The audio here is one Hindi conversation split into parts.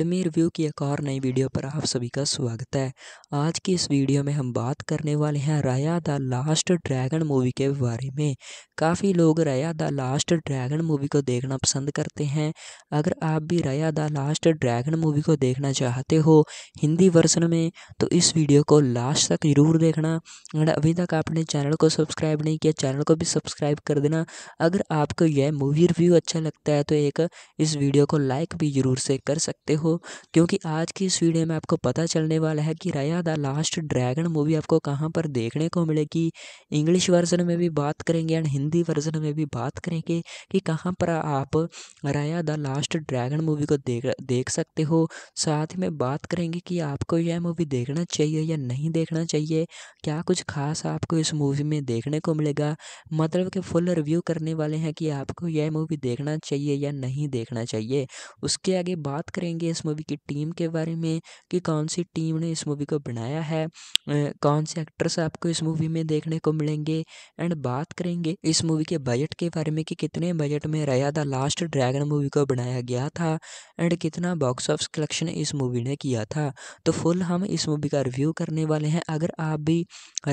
फिल्मी रिव्यू की एक और नई वीडियो पर आप सभी का स्वागत है आज की इस वीडियो में हम बात करने वाले हैं राया द लास्ट ड्रैगन मूवी के बारे में काफ़ी लोग राया द लास्ट ड्रैगन मूवी को देखना पसंद करते हैं अगर आप भी राया द लास्ट ड्रैगन मूवी को देखना चाहते हो हिंदी वर्सन में तो इस वीडियो को लास्ट तक जरूर देखना अगर अभी तक आपने चैनल को सब्सक्राइब नहीं किया चैनल को भी सब्सक्राइब कर देना अगर आपको यह मूवी रिव्यू अच्छा लगता है तो एक इस वीडियो को लाइक भी ज़रूर से कर सकते हो हो क्योंकि आज की इस वीडियो में आपको पता चलने वाला है कि रया द लास्ट ड्रैगन मूवी आपको कहाँ पर देखने को मिलेगी इंग्लिश वर्जन में भी बात करेंगे एंड हिंदी वर्जन में भी बात करेंगे कि कहाँ पर आप रया द लास्ट ड्रैगन मूवी को देख देख सकते हो साथ में बात करेंगे कि आपको यह मूवी देखना चाहिए या नहीं देखना चाहिए क्या कुछ खास आपको इस मूवी में देखने को मिलेगा मतलब कि फुल रिव्यू करने वाले हैं कि आपको यह मूवी देखना चाहिए या नहीं देखना चाहिए उसके आगे बात करेंगे इस इस मूवी की टीम के बारे में कि कौन सी टीम ने इस मूवी को बनाया है कौन से एक्टर्स आपको इस मूवी में देखने को मिलेंगे एंड बात करेंगे इस मूवी के बजट के बारे में कि कितने बजट में रया द लास्ट ड्रैगन मूवी को बनाया गया था एंड कितना बॉक्स ऑफिस कलेक्शन इस मूवी ने किया था तो फुल हम इस मूवी का रिव्यू करने वाले हैं अगर आप भी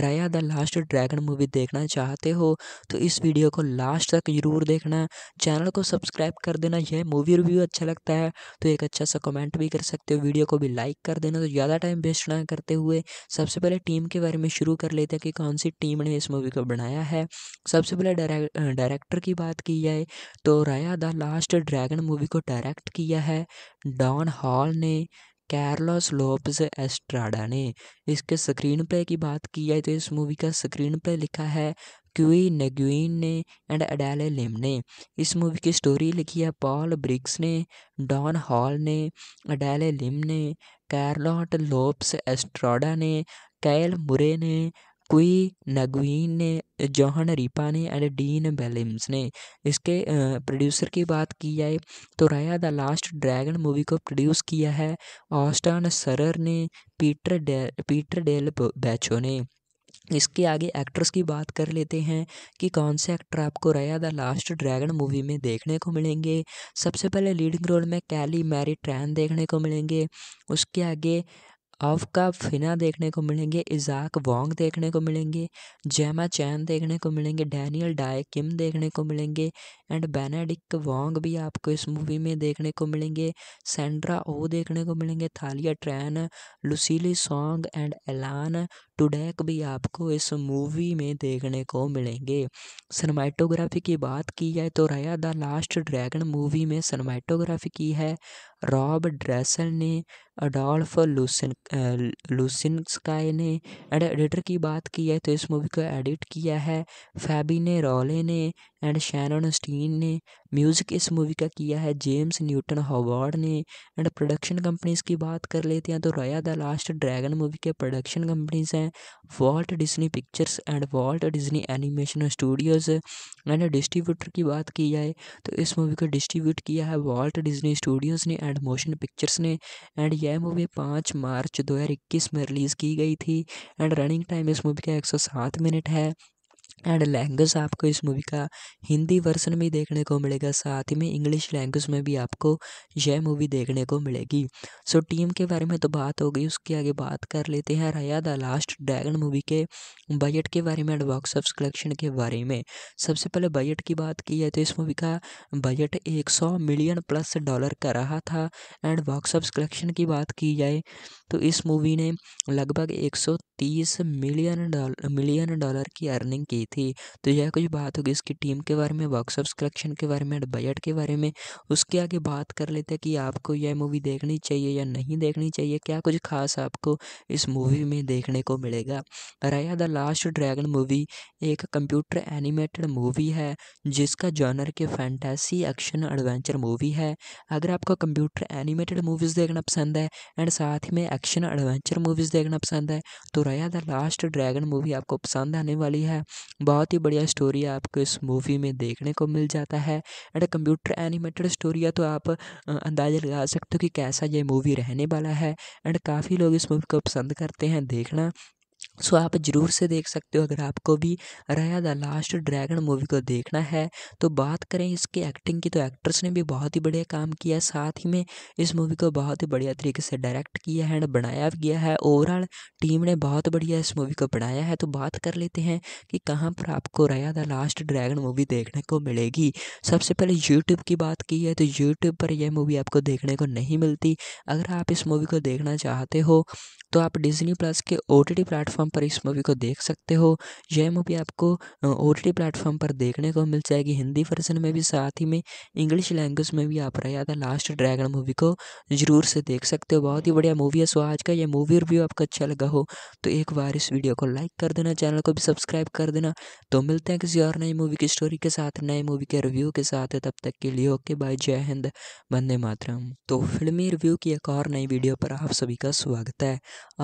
रया द लास्ट ड्रैगन मूवी देखना चाहते हो तो इस वीडियो को लास्ट तक जरूर देखना चैनल को सब्सक्राइब कर देना यह मूवी रिव्यू अच्छा लगता है तो एक अच्छा सा कमेंट भी कर सकते हो वीडियो को भी लाइक कर देना तो ज़्यादा टाइम वेस्ट ना करते हुए सबसे पहले टीम के बारे में शुरू कर लेते हैं कि कौन सी टीम ने इस मूवी को बनाया है सबसे पहले डायरेक्टर की बात की जाए तो Raya the last dragon movie को डायरेक्ट किया है डॉन हॉल ने कैरलॉस लोप्स एस्ट्राडा ने इसके स्क्रीन प्ले की बात की जाए तो इस मूवी का स्क्रीन प्ले लिखा है क्यूई नेग्यून ने एंड अडेले लिम ने इस मूवी की स्टोरी लिखी है पॉल ब्रिक्स ने डॉन हॉल ने अडेले लिम ने कैरलॉट लोप्स एस्ट्राडा ने कैल मुरे ने कोई नगवीन ने जौहन रिपा ने एंड डीन बेलिम्स ने इसके प्रोड्यूसर की बात की जाए तो Raya the last dragon movie को प्रोड्यूस किया है ऑस्टन सरर ने Peter day Peter Del Vecho ने इसके आगे एक्ट्रेस की बात कर लेते हैं कि कौन से एक्टर आपको रया द लास्ट ड्रैगन मूवी में देखने को मिलेंगे सबसे पहले लीडिंग रोल में कैली मैरी ट्रैन देखने को मिलेंगे उसके आगे अवका फिना देखने को मिलेंगे इजाक वोंग देखने को मिलेंगे जैमा चैन देखने को मिलेंगे डैनियल डाय किम देखने को मिलेंगे एंड बेनेडिक वोंग भी आपको इस मूवी में देखने को मिलेंगे सेंड्रा ओ देखने को मिलेंगे Thalia Tran Lucille Soong and Alan Tudyk भी आपको इस मूवी में देखने को मिलेंगे सनमैटोग्राफी की बात की जाए तो Raya the last dragon movie में सनमैटोग्राफी की है रॉब ड्रेसल ने अडोल्फ लूसन स्काई ने एंड एडिटर की बात की है तो इस मूवी को एडिट किया है फैबी ने रॉले ने एंड शैनन स्टीन ने म्यूज़िक इस मूवी का किया है जेम्स न्यूटन हॉवर्ड ने एंड प्रोडक्शन कंपनीज की बात कर लेते हैं तो Raya the last dragon movie के प्रोडक्शन कंपनीज हैं Walt Disney Pictures and Walt Disney Animation Studios and distributor की बात की जाए तो इस मूवी को डिस्ट्रीब्यूट किया है वॉल्ट डिज्नी स्टूडियोज़ ने एंड मोशन पिक्चर्स ने एंड यह मूवी पाँच मार्च मार्च 2021 में रिलीज़ की गई थी एंड रनिंग टाइम इस मूवी का एक सौ सात मिनट है एंड लैंग्वेज आपको इस मूवी का हिंदी वर्सन में देखने को मिलेगा साथ ही में इंग्लिश लैंग्वेज में भी आपको यह मूवी देखने को मिलेगी सो so, टीम के बारे में तो बात हो गई उसके आगे बात कर लेते हैं Raya the last dragon movie के बजट के बारे में एंड बॉक्स ऑफ कलेक्शन के बारे में सबसे पहले बजट की बात की जाए तो इस मूवी का बजट एक मिलियन प्लस डॉलर का रहा था एंड बॉक्स ऑफ कलेक्शन की बात की जाए तो इस मूवी ने लगभग एक मिलियन डॉलर मिलियन डॉलर की अर्निंग की थी तो यह कुछ बात होगी इसकी टीम के बारे में वर्कशॉप कलेक्शन के बारे में बजट के बारे में उसके आगे बात कर लेते हैं कि आपको यह मूवी देखनी चाहिए या नहीं देखनी चाहिए क्या कुछ खास आपको इस मूवी में देखने को मिलेगा Raya the last dragon movie एक कंप्यूटर एनिमेटेड मूवी है जिसका जॉनर के फैंटेसी एक्शन एडवेंचर मूवी है अगर आपको कंप्यूटर एनिमेटेड मूवीज़ देखना पसंद है एंड साथ में एक्शन एडवेंचर मूवीज़ देखना पसंद है तो Raya the last dragon movie आपको पसंद आने वाली है बहुत ही बढ़िया स्टोरी आपको इस मूवी में देखने को मिल जाता है एंड कंप्यूटर एनिमेटेड स्टोरी है तो आप अंदाज़ा लगा सकते हो कि कैसा ये मूवी रहने वाला है एंड काफ़ी लोग इस मूवी को पसंद करते हैं देखना सो आप जरूर से देख सकते हो अगर आपको भी रया द लास्ट ड्रैगन मूवी को देखना है तो बात करें इसके एक्टिंग की तो एक्ट्रेस ने भी बहुत ही बढ़िया काम किया साथ ही में इस मूवी को बहुत ही बढ़िया तरीके से डायरेक्ट किया है एंड बनाया भी गया है ओवरऑल टीम ने बहुत बढ़िया इस मूवी को बनाया है तो बात कर लेते हैं कि कहाँ पर आपको रया द लास्ट ड्रैगन मूवी देखने को मिलेगी सबसे पहले यूट्यूब की बात की है तो यूट्यूब पर यह मूवी आपको देखने को नहीं मिलती अगर आप इस मूवी को देखना चाहते हो तो आप डिजनी प्लस के ओ टी प्लेटफॉर्म प्लेटफॉर्म पर इस मूवी को देख सकते हो यह मूवी आपको ओ टी प्लेटफॉर्म पर देखने को मिल जाएगी हिंदी वर्जन में भी साथ ही में इंग्लिश लैंग्वेज में भी आप रहा था लास्ट ड्रैगन मूवी को जरूर से देख सकते हो बहुत ही बढ़िया मूवी है सो आज का यह मूवी रिव्यू आपको अच्छा लगा हो तो एक बार इस वीडियो को लाइक कर देना चैनल को भी सब्सक्राइब कर देना तो मिलते हैं किसी और नई मूवी की स्टोरी के साथ नए मूवी के रिव्यू के साथ तब तक के लिए ओके बाय जय हिंद वंदे मातरम तो फिल्मी रिव्यू की एक और नई वीडियो पर आप सभी का स्वागत है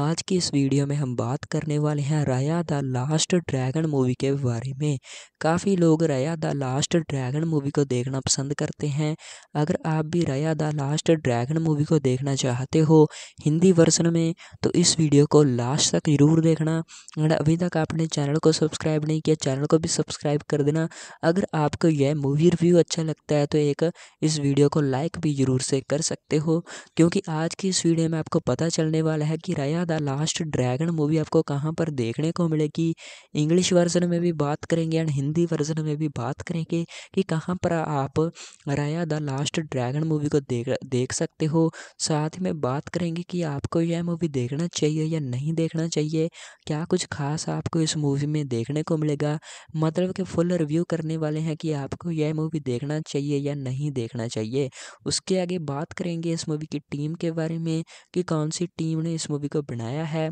आज की इस वीडियो में हम बात करने करने वाले हैं राया द लास्ट ड्रैगन मूवी के बारे में काफ़ी लोग राया द लास्ट ड्रैगन मूवी को देखना पसंद करते हैं अगर आप भी राया द लास्ट ड्रैगन मूवी को देखना चाहते हो हिंदी वर्सन में तो इस वीडियो को लास्ट तक ज़रूर देखना अगर अभी तक आपने चैनल को सब्सक्राइब नहीं किया चैनल को भी सब्सक्राइब कर देना अगर आपको यह मूवी रिव्यू अच्छा लगता है तो एक इस वीडियो को लाइक भी ज़रूर से कर सकते हो क्योंकि आज की इस वीडियो में आपको पता चलने वाला है कि राया द लास्ट ड्रैगन मूवी आपको कहाँ यहाँ पर देखने को मिलेगी इंग्लिश वर्जन में भी बात करेंगे एंड हिंदी वर्जन में भी बात करेंगे कि कहाँ पर आप राया द लास्ट ड्रैगन मूवी को देख देख सकते हो साथ में बात करेंगे कि आपको यह मूवी देखना चाहिए या नहीं देखना चाहिए क्या कुछ खास आपको इस मूवी में देखने को मिलेगा मतलब कि फुल रिव्यू करने वाले हैं कि आपको यह मूवी देखना चाहिए या नहीं देखना चाहिए उसके आगे बात करेंगे इस मूवी की टीम के बारे में कि कौन सी टीम ने इस मूवी को बनाया है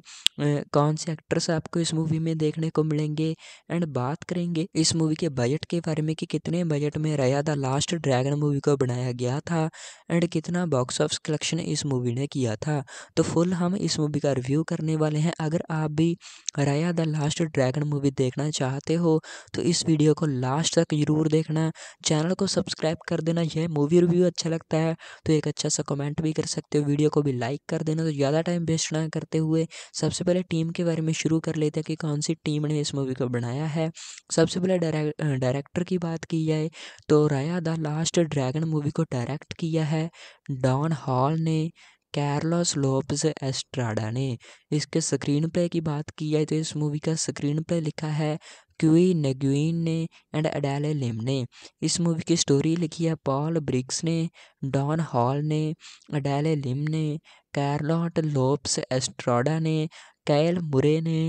कौन से एक्टर्स आपको इस मूवी में देखने को मिलेंगे एंड बात करेंगे इस मूवी के बजट के बारे में कि कितने बजट में रया द लास्ट ड्रैगन मूवी को बनाया गया था एंड कितना बॉक्स ऑफिस कलेक्शन इस मूवी ने किया था तो फुल हम इस मूवी का रिव्यू करने वाले हैं अगर आप भी रया द लास्ट ड्रैगन मूवी देखना चाहते हो तो इस वीडियो को लास्ट तक जरूर देखना चैनल को सब्सक्राइब कर देना यह मूवी रिव्यू अच्छा लगता है तो एक अच्छा सा कमेंट भी कर सकते हो वीडियो को भी लाइक कर देना तो ज़्यादा टाइम वेस्ट ना करते हुए सबसे पहले टीम के बारे बारे में शुरू कर लेते हैं कि कौन सी टीम ने इस मूवी को बनाया है सबसे पहले डायरेक्टर की बात की जाए तो Raya the last dragon movie को डायरेक्ट किया है डॉन हॉल ने कैरलॉस लोप्स एस्ट्राडा ने इसके स्क्रीन प्ले की बात की जाए तो इस मूवी का स्क्रीन प्ले लिखा है क्यूई नग्वीन ने एंड अडेले लिम ने इस मूवी की स्टोरी लिखी है पॉल ब्रिक्स ने डॉन हॉल ने अडेले लिम ने कैरलॉट लोप्स एस्ट्राडा ने कैल मुरे ने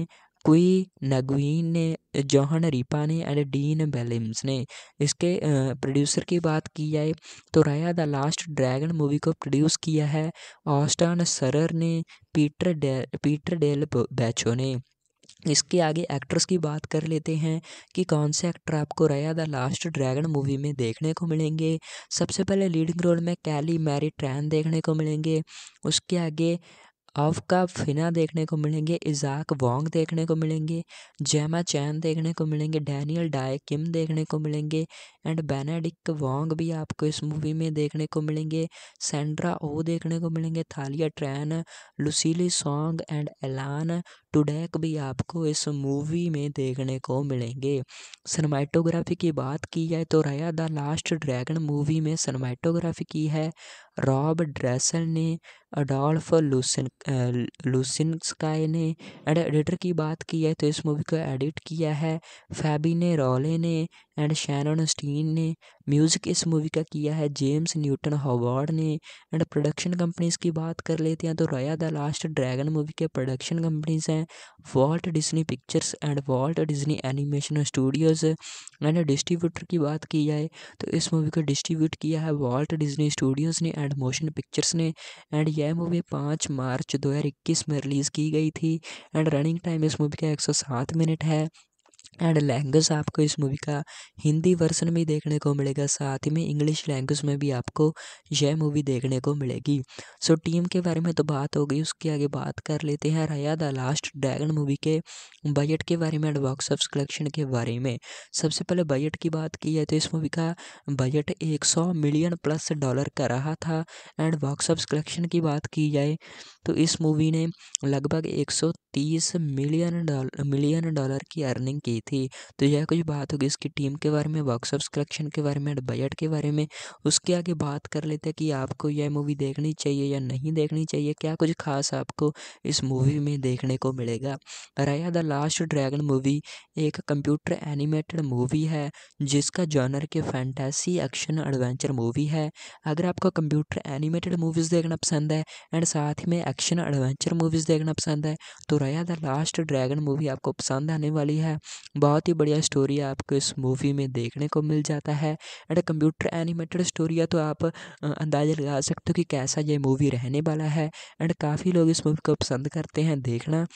क्वी नगवीन ने जौहन रिपा ने एंड डीन बेलिम्स ने इसके प्रोड्यूसर की बात की जाए तो Raya the last dragon movie को प्रोड्यूस किया है ऑस्टन सरर ने Peter day Peter Del Vecho ने इसके आगे एक्ट्रेस की बात कर लेते हैं कि कौन से एक्टर आपको रया द लास्ट ड्रैगन मूवी में देखने को मिलेंगे सबसे पहले लीडिंग रोल में कैली मैरी ट्रैन देखने को मिलेंगे उसके आगे अवका का फिना देखने को मिलेंगे इजाक वोंग देखने को मिलेंगे जैमा चैन देखने को मिलेंगे डैनियल डाय किम देखने को मिलेंगे एंड बेनेडिक वोंग भी आपको इस मूवी में देखने को मिलेंगे सेंड्रा ओ देखने को मिलेंगे Thalia Tran Lucille Soong and Alan Tudyk भी आपको इस मूवी में देखने को मिलेंगे सनमैटोग्राफी की बात की जाए तो Raya the last dragon movie में सनमैटोग्राफी की है रॉब ड्रेसल ने अडोल्फ लूसन स्काई ने एंड एडिटर की बात की है तो इस मूवी को एडिट किया है फैबी ने रॉले ने एंड शैनन स्टीन ने म्यूज़िक इस मूवी का किया है जेम्स न्यूटन हॉवर्ड ने एंड प्रोडक्शन कंपनीज की बात कर लेते हैं तो Raya the last dragon movie के प्रोडक्शन कंपनीज हैं Walt Disney Pictures and Walt Disney Animation Studios and distributor की बात की जाए तो इस मूवी को डिस्ट्रीब्यूट किया है वॉल्ट डिज्नी स्टूडियोज़ ने एंड मोशन पिक्चर्स ने एंड यह मूवी पाँच मार्च मार्च 2021 में रिलीज़ की गई थी एंड रनिंग टाइम इस मूवी का एक सौ सात मिनट है एंड लैंग्वेज आपको इस मूवी का हिंदी वर्सन में देखने को मिलेगा साथ ही में इंग्लिश लैंग्वेज में भी आपको यह मूवी देखने को मिलेगी सो so, टीम के बारे में तो बात हो गई उसके आगे बात कर लेते हैं Raya the last dragon movie के बजट के बारे में एंड बॉक्स ऑफ कलेक्शन के बारे में सबसे पहले बजट की बात की जाए तो इस मूवी का बजट एक मिलियन प्लस डॉलर का रहा था एंड बॉक्स ऑफ कलेक्शन की बात की जाए तो इस मूवी ने लगभग एक मिलियन डॉलर मिलियन डॉलर की अर्निंग की थी तो यह कुछ बात होगी इसकी टीम के बारे में वर्कशॉप कलेक्शन के बारे में बजट के बारे में उसके आगे बात कर लेते हैं कि आपको यह मूवी देखनी चाहिए या नहीं देखनी चाहिए क्या कुछ खास आपको इस मूवी में देखने को मिलेगा Raya the last dragon movie एक कंप्यूटर एनिमेटेड मूवी है जिसका जॉनर के फैंटेसी एक्शन एडवेंचर मूवी है अगर आपको कंप्यूटर एनिमेटेड मूवीज़ देखना पसंद है एंड साथ में एक्शन एडवेंचर मूवीज़ देखना पसंद है तो Raya the last dragon movie आपको पसंद आने वाली है बहुत ही बढ़िया स्टोरी आपको इस मूवी में देखने को मिल जाता है एंड कंप्यूटर एनिमेटेड स्टोरी है तो आप अंदाज़ा लगा सकते हो कि कैसा ये मूवी रहने वाला है एंड काफ़ी लोग इस मूवी को पसंद करते हैं देखना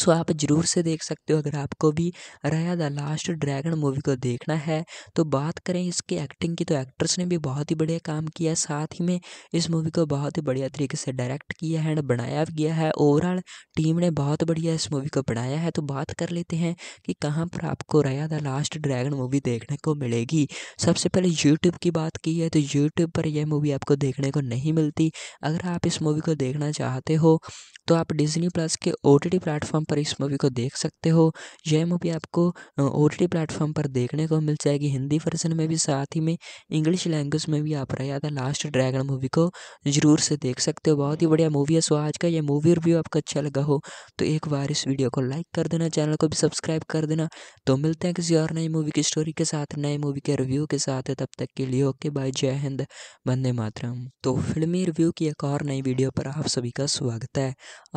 सो आप जरूर से देख सकते हो अगर आपको भी रया द लास्ट ड्रैगन मूवी को देखना है तो बात करें इसके एक्टिंग की तो एक्ट्रेस ने भी बहुत ही बढ़िया काम किया साथ ही में इस मूवी को बहुत ही बढ़िया तरीके से डायरेक्ट किया है एंड बनाया भी गया है ओवरऑल टीम ने बहुत बढ़िया इस मूवी को बनाया है तो बात कर लेते हैं कि कहाँ पर आपको रया द लास्ट ड्रैगन मूवी देखने को मिलेगी सबसे पहले यूट्यूब की बात की है तो यूट्यूब पर यह मूवी आपको देखने को नहीं मिलती अगर आप इस मूवी को देखना चाहते हो तो आप डिजनी प्लस के ओ टी प्लेटफॉर्म प्लेटफॉर्म पर इस मूवी को देख सकते हो यह मूवी आपको ओ टी प्लेटफॉर्म पर देखने को मिल जाएगी हिंदी वर्जन में भी साथ ही में इंग्लिश लैंग्वेज में भी आप रहा था लास्ट ड्रैगन मूवी को जरूर से देख सकते हो बहुत ही बढ़िया मूवी है सो आज का यह मूवी रिव्यू आपको अच्छा लगा हो तो एक बार इस वीडियो को लाइक कर देना चैनल को भी सब्सक्राइब कर देना तो मिलते हैं किसी और नई मूवी की स्टोरी के साथ नए मूवी के रिव्यू के साथ तब तक के लिए ओके बाय जय हिंद वंदे मातरम तो फिल्मी रिव्यू की एक और नई वीडियो पर आप सभी का स्वागत है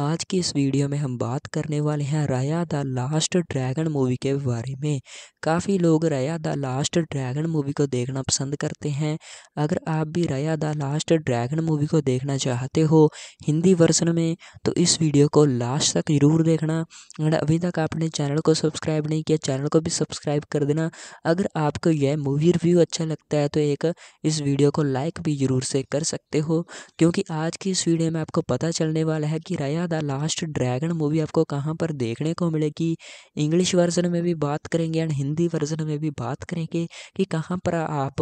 आज की इस वीडियो में हम बात करने करने वाले हैं राया द लास्ट ड्रैगन मूवी के बारे में काफ़ी लोग राया द लास्ट ड्रैगन मूवी को देखना पसंद करते हैं अगर आप भी राया द लास्ट ड्रैगन मूवी को देखना चाहते हो हिंदी वर्सन में तो इस वीडियो को लास्ट तक ज़रूर देखना अगर अभी तक आपने चैनल को सब्सक्राइब नहीं किया चैनल को भी सब्सक्राइब कर देना अगर आपको यह मूवी रिव्यू अच्छा लगता है तो एक इस वीडियो को लाइक भी ज़रूर से कर सकते हो क्योंकि आज की इस वीडियो में आपको पता चलने वाला है कि राया द लास्ट ड्रैगन मूवी आपको कहाँ यहाँ पर देखने को मिलेगी इंग्लिश वर्जन में भी बात करेंगे एंड हिंदी वर्जन में भी बात करेंगे कि कहाँ पर आप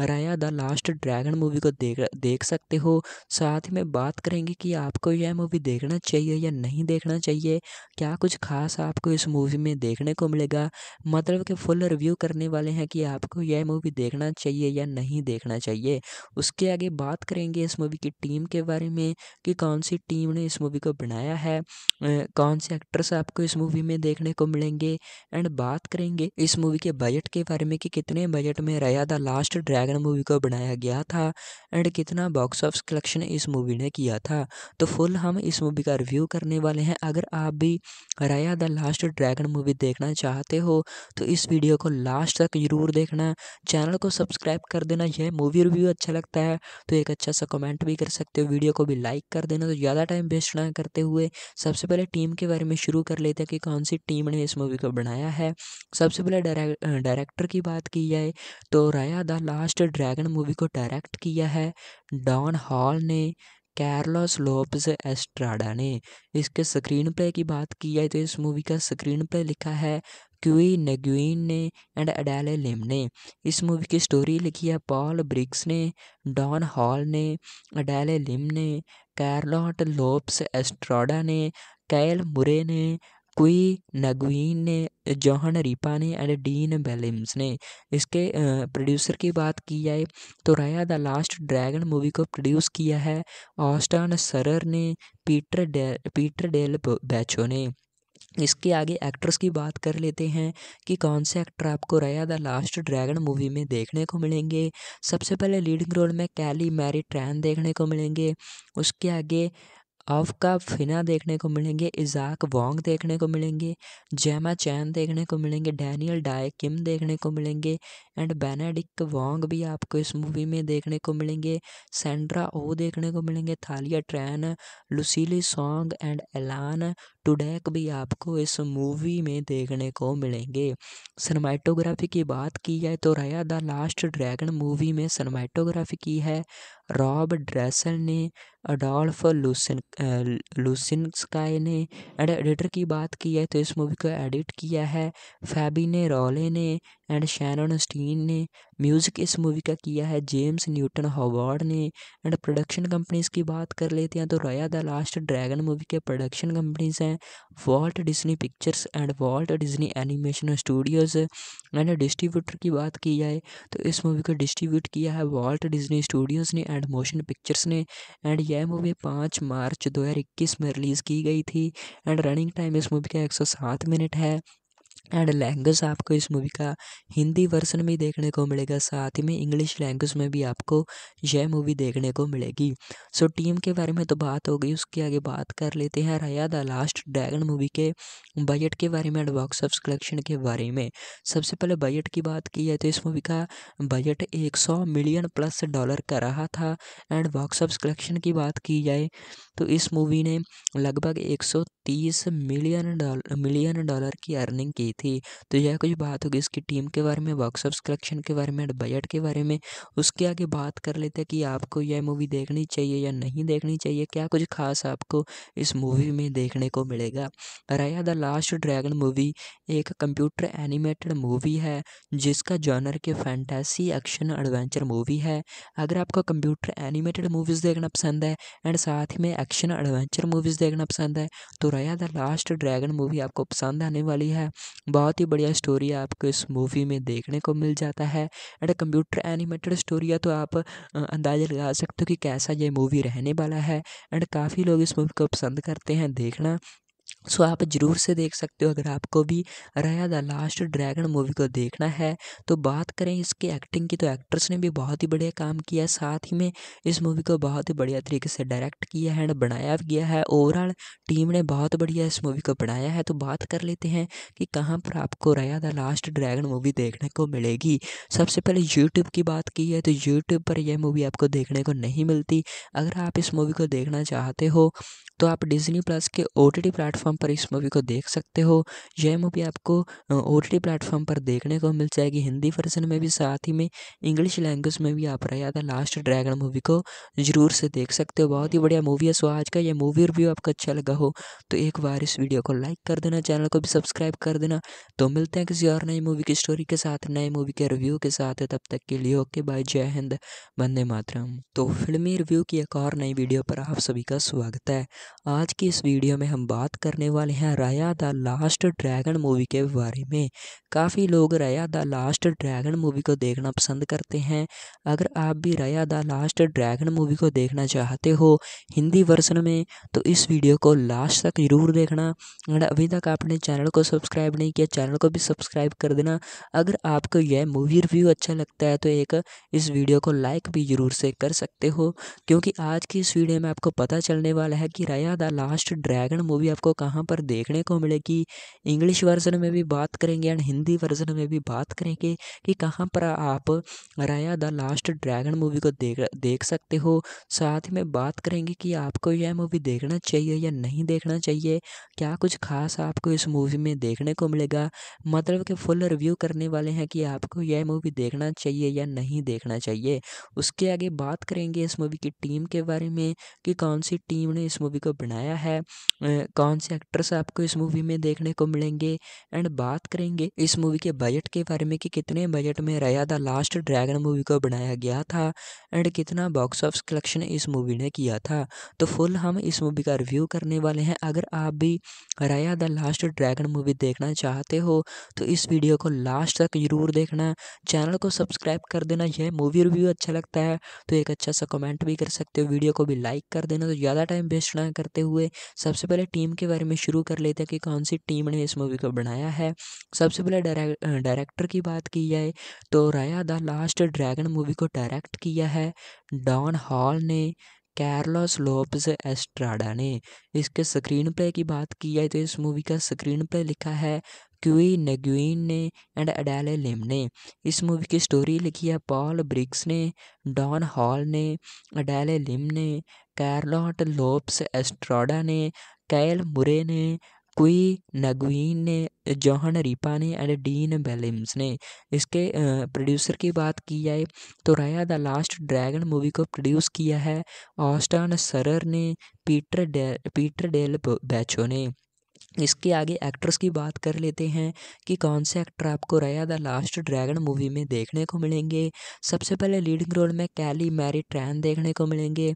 राया द लास्ट ड्रैगन मूवी को देख देख सकते हो साथ में बात करेंगे कि आपको यह मूवी देखना चाहिए या नहीं देखना चाहिए क्या कुछ खास आपको इस मूवी में देखने को मिलेगा मतलब कि फुल रिव्यू करने वाले हैं कि आपको यह मूवी देखना चाहिए या नहीं देखना चाहिए उसके आगे बात करेंगे इस मूवी की टीम के बारे में कि कौन सी टीम ने इस मूवी को बनाया है कौन से एक्टर्स आपको इस मूवी में देखने को मिलेंगे एंड बात करेंगे इस मूवी के बजट के बारे में कि कितने बजट में रया द लास्ट ड्रैगन मूवी को बनाया गया था एंड कितना बॉक्स ऑफिस कलेक्शन इस मूवी ने किया था तो फुल हम इस मूवी का रिव्यू करने वाले हैं अगर आप भी रया द लास्ट ड्रैगन मूवी देखना चाहते हो तो इस वीडियो को लास्ट तक जरूर देखना चैनल को सब्सक्राइब कर देना यह मूवी रिव्यू अच्छा लगता है तो एक अच्छा सा कमेंट भी कर सकते हो वीडियो को भी लाइक कर देना तो ज़्यादा टाइम वेस्ट ना करते हुए सबसे पहले टीम के बारे में डायरेक्टर में शुरू कर लेते हैं कि कौन सी टीम ने इस मूवी को बनाया है सबसे पहले डायरेक्टर की बात की जाए तो Raya the last dragon movie को डायरेक्ट किया है डॉन हॉल ने कैरलॉस लोप्स एस्ट्राडा ने इसके स्क्रीन प्ले की बात की जाए तो इस मूवी का स्क्रीन प्ले लिखा है क्यूई नग्वीन ने एंड अडेले लिम ने इस मूवी की स्टोरी लिखी है पॉल ब्रिक्स ने डॉन हॉल ने अडेले लिम ने कैरलॉट लोप्स एस्ट्राडा ने कैल मुरे ने क्वी नगवीन ने जौहन रिपा ने एंड डीन बेलिम्स ने इसके प्रोड्यूसर की बात की जाए तो Raya the last dragon movie को प्रोड्यूस किया है ऑस्टन सरर ने Peter day Peter Del Vecho ने इसके आगे एक्ट्रेस की बात कर लेते हैं कि कौन से एक्टर आपको रया द लास्ट ड्रैगन मूवी में देखने को मिलेंगे सबसे पहले लीडिंग रोल में कैली मैरी ट्रैन देखने को मिलेंगे उसके आगे अव का फिना देखने को मिलेंगे इजाक वोंग देखने को मिलेंगे जैमा चैन देखने को मिलेंगे डैनियल डाय किम देखने को मिलेंगे एंड बेनेडिक वोंग भी आपको इस मूवी में देखने को मिलेंगे सेंड्रा ओ देखने को मिलेंगे Thalia Tran Lucille Soong and Alan Tudyk भी आपको इस मूवी में देखने को मिलेंगे सनमैटोग्राफी की बात की जाए तो Raya the last dragon movie में सनमैटोग्राफी की है रॉब ड्रेसल ने अडोल्फ लूसन स्काई ने एंड एडिटर की बात की है तो इस मूवी को एडिट किया है फैबी ने रॉले ने एंड शैनन स्टीन ने म्यूज़िक इस मूवी का किया है जेम्स न्यूटन हॉवर्ड ने एंड प्रोडक्शन कंपनीज की बात कर लेते हैं तो Raya the last dragon movie के प्रोडक्शन कंपनीज हैं Walt Disney Pictures and Walt Disney Animation Studios and distributor की बात की जाए तो इस मूवी को डिस्ट्रीब्यूट किया है वॉल्ट डिज्नी स्टूडियोज़ ने एंड मोशन पिक्चर्स ने एंड यह मूवी पाँच मार्च मार्च 2021 में रिलीज़ की गई थी एंड रनिंग टाइम इस मूवी का एक सौ सात मिनट है एंड लैंग्वेज आपको इस मूवी का हिंदी वर्सन में देखने को मिलेगा साथ ही में इंग्लिश लैंग्वेज में भी आपको यह मूवी देखने को मिलेगी सो so, टीम के बारे में तो बात हो गई उसके आगे बात कर लेते हैं Raya the last dragon movie के बजट के बारे में एंड बॉक्स ऑफ कलेक्शन के बारे में सबसे पहले बजट की बात की जाए तो इस मूवी का बजट एक मिलियन प्लस डॉलर का रहा था एंड बॉक्स ऑफ कलेक्शन की बात की जाए तो इस मूवी ने लगभग एक मिलियन डॉलर मिलियन डॉलर की अर्निंग की थी तो यह कुछ बात होगी इसकी टीम के बारे में वर्क कलेक्शन के बारे में बजट के बारे में उसके आगे बात कर लेते हैं कि आपको यह मूवी देखनी चाहिए या नहीं देखनी चाहिए क्या कुछ खास आपको इस मूवी में देखने को मिलेगा Raya the last dragon movie एक कंप्यूटर एनिमेटेड मूवी है जिसका जॉनर के फैंटेसी एक्शन एडवेंचर मूवी है अगर आपको कंप्यूटर एनिमेटेड मूवीज़ देखना पसंद है एंड साथ में एक्शन एडवेंचर मूवीज़ देखना पसंद है तो Raya the last dragon movie आपको पसंद आने वाली है बहुत ही बढ़िया स्टोरी आपको इस मूवी में देखने को मिल जाता है एंड कंप्यूटर एनिमेटेड स्टोरी है तो आप अंदाज़ा लगा सकते हो कि कैसा ये मूवी रहने वाला है एंड काफ़ी लोग इस मूवी को पसंद करते हैं देखना सो आप जरूर से देख सकते हो अगर आपको भी रया द लास्ट ड्रैगन मूवी को देखना है तो बात करें इसके एक्टिंग की तो एक्ट्रेस ने भी बहुत ही बढ़िया काम किया साथ ही में इस मूवी को बहुत ही बढ़िया तरीके से डायरेक्ट किया है एंड बनाया गया है ओवरऑल टीम ने बहुत बढ़िया इस मूवी को बनाया है तो बात कर लेते हैं कि कहाँ पर आपको रया द लास्ट ड्रैगन मूवी देखने को मिलेगी सबसे पहले यूट्यूब की बात की है तो यूट्यूब पर यह मूवी आपको देखने को नहीं मिलती अगर आप इस मूवी को देखना चाहते हो तो आप डिजनी प्लस के ओ टी प्लेटफॉर्म प्लेटफॉर्म पर इस मूवी को देख सकते हो यह मूवी आपको ओ टी प्लेटफॉर्म पर देखने को मिल जाएगी हिंदी वर्जन में भी साथ ही में इंग्लिश लैंग्वेज में भी आप रहा था लास्ट ड्रैगन मूवी को जरूर से देख सकते हो बहुत ही बढ़िया मूवी है सो आज का यह मूवी रिव्यू आपको अच्छा लगा हो तो एक बार इस वीडियो को लाइक कर देना चैनल को भी सब्सक्राइब कर देना तो मिलते हैं किसी और नई मूवी की स्टोरी के साथ नए मूवी के रिव्यू के साथ तब तक के लिए ओके बाय जय हिंद वंदे मातरम तो फिल्मी रिव्यू की एक और नई वीडियो पर आप सभी का स्वागत है आज की इस वीडियो में हम बात करने करने वाले हैं राया द लास्ट ड्रैगन मूवी के बारे में काफ़ी लोग राया द लास्ट ड्रैगन मूवी को देखना पसंद करते हैं अगर आप भी राया द लास्ट ड्रैगन मूवी को देखना चाहते हो हिंदी वर्सन में तो इस वीडियो को लास्ट तक ज़रूर देखना अगर अभी तक आपने चैनल को सब्सक्राइब नहीं किया चैनल को भी सब्सक्राइब कर देना अगर आपको यह मूवी रिव्यू अच्छा लगता है तो एक इस वीडियो को लाइक भी ज़रूर से कर सकते हो क्योंकि आज की इस वीडियो में आपको पता चलने वाला है कि राया द लास्ट ड्रैगन मूवी आपको कहाँ यहाँ पर देखने को मिलेगी इंग्लिश वर्जन में भी बात करेंगे एंड हिंदी वर्जन में भी बात करेंगे कि कहाँ पर आप राया द लास्ट ड्रैगन मूवी को देख देख सकते हो साथ में बात करेंगे कि आपको यह मूवी देखना चाहिए या नहीं देखना चाहिए क्या कुछ खास आपको इस मूवी में देखने को मिलेगा मतलब कि फुल रिव्यू करने वाले हैं कि आपको यह मूवी देखना चाहिए या नहीं देखना चाहिए उसके आगे बात करेंगे इस मूवी की टीम के बारे में कि कौन सी टीम ने इस मूवी को बनाया है कौन से एक्टर्स आपको इस मूवी में देखने को मिलेंगे एंड बात करेंगे इस मूवी के बजट के बारे में कि कितने बजट में रया द लास्ट ड्रैगन मूवी को बनाया गया था एंड कितना बॉक्स ऑफिस कलेक्शन इस मूवी ने किया था तो फुल हम इस मूवी का रिव्यू करने वाले हैं अगर आप भी रया द लास्ट ड्रैगन मूवी देखना चाहते हो तो इस वीडियो को लास्ट तक जरूर देखना चैनल को सब्सक्राइब कर देना यह मूवी रिव्यू अच्छा लगता है तो एक अच्छा सा कमेंट भी कर सकते हो वीडियो को भी लाइक कर देना तो ज़्यादा टाइम वेस्ट ना करते हुए सबसे पहले टीम के बारे में बारे में शुरू कर लेते हैं कि कौन सी टीम ने इस मूवी को बनाया है सबसे पहले डायरेक्टर की बात की जाए तो Raya the last dragon movie को डायरेक्ट किया है डॉन हॉल ने कैरलॉस लोप्स एस्ट्राडा ने इसके स्क्रीन प्ले की बात की जाए तो इस मूवी का स्क्रीन प्ले लिखा है क्यूई नग्वीन ने एंड अडेले लिम ने इस मूवी की स्टोरी लिखी है पॉल ब्रिक्स ने डॉन हॉल ने अडेले लिम ने कैरलॉट लोप्स एस्ट्राडा ने कैल मुरे ने क्वी नगवीन ने जौहन रिपा ने एंड डीन बेलिम्स ने इसके प्रोड्यूसर की बात की जाए तो Raya the last dragon movie को प्रोड्यूस किया है ऑस्टन सरर ने Peter day Peter Del Vecho ने इसके आगे एक्ट्रेस की बात कर लेते हैं कि कौन से एक्टर आपको रया द लास्ट ड्रैगन मूवी में देखने को मिलेंगे सबसे पहले लीडिंग रोल में कैली मैरी ट्रैन देखने को मिलेंगे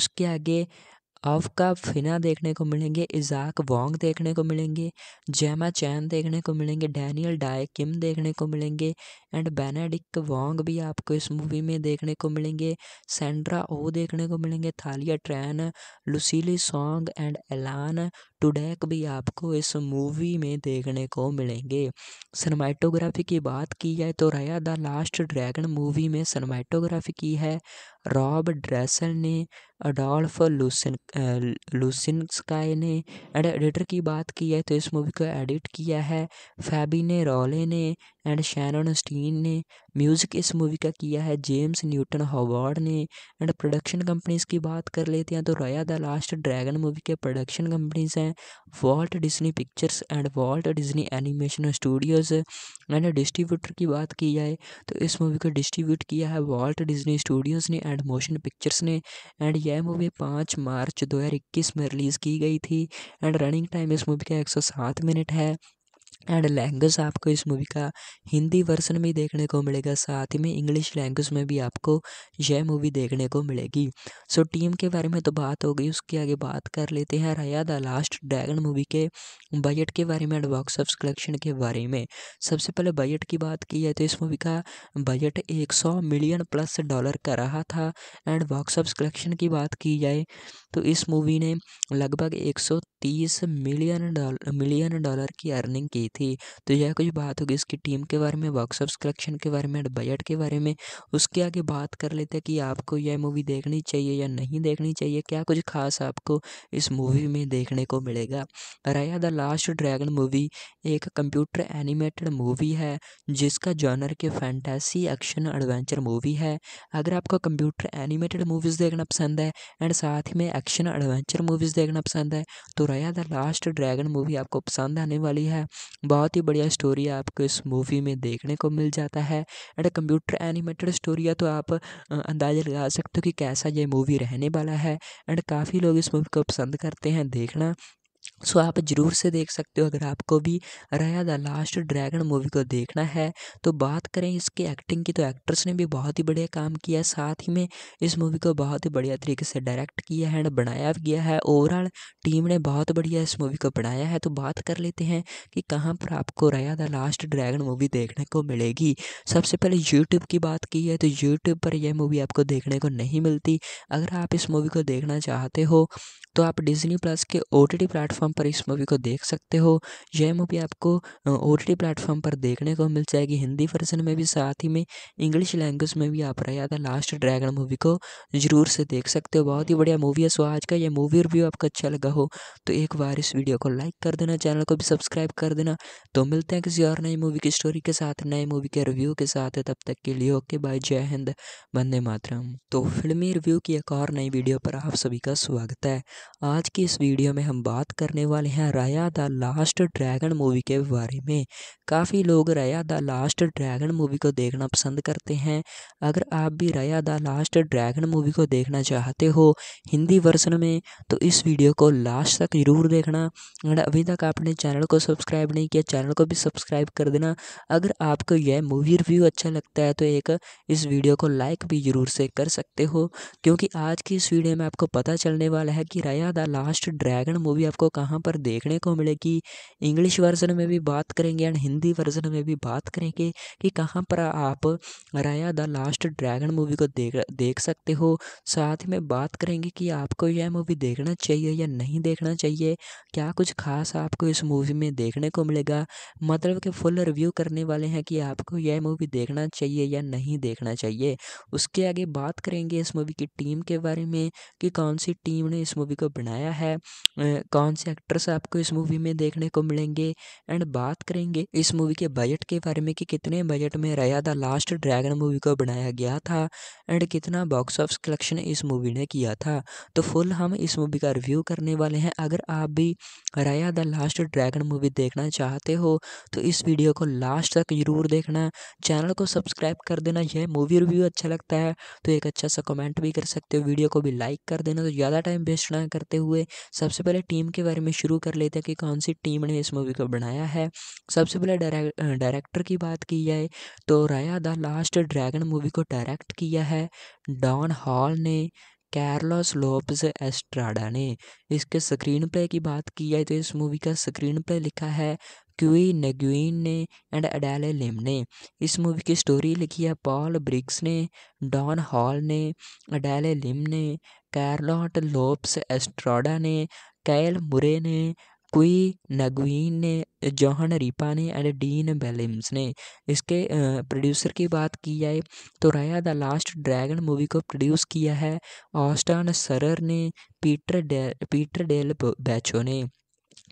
उसके आगे अवका फिना देखने को मिलेंगे इजाक वोंग देखने को मिलेंगे जैमा चैन देखने को मिलेंगे डैनियल डाय किम देखने को मिलेंगे एंड बेनेडिक वोंग भी आपको इस मूवी में देखने को मिलेंगे सेंड्रा ओ देखने को मिलेंगे Thalia Tran Lucille Soong and Alan Tudyk भी आपको इस मूवी में देखने को मिलेंगे सनमैटोग्राफी की बात की जाए तो Raya the last dragon movie में सनमैटोग्राफी की है रॉब ड्रेसल ने अडोल्फ लूसन स्काई ने एंड एडिटर की बात की है तो इस मूवी को एडिट किया है फैबी ने रॉले ने एंड शैनन स्टीन ने म्यूज़िक इस मूवी का किया है जेम्स न्यूटन हॉवर्ड ने एंड प्रोडक्शन कंपनीज की बात कर लेते हैं तो Raya the last dragon movie के प्रोडक्शन कंपनीज हैं Walt Disney Pictures and Walt Disney Animation Studios and distributor की बात की जाए तो इस मूवी को डिस्ट्रीब्यूट किया है वॉल्ट डिज्नी स्टूडियोज़ ने एंड मोशन पिक्चर्स ने एंड यह मूवी पाँच मार्च मार्च 2021 में रिलीज़ की गई थी एंड रनिंग टाइम इस मूवी का एक सौ सात मिनट है एंड लैंग्वेज आपको इस मूवी का हिंदी वर्सन में देखने को मिलेगा साथ ही में इंग्लिश लैंग्वेज में भी आपको यह मूवी देखने को मिलेगी सो so, टीम के बारे में तो बात हो गई उसके आगे बात कर लेते हैं Raya the last dragon movie के बजट के बारे में एंड बॉक्स ऑफ कलेक्शन के बारे में सबसे पहले बजट की बात की जाए तो इस मूवी का बजट एक मिलियन प्लस डॉलर का रहा था एंड बॉक्स ऑफ कलेक्शन की बात की जाए तो इस मूवी ने लगभग एक मिलियन डॉलर मिलियन डॉलर की अर्निंग की थी तो यह कुछ बात होगी इसकी टीम के बारे में वर्कशॉप कलेक्शन के बारे में बजट के बारे में उसके आगे बात कर लेते हैं कि आपको यह मूवी देखनी चाहिए या नहीं देखनी चाहिए क्या कुछ खास आपको इस मूवी में देखने को मिलेगा Raya the last dragon movie एक कंप्यूटर एनिमेटेड मूवी है जिसका जॉनर के फैंटेसी एक्शन एडवेंचर मूवी है अगर आपको कंप्यूटर एनिमेटेड मूवीज़ देखना पसंद है एंड साथ में एक्शन एडवेंचर मूवीज़ देखना पसंद है तो Raya the last dragon movie आपको पसंद आने वाली है बहुत ही बढ़िया स्टोरी आपको इस मूवी में देखने को मिल जाता है एंड कंप्यूटर एनिमेटेड स्टोरी है तो आप अंदाज़ा लगा सकते हो कि कैसा ये मूवी रहने वाला है एंड काफ़ी लोग इस मूवी को पसंद करते हैं देखना सो आप जरूर से देख सकते हो अगर आपको भी रया द लास्ट ड्रैगन मूवी को देखना है तो बात करें इसके एक्टिंग की तो एक्ट्रेस ने भी बहुत ही बढ़िया काम किया साथ ही में इस मूवी को बहुत ही बढ़िया तरीके से डायरेक्ट किया है एंड बनाया भी गया है ओवरऑल टीम ने बहुत बढ़िया इस मूवी को बनाया है तो बात कर लेते हैं कि कहाँ पर आपको रया द लास्ट ड्रैगन मूवी देखने को मिलेगी सबसे पहले यूट्यूब की बात की है तो यूट्यूब पर यह मूवी आपको देखने को नहीं मिलती अगर आप इस मूवी को देखना चाहते हो तो आप डिजनी प्लस के ओ टी प्लेटफॉर्म प्लेटफॉर्म पर इस मूवी को देख सकते हो यह मूवी आपको ओ टी प्लेटफॉर्म पर देखने को मिल जाएगी हिंदी वर्जन में भी साथ ही में इंग्लिश लैंग्वेज में भी आप रहा था लास्ट ड्रैगन मूवी को जरूर से देख सकते हो बहुत ही बढ़िया मूवी है सो आज का यह मूवी रिव्यू आपको अच्छा लगा हो तो एक बार इस वीडियो को लाइक कर देना चैनल को भी सब्सक्राइब कर देना तो मिलते हैं किसी और नई मूवी की स्टोरी के साथ नए मूवी के रिव्यू के साथ तब तक के लिए ओके बाय जय हिंद वंदे मातरम तो फिल्मी रिव्यू की एक और नई वीडियो पर आप सभी का स्वागत है आज की इस वीडियो में हम बात करने करने वाले हैं राया द लास्ट ड्रैगन मूवी के बारे में काफ़ी लोग राया द लास्ट ड्रैगन मूवी को देखना पसंद करते हैं अगर आप भी राया द लास्ट ड्रैगन मूवी को देखना चाहते हो हिंदी वर्सन में तो इस वीडियो को लास्ट तक ज़रूर देखना और अभी तक आपने चैनल को सब्सक्राइब नहीं किया चैनल को भी सब्सक्राइब कर देना अगर आपको यह मूवी रिव्यू अच्छा लगता है तो एक इस वीडियो को लाइक भी ज़रूर से कर सकते हो क्योंकि आज की इस वीडियो में आपको पता चलने वाला है कि राया द लास्ट ड्रैगन मूवी आपको कहाँ यहाँ पर देखने को मिलेगी इंग्लिश वर्जन में भी बात करेंगे एंड हिंदी वर्जन में भी बात करेंगे कि कहाँ पर आप राया द लास्ट ड्रैगन मूवी को देख देख सकते हो साथ में बात करेंगे कि आपको यह मूवी देखना चाहिए या नहीं देखना चाहिए क्या कुछ खास आपको इस मूवी में देखने को मिलेगा मतलब कि फुल रिव्यू करने वाले हैं कि आपको यह मूवी देखना चाहिए या नहीं देखना चाहिए उसके आगे बात करेंगे इस मूवी की टीम के बारे में कि कौन सी टीम ने इस मूवी को बनाया है कौन से एक्टर्स आपको इस मूवी में देखने को मिलेंगे एंड बात करेंगे इस मूवी के बजट के बारे में कि कितने बजट में रया द लास्ट ड्रैगन मूवी को बनाया गया था एंड कितना बॉक्स ऑफिस कलेक्शन इस मूवी ने किया था तो फुल हम इस मूवी का रिव्यू करने वाले हैं अगर आप भी रया द लास्ट ड्रैगन मूवी देखना चाहते हो तो इस वीडियो को लास्ट तक जरूर देखना चैनल को सब्सक्राइब कर देना यह मूवी रिव्यू अच्छा लगता है तो एक अच्छा सा कमेंट भी कर सकते हो वीडियो को भी लाइक कर देना तो ज़्यादा टाइम वेस्ट ना करते हुए सबसे पहले टीम के बारे में डायरेक्टर में शुरू कर लेते हैं कि कौन सी टीम ने इस मूवी को बनाया है सबसे पहले डायरेक्टर की बात की जाए तो Raya the last dragon movie को डायरेक्ट किया है डॉन हॉल ने कैरलॉस लोप्स एस्ट्राडा ने इसके स्क्रीन प्ले की बात की जाए तो इस मूवी का स्क्रीन प्ले लिखा है क्यूई नेग्यून ने एंड अडेले लिम ने इस मूवी की स्टोरी लिखी है पॉल ब्रिक्स ने डॉन हॉल ने अडेले लिम ने कैरलॉट लोप्स एस्ट्राडा ने कैल मुरे ने क्वी नगवीन ने जौहन रिपा ने एंड डीन बेलिम्स ने इसके प्रोड्यूसर की बात की जाए तो Raya the last dragon movie को प्रोड्यूस किया है ऑस्टन सरर ने Peter day Peter Del Vecho ने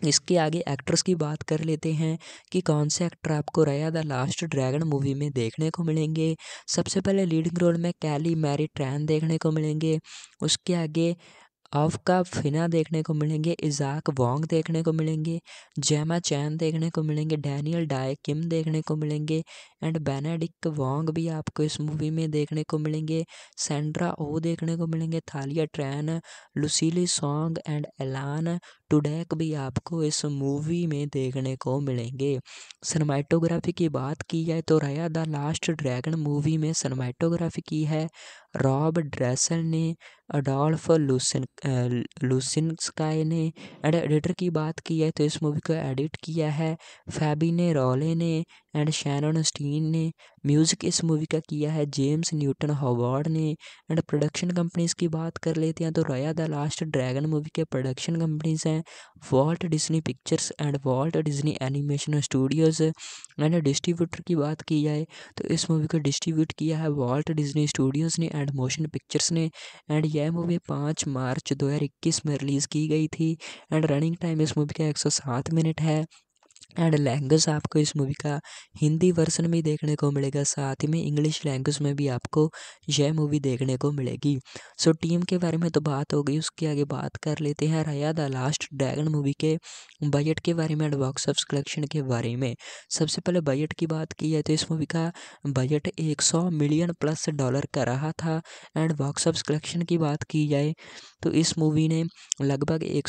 इसके आगे एक्ट्रेस की बात कर लेते हैं कि कौन से एक्टर आपको रया द लास्ट ड्रैगन मूवी में देखने को मिलेंगे सबसे पहले लीडिंग रोल में कैली मैरी ट्रैन देखने को मिलेंगे उसके आगे अव का फिना देखने को मिलेंगे इजाक वोंग देखने को मिलेंगे जैमा चैन देखने को मिलेंगे डैनियल डाय किम देखने को मिलेंगे एंड बेनेडिक वोंग भी आपको इस मूवी में देखने को मिलेंगे सेंड्रा ओ देखने को मिलेंगे Thalia Tran Lucille Soong and Alan Tudyk भी आपको इस मूवी में देखने को मिलेंगे सनमैटोग्राफी की बात की जाए तो Raya the last dragon movie में सनमैटोग्राफी की है रॉब ड्रेसल ने अडोल्फ लूसन स्काई ने एंड एडिटर की बात की है तो इस मूवी को एडिट किया है फैबी ने रॉले ने एंड शैनन स्टीन ने म्यूज़िक इस मूवी का किया है जेम्स न्यूटन हॉवर्ड ने एंड प्रोडक्शन कंपनीज की बात कर लेते हैं तो Raya the last dragon movie के प्रोडक्शन कंपनीज हैं Walt Disney Pictures and Walt Disney Animation Studios and distributor की बात की जाए तो इस मूवी को डिस्ट्रीब्यूट किया है वॉल्ट डिज्नी स्टूडियोज़ ने एंड मोशन पिक्चर्स ने एंड यह मूवी पाँच मार्च मार्च 2021 में रिलीज़ की गई थी एंड रनिंग टाइम इस मूवी का एक सौ सात मिनट है एंड लैंग्वेज आपको इस मूवी का हिंदी वर्सन में देखने को मिलेगा साथ में इंग्लिश लैंग्वेज में भी आपको यह मूवी देखने को मिलेगी सो so, टीम के बारे में तो बात हो गई उसके आगे बात कर लेते हैं Raya the last dragon movie के बजट के बारे में एंड बॉक्स ऑफ कलेक्शन के बारे में सबसे पहले बजट की बात की जाए तो इस मूवी का बजट एक मिलियन प्लस डॉलर का रहा था एंड बॉक्स ऑफ कलेक्शन की बात की जाए तो इस मूवी ने लगभग एक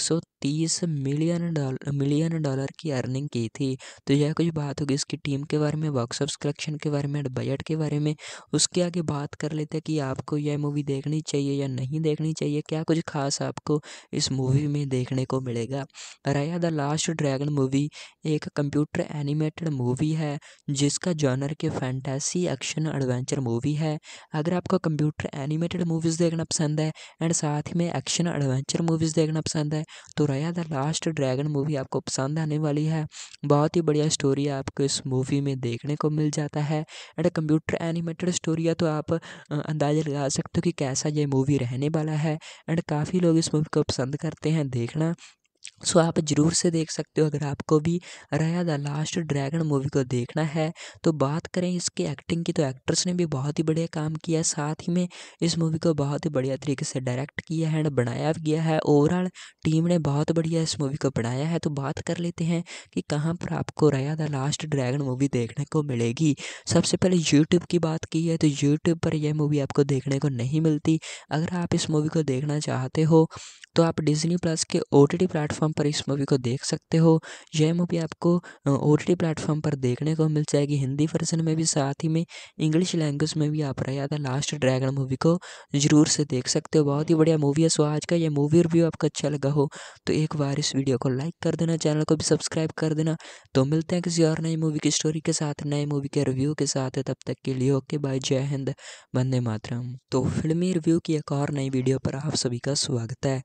मिलियन डॉलर मिलियन डॉलर की अर्निंग की थी तो यह कुछ बात होगी इसकी टीम के बारे में वर्कशॉप कलेक्शन के बारे में बजट के बारे में उसके आगे बात कर लेते हैं कि आपको यह मूवी देखनी चाहिए या नहीं देखनी चाहिए क्या कुछ खास आपको इस मूवी में देखने को मिलेगा Raya the last dragon movie एक कंप्यूटर एनिमेटेड मूवी है जिसका जॉनर के फैंटेसी एक्शन एडवेंचर मूवी है अगर आपको कंप्यूटर एनिमेटेड मूवीज़ देखना पसंद है एंड साथ में एक्शन एडवेंचर मूवीज़ देखना पसंद है तो Raya the last dragon movie आपको पसंद आने वाली है बहुत ही बढ़िया स्टोरी आपको इस मूवी में देखने को मिल जाता है एंड कंप्यूटर एनिमेटेड स्टोरी है तो आप अंदाज़ा लगा सकते हो कि कैसा ये मूवी रहने वाला है एंड काफ़ी लोग इस मूवी को पसंद करते हैं देखना सो आप जरूर से देख सकते हो अगर आपको भी रया द लास्ट ड्रैगन मूवी को देखना है तो बात करें इसके एक्टिंग की तो एक्ट्रेस ने भी बहुत ही बढ़िया काम किया साथ ही में इस मूवी को बहुत ही बढ़िया तरीके से डायरेक्ट किया है एंड बनाया गया है ओवरऑल टीम ने बहुत बढ़िया इस मूवी को बनाया है तो बात कर लेते हैं कि कहाँ पर आपको रया द लास्ट ड्रैगन मूवी देखने को मिलेगी सबसे पहले यूट्यूब की बात की है तो यूट्यूब पर यह मूवी आपको देखने को नहीं मिलती अगर आप इस मूवी को देखना चाहते हो तो आप डिजनी प्लस के ओ टी प्लेटफॉर्म प्लेटफॉर्म पर इस मूवी को देख सकते हो यह मूवी आपको ओ टी प्लेटफॉर्म पर देखने को मिल जाएगी हिंदी वर्जन में भी साथ ही में इंग्लिश लैंग्वेज में भी आप रहा था लास्ट ड्रैगन मूवी को जरूर से देख सकते हो बहुत ही बढ़िया मूवी है सो आज का यह मूवी रिव्यू आपको अच्छा लगा हो तो एक बार इस वीडियो को लाइक कर देना चैनल को भी सब्सक्राइब कर देना तो मिलते हैं किसी और नई मूवी की स्टोरी के साथ नए मूवी के रिव्यू के साथ तब तक के लिए ओके बाय जय हिंद वंदे मातरम तो फिल्मी रिव्यू की एक और नई वीडियो पर आप सभी का स्वागत है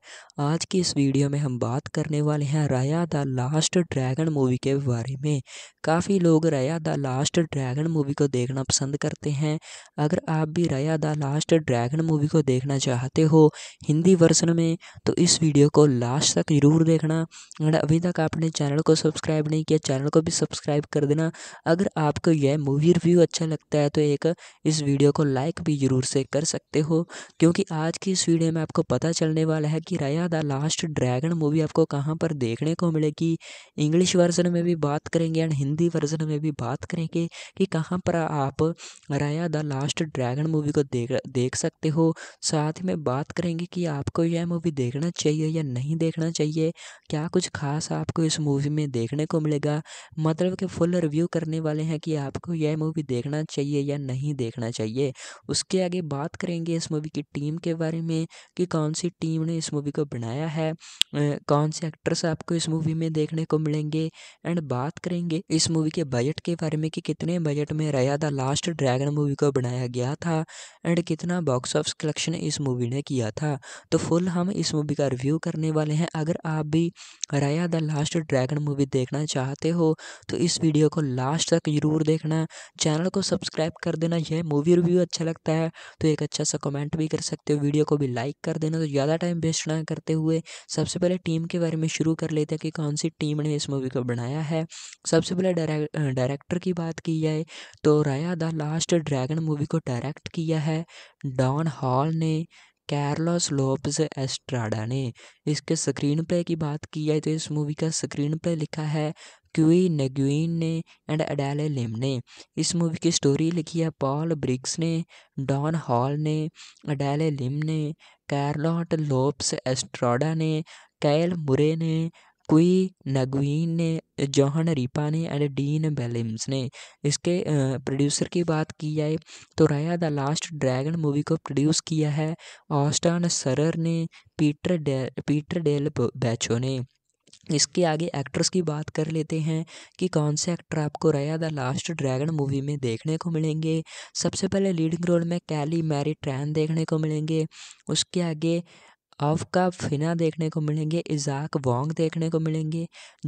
आज की इस वीडियो में हम बात करने करने वाले हैं राया द लास्ट ड्रैगन मूवी के बारे में काफ़ी लोग राया द लास्ट ड्रैगन मूवी को देखना पसंद करते हैं अगर आप भी राया द लास्ट ड्रैगन मूवी को देखना चाहते हो हिंदी वर्सन में तो इस वीडियो को लास्ट तक ज़रूर देखना अगर अभी तक आपने चैनल को सब्सक्राइब नहीं किया चैनल को भी सब्सक्राइब कर देना अगर आपको यह मूवी रिव्यू अच्छा लगता है तो एक इस वीडियो को लाइक भी ज़रूर से कर सकते हो क्योंकि आज की इस वीडियो में आपको पता चलने वाला है कि राया द लास्ट ड्रैगन मूवी आपको कहाँ यहाँ पर देखने को मिलेगी इंग्लिश वर्जन में भी बात करेंगे एंड हिंदी वर्जन में भी बात करेंगे कि कहाँ पर आप राया द लास्ट ड्रैगन मूवी को देख देख सकते हो साथ में बात करेंगे कि आपको यह मूवी देखना चाहिए या नहीं देखना चाहिए क्या कुछ खास आपको इस मूवी में देखने को मिलेगा मतलब कि फुल रिव्यू करने वाले हैं कि आपको यह मूवी देखना चाहिए या नहीं देखना चाहिए उसके आगे बात करेंगे इस मूवी की टीम के बारे में कि कौन सी टीम ने इस मूवी को बनाया है कौन से एक्टर्स आपको इस मूवी में देखने को मिलेंगे एंड बात करेंगे इस मूवी के बजट के बारे में कि कितने बजट में रया द लास्ट ड्रैगन मूवी को बनाया गया था एंड कितना बॉक्स ऑफिस कलेक्शन इस मूवी ने किया था तो फुल हम इस मूवी का रिव्यू करने वाले हैं अगर आप भी रया द लास्ट ड्रैगन मूवी देखना चाहते हो तो इस वीडियो को लास्ट तक जरूर देखना चैनल को सब्सक्राइब कर देना यह मूवी रिव्यू अच्छा लगता है तो एक अच्छा सा कमेंट भी कर सकते हो वीडियो को भी लाइक कर देना तो ज़्यादा टाइम वेस्ट ना करते हुए सबसे पहले टीम के बारे में बारे में शुरू कर लेते हैं कि कौन सी टीम ने इस मूवी को बनाया है सबसे पहले डायरेक्टर की बात की जाए तो Raya the last dragon movie को डायरेक्ट किया है डॉन हॉल ने कैरलॉस लोप्स एस्ट्राडा ने इसके स्क्रीन प्ले की बात की जाए तो इस मूवी का स्क्रीन प्ले लिखा है क्यूई नग्वीन ने एंड अडेले लिम ने इस मूवी की स्टोरी लिखी है पॉल ब्रिक्स ने डॉन हॉल ने अडेले लिम ने कैरलॉट लोप्स एस्ट्राडा ने कैल मुरे ने क्वी नगवीन ने जौहन रिपा ने एंड डीन बेलिम्स ने इसके प्रोड्यूसर की बात की जाए तो Raya the last dragon movie को प्रोड्यूस किया है ऑस्टन सरर ने Peter day Peter Del Vecho ने इसके आगे एक्ट्रेस की बात कर लेते हैं कि कौन से एक्टर आपको रया द लास्ट ड्रैगन मूवी में देखने को मिलेंगे सबसे पहले लीडिंग रोल में कैली मैरी ट्रैन देखने को मिलेंगे उसके आगे अव का फिना देखने को मिलेंगे इजाक वोंग देखने को मिलेंगे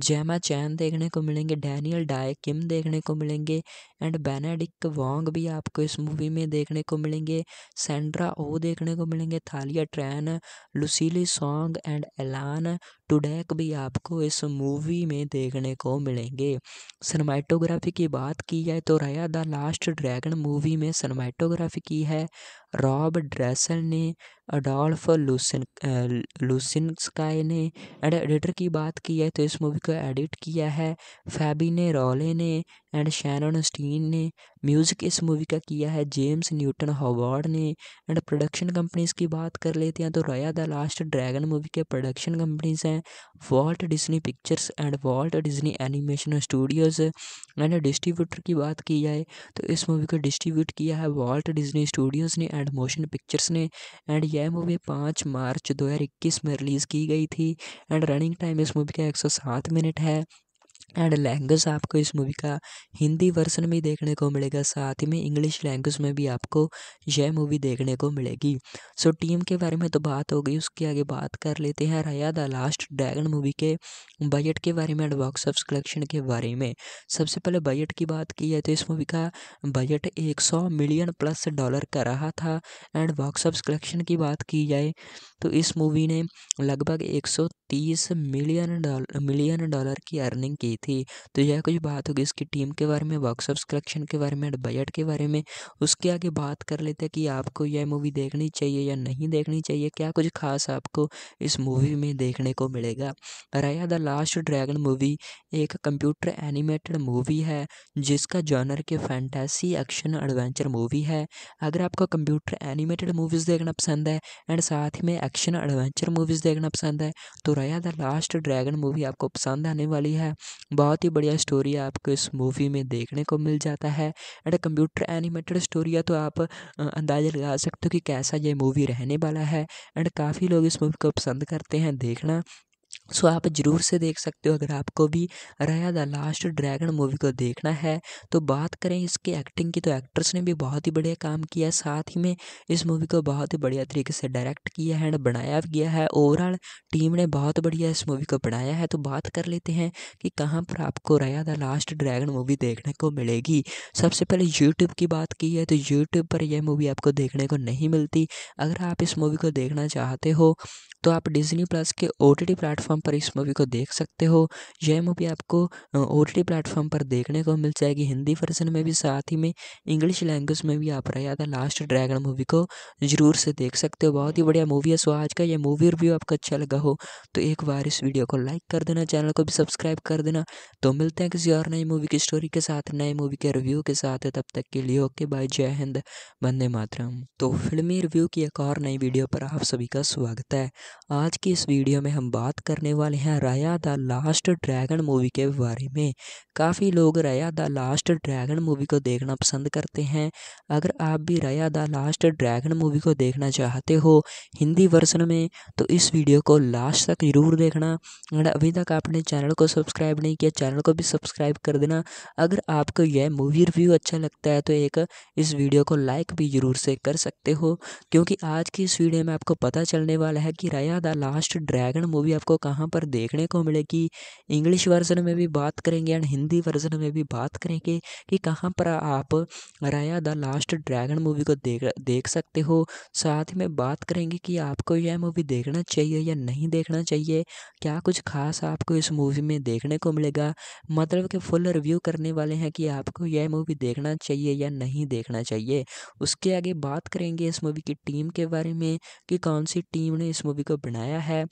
जैमा चैन देखने को मिलेंगे डैनियल डाय किम देखने को मिलेंगे एंड बेनेडिक वोंग भी आपको इस मूवी में देखने को मिलेंगे सेंड्रा ओ देखने को मिलेंगे Thalia Tran Lucille Soong and Alan Tudyk भी आपको इस मूवी में देखने को मिलेंगे सनमैटोग्राफी की बात की जाए तो Raya the last dragon movie में सनमैटोग्राफी की है रॉब ड्रेसल ने अडोल्फ लूसन स्काई ने एंड एडिटर की बात की है तो इस मूवी को एडिट किया है फैबी ने रॉले ने एंड शैनन स्टीन ने म्यूज़िक इस मूवी का किया है जेम्स न्यूटन हॉवर्ड ने एंड प्रोडक्शन कंपनीज की बात कर लेते हैं तो Raya the last dragon movie के प्रोडक्शन कंपनीज हैं Walt Disney Pictures and Walt Disney Animation Studios and distributor की बात की जाए तो इस मूवी को डिस्ट्रीब्यूट किया है वॉल्ट डिज्नी स्टूडियोज़ ने एंड मोशन पिक्चर्स ने एंड यह मूवी पाँच मार्च मार्च 2021 में रिलीज़ की गई थी एंड रनिंग टाइम इस मूवी का एक सौ सात मिनट है एंड लैंग्वेज आपको इस मूवी का हिंदी वर्सन में देखने को मिलेगा साथ ही में इंग्लिश लैंग्वेज में भी आपको यह मूवी देखने को मिलेगी सो so, टीम के बारे में तो बात हो गई उसके आगे बात कर लेते हैं Raya the last dragon movie के बजट के बारे में एंड बॉक्स ऑफ कलेक्शन के बारे में सबसे पहले बजट की बात की जाए तो इस मूवी का बजट एक मिलियन प्लस डॉलर का रहा था एंड बॉक्स ऑफ कलेक्शन की बात की जाए तो इस मूवी ने लगभग एक मिलियन डॉलर मिलियन डॉलर की अर्निंग की थी तो यह कुछ बात होगी इसकी टीम के बारे में वर्कशॉप कलेक्शन के बारे में बजट के बारे में उसके आगे बात कर लेते हैं कि आपको यह मूवी देखनी चाहिए या नहीं देखनी चाहिए क्या कुछ खास आपको इस मूवी में देखने को मिलेगा Raya the last dragon movie एक कंप्यूटर एनिमेटेड मूवी है जिसका जॉनर के फैंटेसी एक्शन एडवेंचर मूवी है अगर आपको कंप्यूटर एनिमेटेड मूवीज़ देखना पसंद है एंड साथ में एक्शन एडवेंचर मूवीज़ देखना पसंद है तो Raya the last dragon movie आपको पसंद आने वाली है बहुत ही बढ़िया स्टोरी आपको इस मूवी में देखने को मिल जाता है एंड कंप्यूटर एनिमेटेड स्टोरी है तो आप अंदाज़ा लगा सकते हो कि कैसा ये मूवी रहने वाला है एंड काफ़ी लोग इस मूवी को पसंद करते हैं देखना सो आप जरूर से देख सकते हो अगर आपको भी रया द लास्ट ड्रैगन मूवी को देखना है तो बात करें इसके एक्टिंग की तो एक्ट्रेस ने भी बहुत ही बढ़िया काम किया साथ ही में इस मूवी को बहुत ही बढ़िया तरीके से डायरेक्ट किया है एंड बनाया गया है ओवरऑल टीम ने बहुत बढ़िया इस मूवी को बनाया है तो बात कर लेते हैं कि कहाँ पर आपको रया द लास्ट ड्रैगन मूवी देखने को मिलेगी सबसे पहले यूट्यूब की बात की है तो यूट्यूब पर यह मूवी आपको देखने को नहीं मिलती अगर आप इस मूवी को देखना चाहते हो तो आप डिजनी प्लस के ओ टी प्लेटफॉर्म प्लेटफॉर्म पर इस मूवी को देख सकते हो यह मूवी आपको ओ टी प्लेटफॉर्म पर देखने को मिल जाएगी हिंदी वर्जन में भी साथ ही में इंग्लिश लैंग्वेज में भी आप रहा था लास्ट ड्रैगन मूवी को जरूर से देख सकते हो बहुत ही बढ़िया मूवी है सो आज का यह मूवी रिव्यू आपको अच्छा लगा हो तो एक बार इस वीडियो को लाइक कर देना चैनल को भी सब्सक्राइब कर देना तो मिलते हैं किसी और नई मूवी की स्टोरी के साथ नए मूवी के रिव्यू के साथ तब तक के लिए ओके बाय जय हिंद वंदे मातरम तो फिल्मी रिव्यू की एक और नई वीडियो पर आप सभी का स्वागत है आज की इस वीडियो में हम बात करने करने वाले हैं राया द लास्ट ड्रैगन मूवी के बारे में काफ़ी लोग राया द लास्ट ड्रैगन मूवी को देखना पसंद करते हैं अगर आप भी राया द लास्ट ड्रैगन मूवी को देखना चाहते हो हिंदी वर्सन में तो इस वीडियो को लास्ट तक ज़रूर देखना अगर अभी तक आपने चैनल को सब्सक्राइब नहीं किया चैनल को भी सब्सक्राइब कर देना अगर आपको यह मूवी रिव्यू अच्छा लगता है तो एक इस वीडियो को लाइक भी ज़रूर से कर सकते हो क्योंकि आज की इस वीडियो में आपको पता चलने वाला है कि राया द लास्ट ड्रैगन मूवी आपको कहाँ यहाँ पर देखने को मिलेगी इंग्लिश वर्जन में भी बात करेंगे एंड हिंदी वर्जन में भी बात करेंगे कि कहाँ पर आप राया द लास्ट ड्रैगन मूवी को देख देख सकते हो साथ में बात करेंगे कि आपको यह मूवी देखना चाहिए या नहीं देखना चाहिए क्या कुछ खास आपको इस मूवी में देखने को मिलेगा मतलब कि फुल रिव्यू करने वाले हैं कि आपको यह मूवी देखना चाहिए या नहीं देखना चाहिए उसके आगे बात करेंगे इस मूवी की टीम के बारे में कि कौन सी टीम ने इस मूवी को बनाया है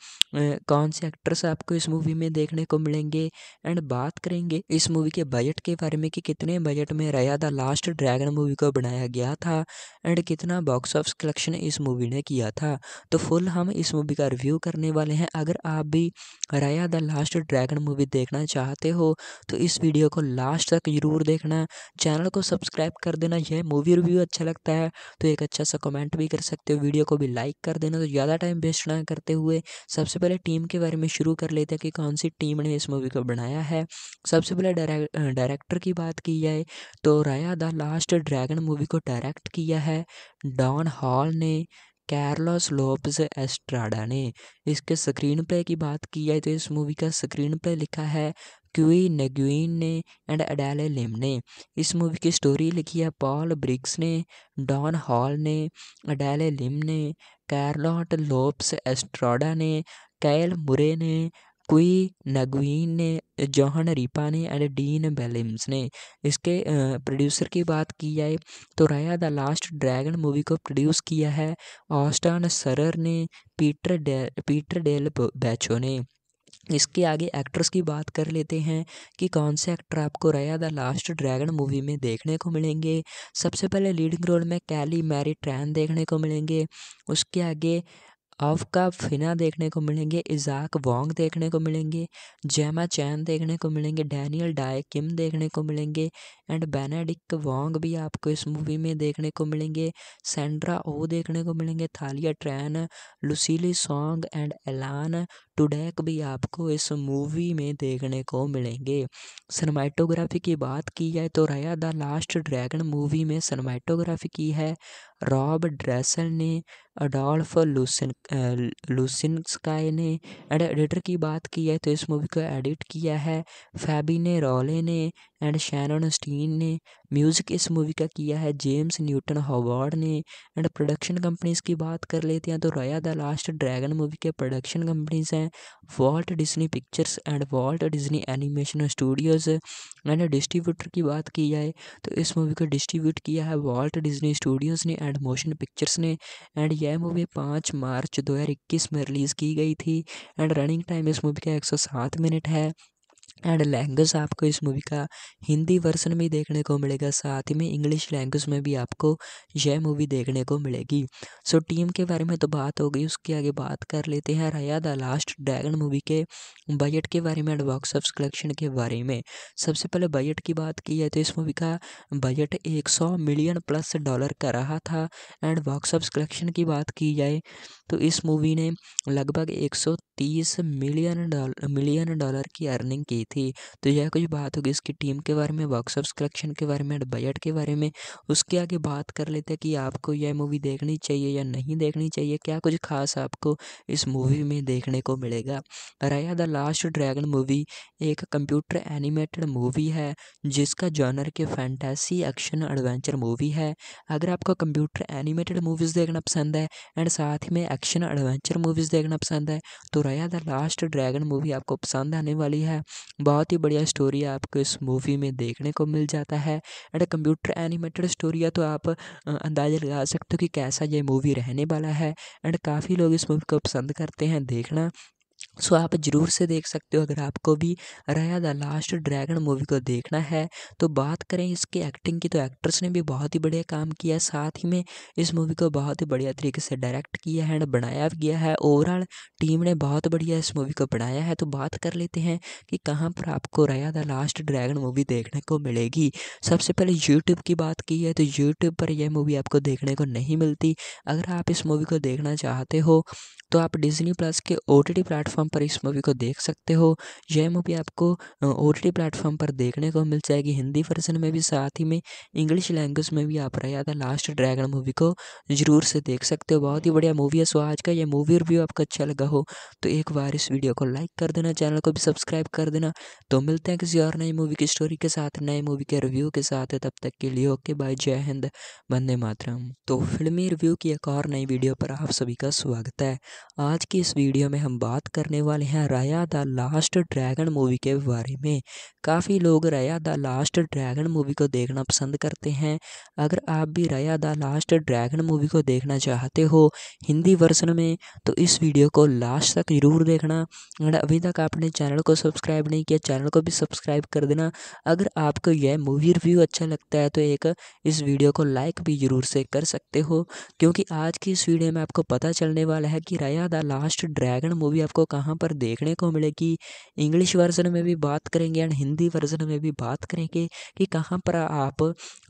कौन से एक्टर्स आपको इस मूवी में देखने को मिलेंगे एंड बात करेंगे इस मूवी के बजट के बारे में कि कितने बजट में रया द लास्ट ड्रैगन मूवी को बनाया गया था एंड कितना बॉक्स ऑफिस कलेक्शन इस मूवी ने किया था तो फुल हम इस मूवी का रिव्यू करने वाले हैं अगर आप भी रया द लास्ट ड्रैगन मूवी देखना चाहते हो तो इस वीडियो को लास्ट तक जरूर देखना चैनल को सब्सक्राइब कर देना यह मूवी रिव्यू अच्छा लगता है तो एक अच्छा सा कमेंट भी कर सकते हो वीडियो को भी लाइक कर देना तो ज़्यादा टाइम वेस्ट ना करते हुए सबसे पहले टीम के बारे बारे में शुरू कर लेते हैं कि कौन सी टीम ने इस मूवी को बनाया है सबसे पहले डायरेक्टर की बात की जाए तो Raya the last dragon movie को डायरेक्ट किया है डॉन हॉल ने कैरलॉस लोप्स एस्ट्राडा ने इसके स्क्रीन प्ले की बात की जाए तो इस मूवी का स्क्रीन प्ले लिखा है क्यूई नग्वीन ने एंड अडेले लिम ने इस मूवी की स्टोरी लिखी है पॉल ब्रिक्स ने डॉन हॉल ने अडेले लिम ने कैरलॉट लोप्स एस्ट्राडा ने कैल मुरे ने क्वी नगवीन ने जौहन रिपा ने एंड डीन बेलिम्स ने इसके प्रोड्यूसर की बात की जाए तो Raya the last dragon movie को प्रोड्यूस किया है ऑस्टन सरर ने Peter day Peter Del Vecho ने इसके आगे एक्ट्रेस की बात कर लेते हैं कि कौन से एक्टर आपको रया द लास्ट ड्रैगन मूवी में देखने को मिलेंगे सबसे पहले लीडिंग रोल में कैली मैरी ट्रैन देखने को मिलेंगे उसके आगे अव का फिना देखने को मिलेंगे इजाक वोंग देखने को मिलेंगे जैमा चैन देखने को मिलेंगे डैनियल डाय किम देखने को मिलेंगे एंड बेनेडिक वोंग भी आपको इस मूवी में देखने को मिलेंगे सेंड्रा ओ देखने को मिलेंगे Thalia Tran Lucille Soong and Alan Tudyk भी आपको इस मूवी में देखने को मिलेंगे सनमैटोग्राफी की बात की जाए तो Raya the last dragon movie में सनमैटोग्राफी की है रॉब ड्रेसल ने अडोल्फ लूसन स्काई ने एंड एडिटर की बात की है तो इस मूवी को एडिट किया है फैबी ने रॉले ने एंड शैनन स्टीन ने म्यूज़िक इस मूवी का किया है जेम्स न्यूटन हॉवर्ड ने एंड प्रोडक्शन कंपनीज की बात कर लेते हैं तो Raya the last dragon movie के प्रोडक्शन कंपनीज हैं Walt Disney Pictures and Walt Disney Animation Studios and distributor की बात की जाए तो इस मूवी को डिस्ट्रीब्यूट किया है वॉल्ट डिज्नी स्टूडियोज़ ने एंड मोशन पिक्चर्स ने एंड यह मूवी पाँच मार्च मार्च 2021 में रिलीज़ की गई थी एंड रनिंग टाइम इस मूवी का एक सौ सात मिनट है एंड लैंग्वेज आपको इस मूवी का हिंदी वर्सन में देखने को मिलेगा साथ ही में इंग्लिश लैंग्वेज में भी आपको यह मूवी देखने को मिलेगी सो so, टीम के बारे में तो बात हो गई उसके आगे बात कर लेते हैं Raya the last dragon movie के बजट के बारे में एंड बॉक्स ऑफ कलेक्शन के बारे में सबसे पहले बजट की बात की जाए तो इस मूवी का बजट एक मिलियन प्लस डॉलर का रहा था एंड बॉक्स ऑफ कलेक्शन की बात की जाए तो इस मूवी ने लगभग एक मिलियन डॉलर मिलियन डॉलर की अर्निंग की थी तो यह कुछ बात होगी इसकी टीम के बारे में वर्कशॉप कलेक्शन के बारे में बजट के बारे में उसके आगे बात कर लेते हैं कि आपको यह मूवी देखनी चाहिए या नहीं देखनी चाहिए क्या कुछ खास आपको इस मूवी में देखने को मिलेगा Raya the last dragon movie एक कंप्यूटर एनिमेटेड मूवी है जिसका जॉनर के फैंटेसी एक्शन एडवेंचर मूवी है अगर आपको कंप्यूटर एनिमेटेड मूवीज़ देखना पसंद है एंड साथ में एक्शन एडवेंचर मूवीज़ देखना पसंद है तो Raya the last dragon movie आपको पसंद आने वाली है बहुत ही बढ़िया स्टोरी आपको इस मूवी में देखने को मिल जाता है एंड कंप्यूटर एनिमेटेड स्टोरी है तो आप अंदाज़ा लगा सकते हो कि कैसा ये मूवी रहने वाला है एंड काफ़ी लोग इस मूवी को पसंद करते हैं देखना सो आप जरूर से देख सकते हो अगर आपको भी रया द लास्ट ड्रैगन मूवी को देखना है तो बात करें इसके एक्टिंग की तो एक्ट्रेस ने भी बहुत ही बढ़िया काम किया साथ ही में इस मूवी को बहुत ही बढ़िया तरीके से डायरेक्ट किया है एंड बनाया भी गया है ओवरऑल टीम ने बहुत बढ़िया इस मूवी को बनाया है तो बात कर लेते हैं कि कहाँ पर आपको रया द लास्ट ड्रैगन मूवी देखने को मिलेगी सबसे पहले यूट्यूब की बात की है तो यूट्यूब पर यह मूवी आपको देखने को नहीं मिलती अगर आप इस मूवी को देखना चाहते हो तो आप डिजनी प्लस के ओ टी प्लेटफॉर्म प्लेटफॉर्म पर इस मूवी को देख सकते हो यह मूवी आपको ओ टी प्लेटफॉर्म पर देखने को मिल जाएगी हिंदी वर्जन में भी साथ ही में इंग्लिश लैंग्वेज में भी आप रहा था लास्ट ड्रैगन मूवी को जरूर से देख सकते हो बहुत ही बढ़िया मूवी है सो आज का यह मूवी रिव्यू आपको अच्छा लगा हो तो एक बार इस वीडियो को लाइक कर देना चैनल को भी सब्सक्राइब कर देना तो मिलते हैं किसी और नई मूवी की स्टोरी के साथ नए मूवी के रिव्यू के साथ तब तक के लिए ओके बाय जय हिंद वंदे मातरम तो फिल्मी रिव्यू की एक और नई वीडियो पर आप सभी का स्वागत है आज की इस वीडियो में हम बात करने करने वाले हैं राया द लास्ट ड्रैगन मूवी के बारे में काफ़ी लोग राया द लास्ट ड्रैगन मूवी को देखना पसंद करते हैं अगर आप भी राया द लास्ट ड्रैगन मूवी को देखना चाहते हो हिंदी वर्सन में तो इस वीडियो को लास्ट तक ज़रूर देखना अगर अभी तक आपने चैनल को सब्सक्राइब नहीं किया चैनल को भी सब्सक्राइब कर देना अगर आपको यह मूवी रिव्यू अच्छा लगता है तो एक इस वीडियो को लाइक भी ज़रूर से कर सकते हो क्योंकि आज की इस वीडियो में आपको पता चलने वाला है कि राया द लास्ट ड्रैगन मूवी आपको कहाँ यहाँ पर देखने को मिलेगी इंग्लिश वर्जन में भी बात करेंगे एंड हिंदी वर्जन में भी बात करेंगे कि कहाँ पर आप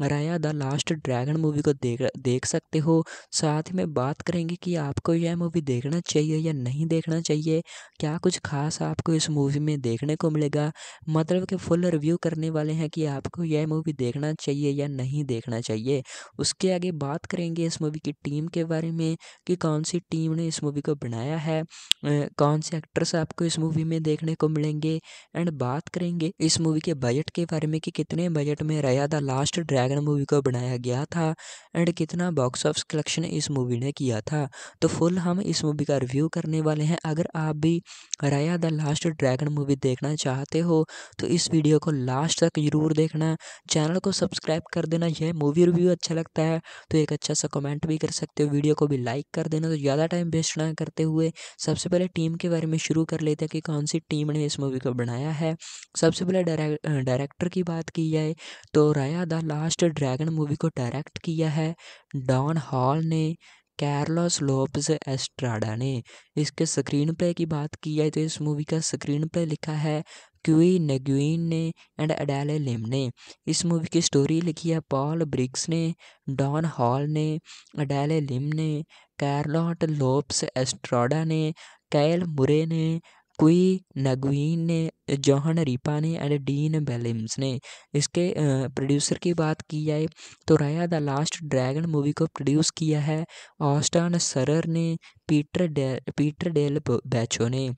राया द लास्ट ड्रैगन मूवी को देख देख सकते हो साथ में बात करेंगे कि आपको यह मूवी देखना चाहिए या नहीं देखना चाहिए क्या कुछ खास आपको इस मूवी में देखने को मिलेगा मतलब कि फुल रिव्यू करने वाले हैं कि आपको यह मूवी देखना चाहिए या नहीं देखना चाहिए उसके आगे बात करेंगे इस मूवी की टीम के बारे में कि कौन सी टीम ने इस मूवी को बनाया है कौन से एक्टर्स आपको इस मूवी में देखने को मिलेंगे एंड बात करेंगे इस मूवी के बजट के बारे में कि कितने बजट में रया द लास्ट ड्रैगन मूवी को बनाया गया था एंड कितना बॉक्स ऑफिस कलेक्शन इस मूवी ने किया था तो फुल हम इस मूवी का रिव्यू करने वाले हैं अगर आप भी रया द लास्ट ड्रैगन मूवी देखना चाहते हो तो इस वीडियो को लास्ट तक जरूर देखना चैनल को सब्सक्राइब कर देना यह मूवी रिव्यू अच्छा लगता है तो एक अच्छा सा कमेंट भी कर सकते हो वीडियो को भी लाइक कर देना तो ज़्यादा टाइम वेस्ट ना करते हुए सबसे पहले टीम के बारे में बारे में शुरू कर लेते हैं कि कौन सी टीम ने इस मूवी को बनाया है सबसे पहले डायरेक्टर की बात की जाए तो Raya the last dragon movie को डायरेक्ट किया है डॉन हॉल ने कैरलॉस लोप्स एस्ट्राडा ने इसके स्क्रीन प्ले की बात की जाए तो इस मूवी का स्क्रीन प्ले लिखा है क्यूई नग्वीन ने एंड अडेले लिम ने इस मूवी की स्टोरी लिखी है पॉल ब्रिक्स ने डॉन हॉल ने अडेले लिम ने कैरलॉट लोप्स एस्ट्राडा ने कैल मुरे ने क्वी नगवीन ने जौहन रिपा ने एंड डीन बेलिम्स ने इसके प्रोड्यूसर की बात की जाए तो Raya the last dragon movie को प्रोड्यूस किया है ऑस्टन सरर ने Peter day Peter Del Vecho ने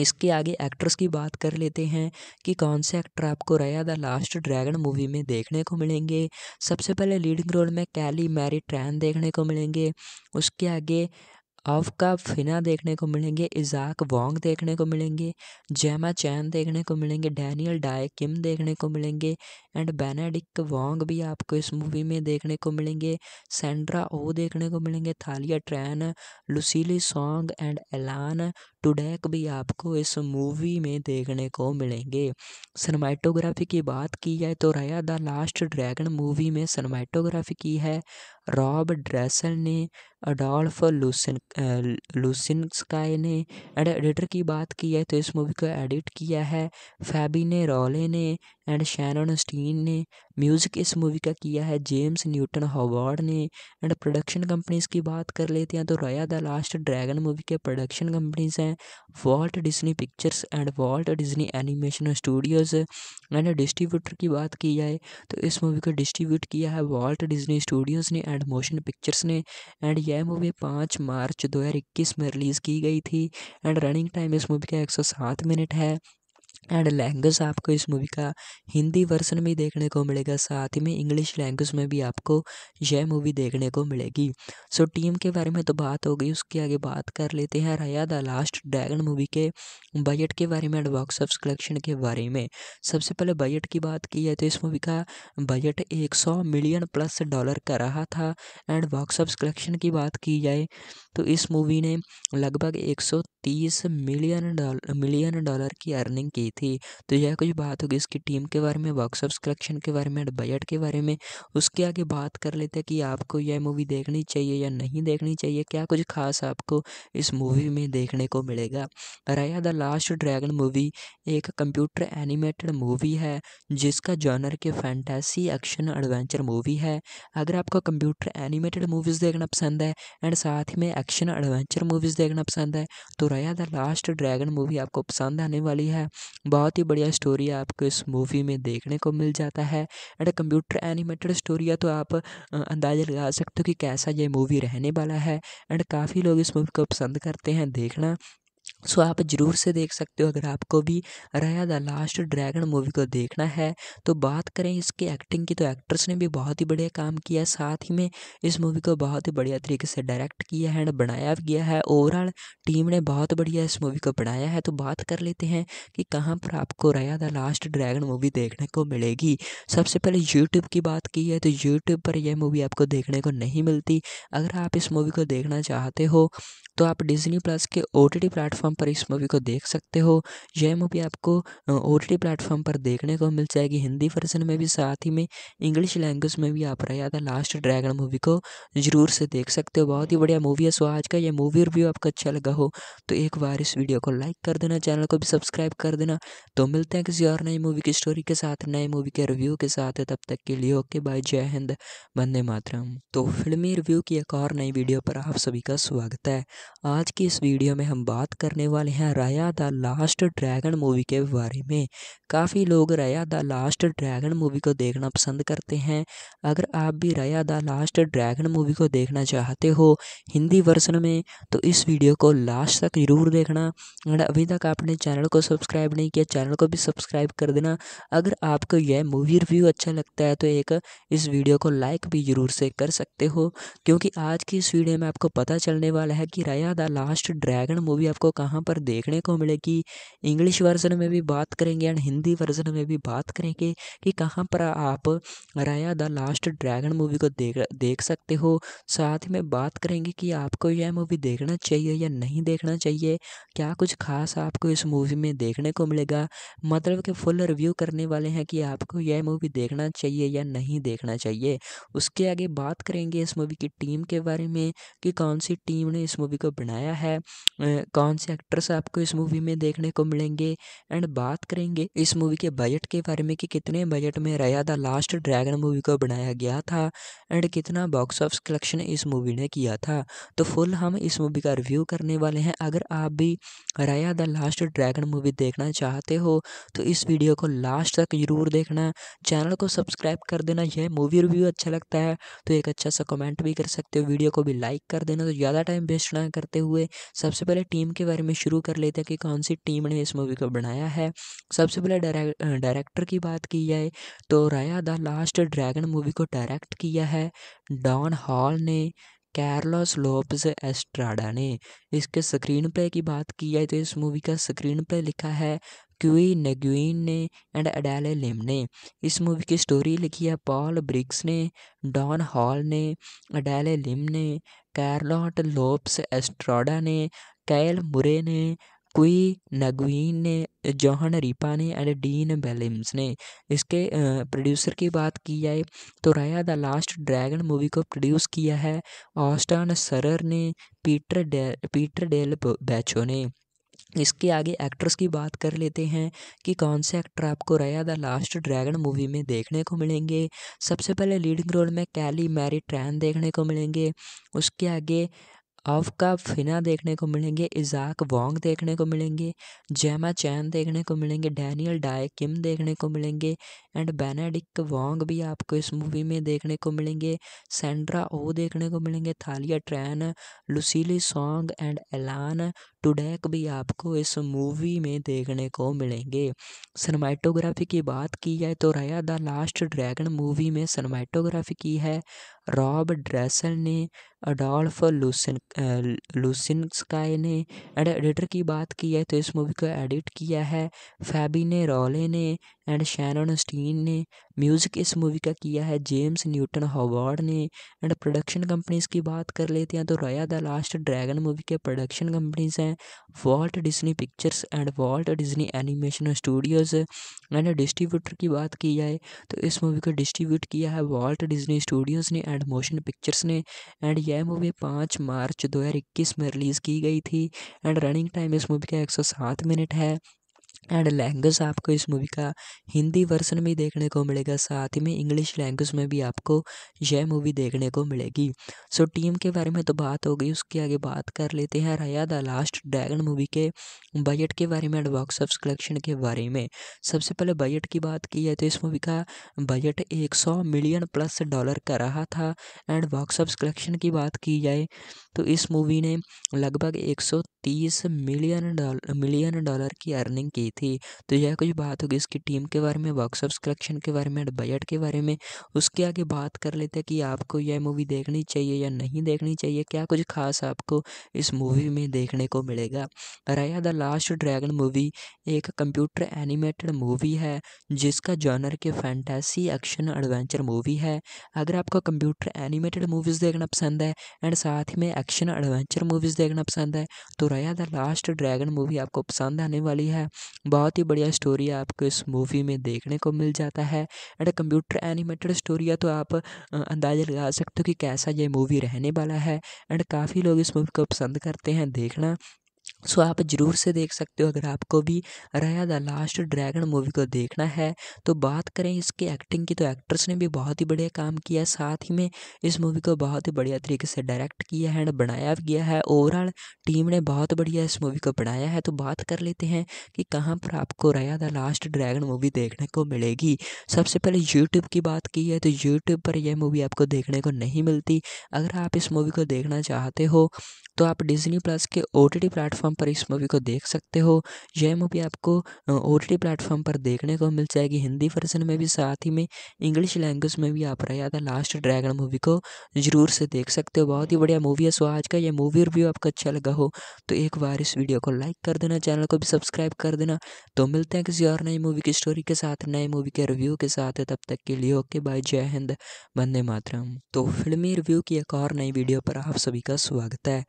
इसके आगे एक्ट्रेस की बात कर लेते हैं कि कौन से एक्टर आपको रया द लास्ट ड्रैगन मूवी में देखने को मिलेंगे सबसे पहले लीडिंग रोल में कैली मैरी ट्रैन देखने को मिलेंगे उसके आगे अवका का फिना देखने को मिलेंगे इजाक वोंग देखने को मिलेंगे जैमा चैन देखने को मिलेंगे डैनियल डाय किम देखने को मिलेंगे एंड बेनेडिक वोंग भी आपको इस मूवी में देखने को मिलेंगे सेंड्रा ओ देखने को मिलेंगे Thalia Tran Lucille Soong and Alan Tudyk भी आपको इस मूवी में देखने को मिलेंगे सनमैटोग्राफी की बात की जाए तो Raya the last dragon movie में सनमैटोग्राफी की है रॉब ड्रेसल ने अडोल्फ लूसन स्काई ने एंड एडिटर की बात की है तो इस मूवी को एडिट किया है फैबी ने रॉले ने एंड शैनन स्टीन ने म्यूज़िक इस मूवी का किया है जेम्स न्यूटन हॉवर्ड ने एंड प्रोडक्शन कंपनीज की बात कर लेते हैं तो Raya the last dragon movie के प्रोडक्शन कंपनीज हैं Walt Disney Pictures and Walt Disney Animation Studios and distributor की बात की जाए तो इस मूवी को डिस्ट्रीब्यूट किया है वॉल्ट डिज्नी स्टूडियोज़ ने एंड मोशन पिक्चर्स ने एंड यह मूवी पाँच मार्च मार्च 2021 में रिलीज़ की गई थी एंड रनिंग टाइम इस मूवी का एक सौ सात मिनट है एंड लैंग्वेज आपको इस मूवी का हिंदी वर्जन में देखने को मिलेगा साथ ही में इंग्लिश लैंग्वेज में भी आपको यह मूवी देखने को मिलेगी सो so, टीम के बारे में तो बात हो गई उसके आगे बात कर लेते हैं Raya the last dragon movie के बजट के बारे में एंड बॉक्स ऑफ कलेक्शन के बारे में सबसे पहले बजट की बात की जाए तो इस मूवी का बजट एक मिलियन प्लस डॉलर का रहा था एंड बॉक्स ऑफ कलेक्शन की बात की जाए तो इस मूवी ने लगभग एक मिलियन डॉलर मिलियन डॉलर की अर्निंग की थी तो यह कुछ बात होगी इसकी टीम के बारे में वर्कशॉप कलेक्शन के बारे में बजट के बारे में उसके आगे बात कर लेते हैं कि आपको यह मूवी देखनी चाहिए या नहीं देखनी चाहिए क्या कुछ खास आपको इस मूवी में देखने को मिलेगा Raya the last dragon movie एक कंप्यूटर एनिमेटेड मूवी है जिसका जॉनर के फैंटेसी एक्शन एडवेंचर मूवी है अगर आपको कंप्यूटर एनिमेटेड मूवीज़ देखना पसंद है एंड साथ में एक्शन एडवेंचर मूवीज़ देखना पसंद है तो Raya the last dragon movie आपको पसंद आने वाली है बहुत ही बढ़िया स्टोरी आपको इस मूवी में देखने को मिल जाता है एंड कंप्यूटर एनिमेटेड स्टोरी है तो आप अंदाज़ा लगा सकते हो कि कैसा ये मूवी रहने वाला है एंड काफ़ी लोग इस मूवी को पसंद करते हैं देखना सो आप जरूर से देख सकते हो अगर आपको भी रया द लास्ट ड्रैगन मूवी को देखना है तो बात करें इसके एक्टिंग की तो एक्ट्रेस ने भी बहुत ही बढ़िया काम किया साथ ही में इस मूवी को बहुत ही बढ़िया तरीके से डायरेक्ट किया है एंड बनाया गया है ओवरऑल टीम ने बहुत बढ़िया इस मूवी को बनाया है तो बात कर लेते हैं कि कहाँ पर आपको रया द लास्ट ड्रैगन मूवी देखने को मिलेगी सबसे पहले यूट्यूब की बात की है तो यूट्यूब पर यह मूवी आपको देखने को नहीं मिलती अगर आप इस मूवी को देखना चाहते हो तो आप डिजनी प्लस के ओ टी प्लेटफॉर्म प्लेटफॉर्म पर इस मूवी को देख सकते हो यह मूवी आपको ओ टी प्लेटफॉर्म पर देखने को मिल जाएगी हिंदी वर्जन में भी साथ ही में इंग्लिश लैंग्वेज में भी आप रहा था लास्ट ड्रैगन मूवी को जरूर से देख सकते हो बहुत ही बढ़िया मूवी है सो आज का यह मूवी रिव्यू आपको अच्छा लगा हो तो एक बार इस वीडियो को लाइक कर देना चैनल को भी सब्सक्राइब कर देना तो मिलते हैं किसी और नई मूवी की स्टोरी के साथ नए मूवी के रिव्यू के साथ तब तक के लिए ओके बाय जय हिंद वंदे मातरम तो फिल्मी रिव्यू की एक और नई वीडियो पर आप सभी का स्वागत है आज की इस वीडियो में हम बात करने करने वाले हैं राया द लास्ट ड्रैगन मूवी के बारे में काफ़ी लोग राया द लास्ट ड्रैगन मूवी को देखना पसंद करते हैं अगर आप भी राया द लास्ट ड्रैगन मूवी को देखना चाहते हो हिंदी वर्सन में तो इस वीडियो को लास्ट तक ज़रूर देखना अगर अभी तक आपने चैनल को सब्सक्राइब नहीं किया चैनल को भी सब्सक्राइब कर देना अगर आपको यह मूवी रिव्यू अच्छा लगता है तो एक इस वीडियो को लाइक भी ज़रूर से कर सकते हो क्योंकि आज की इस वीडियो में आपको पता चलने वाला है कि राया द लास्ट ड्रैगन मूवी आपको कहाँ यहाँ पर देखने को मिलेगी इंग्लिश वर्जन में भी बात करेंगे एंड हिंदी वर्जन में भी बात करेंगे कि कहाँ पर आप राया द लास्ट ड्रैगन मूवी को देख देख सकते हो साथ में बात करेंगे कि आपको यह मूवी देखना चाहिए या नहीं देखना चाहिए क्या कुछ खास आपको इस मूवी में देखने को मिलेगा मतलब कि फुल रिव्यू करने वाले हैं कि आपको यह मूवी देखना चाहिए या नहीं देखना चाहिए उसके आगे बात करेंगे इस मूवी की टीम के बारे में कि कौन सी टीम ने इस मूवी को बनाया है कौन से एक्टर्स आपको इस मूवी में देखने को मिलेंगे एंड बात करेंगे इस मूवी के बजट के बारे में कि कितने बजट में रया द लास्ट ड्रैगन मूवी को बनाया गया था एंड कितना बॉक्स ऑफिस कलेक्शन इस मूवी ने किया था तो फुल हम इस मूवी का रिव्यू करने वाले हैं अगर आप भी रया द लास्ट ड्रैगन मूवी देखना चाहते हो तो इस वीडियो को लास्ट तक जरूर देखना चैनल को सब्सक्राइब कर देना यह मूवी रिव्यू अच्छा लगता है तो एक अच्छा सा कमेंट भी कर सकते हो वीडियो को भी लाइक कर देना तो ज़्यादा टाइम वेस्ट ना करते हुए सबसे पहले टीम के बारे में बारे में शुरू कर लेते हैं कि कौन सी टीम ने इस मूवी को बनाया है सबसे पहले डायरेक्टर की बात की जाए तो Raya the last dragon movie को डायरेक्ट किया है डॉन हॉल ने कैरलॉस लोप्स एस्ट्राडा ने इसके स्क्रीन प्ले की बात की जाए तो इस मूवी का स्क्रीन प्ले लिखा है क्यूई नग्वीन ने एंड अडेले लिम ने इस मूवी की स्टोरी लिखी है पॉल ब्रिक्स ने डॉन हॉल ने अडेले लिम ने कैरलॉट लोप्स एस्ट्राडा ने कैल मुरे ने क्वी नगवीन ने जौहन रिपा ने एंड डीन बेलिम्स ने इसके प्रोड्यूसर की बात की जाए तो Raya the last dragon movie को प्रोड्यूस किया है ऑस्टन सरर ने Peter day Peter Del Vecho ने इसके आगे एक्ट्रेस की बात कर लेते हैं कि कौन से एक्टर आपको रया द लास्ट ड्रैगन मूवी में देखने को मिलेंगे सबसे पहले लीडिंग रोल में कैली मैरी ट्रैन देखने को मिलेंगे उसके आगे अवका फिना देखने को मिलेंगे इजाक वोंग देखने को मिलेंगे जैमा चैन देखने को मिलेंगे डैनियल डाय किम देखने को मिलेंगे एंड बेनेडिक वोंग भी आपको इस मूवी में देखने को मिलेंगे सेंड्रा ओ देखने को मिलेंगे Thalia Tran Lucille Soong and Alan Tudyk भी आपको इस मूवी में देखने को मिलेंगे सनमैटोग्राफी की बात की जाए तो Raya the last dragon movie में सनमैटोग्राफी की है रॉब ड्रेसल ने अडोल्फ लूसन स्काई ने एंड एडिटर की बात की है तो इस मूवी को एडिट किया है फैबी ने रॉले ने एंड शैनन स्टीन ने म्यूज़िक इस मूवी का किया है जेम्स न्यूटन हॉवर्ड ने एंड प्रोडक्शन कंपनीज की बात कर लेते हैं तो Raya the last dragon movie के प्रोडक्शन कंपनीज हैं Walt Disney Pictures and Walt Disney Animation Studios and distributor की बात की जाए तो इस मूवी को डिस्ट्रीब्यूट किया है वॉल्ट डिज्नी स्टूडियोज़ ने एंड मोशन पिक्चर्स ने एंड यह मूवी पाँच मार्च मार्च 2021 में रिलीज़ की गई थी एंड रनिंग टाइम इस मूवी का एक सौ सात मिनट है एंड लैंग्वेज आपको इस मूवी का हिंदी वर्सन में देखने को मिलेगा साथ ही में इंग्लिश लैंग्वेज में भी आपको यह मूवी देखने को मिलेगी सो so, टीम के बारे में तो बात हो गई उसके आगे बात कर लेते हैं Raya the last dragon movie के बजट के बारे में एंड बॉक्स ऑफ कलेक्शन के बारे में सबसे पहले बजट की बात की जाए तो इस मूवी का बजट एक मिलियन प्लस डॉलर का रहा था एंड बॉक्स ऑफ कलेक्शन की बात की जाए तो इस मूवी ने लगभग एक मिलियन डॉलर मिलियन डॉलर की अर्निंग की थी तो यह कुछ बात होगी इसकी टीम के बारे में वर्कशॉप कलेक्शन के बारे में बजट के बारे में उसके आगे बात कर लेते हैं कि आपको यह मूवी देखनी चाहिए या नहीं देखनी चाहिए क्या कुछ खास आपको इस मूवी में देखने को मिलेगा Raya the last dragon movie एक कंप्यूटर एनिमेटेड मूवी है जिसका जॉनर के फैंटेसी एक्शन एडवेंचर मूवी है अगर आपको कंप्यूटर एनिमेटेड मूवीज़ देखना पसंद है एंड साथ में एक्शन एडवेंचर मूवीज़ देखना पसंद है तो Raya the last dragon movie आपको पसंद आने वाली है बहुत ही बढ़िया स्टोरी आपको इस मूवी में देखने को मिल जाता है एंड कंप्यूटर एनिमेटेड स्टोरी है तो आप अंदाज़ा लगा सकते हो कि कैसा ये मूवी रहने वाला है एंड काफ़ी लोग इस मूवी को पसंद करते हैं देखना सो आप जरूर से देख सकते हो अगर आपको भी रया द लास्ट ड्रैगन मूवी को देखना है तो बात करें इसके एक्टिंग की तो एक्ट्रेस ने भी बहुत ही बढ़िया काम किया साथ ही में इस मूवी को बहुत ही बढ़िया तरीके से डायरेक्ट किया है एंड बनाया भी गया है ओवरऑल टीम ने बहुत बढ़िया इस मूवी को बनाया है तो बात कर लेते हैं कि कहाँ पर आपको रया द लास्ट ड्रैगन मूवी देखने को मिलेगी सबसे पहले यूट्यूब की बात की है तो यूट्यूब पर यह मूवी आपको देखने को नहीं मिलती अगर आप इस मूवी को देखना चाहते हो तो आप डिजनी प्लस के ओ टी प्लेटफॉर्म प्लेटफॉर्म पर इस मूवी को देख सकते हो यह मूवी आपको ओ टी प्लेटफॉर्म पर देखने को मिल जाएगी हिंदी वर्जन में भी साथ ही में इंग्लिश लैंग्वेज में भी आप रहा था लास्ट ड्रैगन मूवी को जरूर से देख सकते हो बहुत ही बढ़िया मूवी है सो आज का यह मूवी रिव्यू आपको अच्छा लगा हो तो एक बार इस वीडियो को लाइक कर देना चैनल को भी सब्सक्राइब कर देना तो मिलते हैं किसी और नई मूवी की स्टोरी के साथ नए मूवी के रिव्यू के साथ तब तक के लिए ओके बाय जय हिंद वंदे मातरम तो फिल्मी रिव्यू की एक और नई वीडियो पर आप सभी का स्वागत है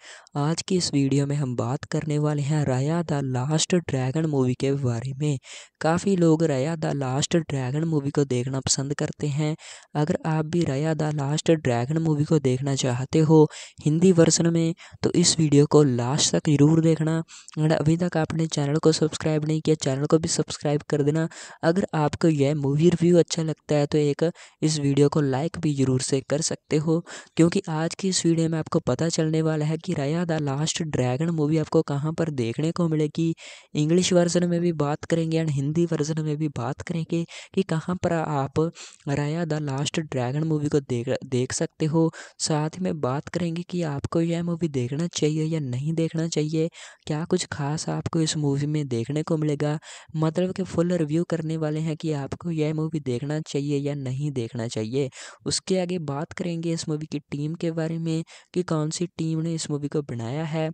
आज की इस वीडियो में हम बात करने करने वाले हैं राया द लास्ट ड्रैगन मूवी के बारे में काफ़ी लोग राया द लास्ट ड्रैगन मूवी को देखना पसंद करते हैं अगर आप भी राया द लास्ट ड्रैगन मूवी को देखना चाहते हो हिंदी वर्सन में तो इस वीडियो को लास्ट तक ज़रूर देखना और अभी तक आपने चैनल को सब्सक्राइब नहीं किया चैनल को भी सब्सक्राइब कर देना अगर आपको यह मूवी रिव्यू अच्छा लगता है तो एक इस वीडियो को लाइक भी ज़रूर से कर सकते हो क्योंकि आज की इस वीडियो में आपको पता चलने वाला है कि राया द लास्ट ड्रैगन मूवी आपको कहाँ यहाँ पर देखने को मिलेगी इंग्लिश वर्जन में भी बात करेंगे एंड हिंदी वर्जन में भी बात करेंगे कि कहाँ पर आप राया द लास्ट ड्रैगन मूवी को देख देख सकते हो साथ में बात करेंगे कि आपको यह मूवी देखना चाहिए या नहीं देखना चाहिए क्या कुछ खास आपको इस मूवी में देखने को मिलेगा मतलब कि फुल रिव्यू करने वाले हैं कि आपको यह मूवी देखना चाहिए या नहीं देखना चाहिए उसके आगे बात करेंगे इस मूवी की टीम के बारे में कि कौन सी टीम ने इस मूवी को बनाया है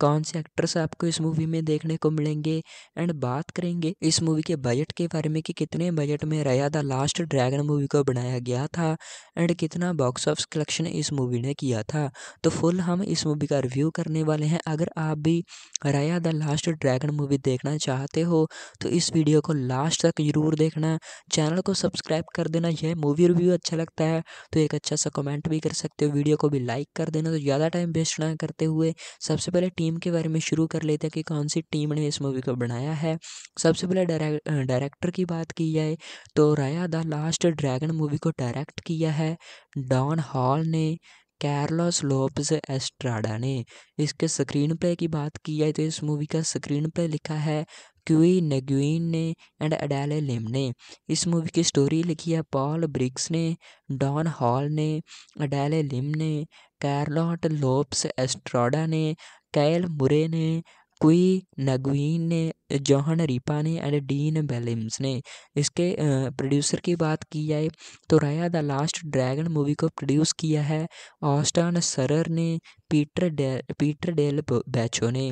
कौन से एक्टर्स आपको इस मूवी में देखने को मिलेंगे एंड बात करेंगे इस मूवी के बजट के बारे में कि कितने बजट में रया द लास्ट ड्रैगन मूवी को बनाया गया था एंड कितना बॉक्स ऑफिस कलेक्शन इस मूवी ने किया था तो फुल हम इस मूवी का रिव्यू करने वाले हैं अगर आप भी रया द लास्ट ड्रैगन मूवी देखना चाहते हो तो इस वीडियो को लास्ट तक जरूर देखना चैनल को सब्सक्राइब कर देना यह मूवी रिव्यू अच्छा लगता है तो एक अच्छा सा कमेंट भी कर सकते हो वीडियो को भी लाइक कर देना तो ज़्यादा टाइम वेस्ट ना करते हुए सबसे पहले टीम के बारे बारे में शुरू कर लेते हैं कि कौन सी टीम ने इस मूवी को बनाया है सबसे पहले डायरेक्टर की बात की जाए तो Raya the last dragon movie को डायरेक्ट किया है डॉन हॉल ने कैरलॉस लोप्स एस्ट्राडा ने इसके स्क्रीन प्ले की बात की जाए तो इस मूवी का स्क्रीन प्ले लिखा है क्यूई नग्वीन ने एंड अडेले लिम ने इस मूवी की स्टोरी लिखी है पॉल ब्रिक्स ने डॉन हॉल ने अडेले लिम ने कैरलॉट लोप्स एस्ट्राडा ने कैल मुरे ने क्वी नगवीन ने जौहन रिपा ने एंड डीन बेलिम्स ने इसके प्रोड्यूसर की बात की जाए तो Raya the last dragon movie को प्रोड्यूस किया है ऑस्टन सरर ने Peter day Peter Del Vecho ने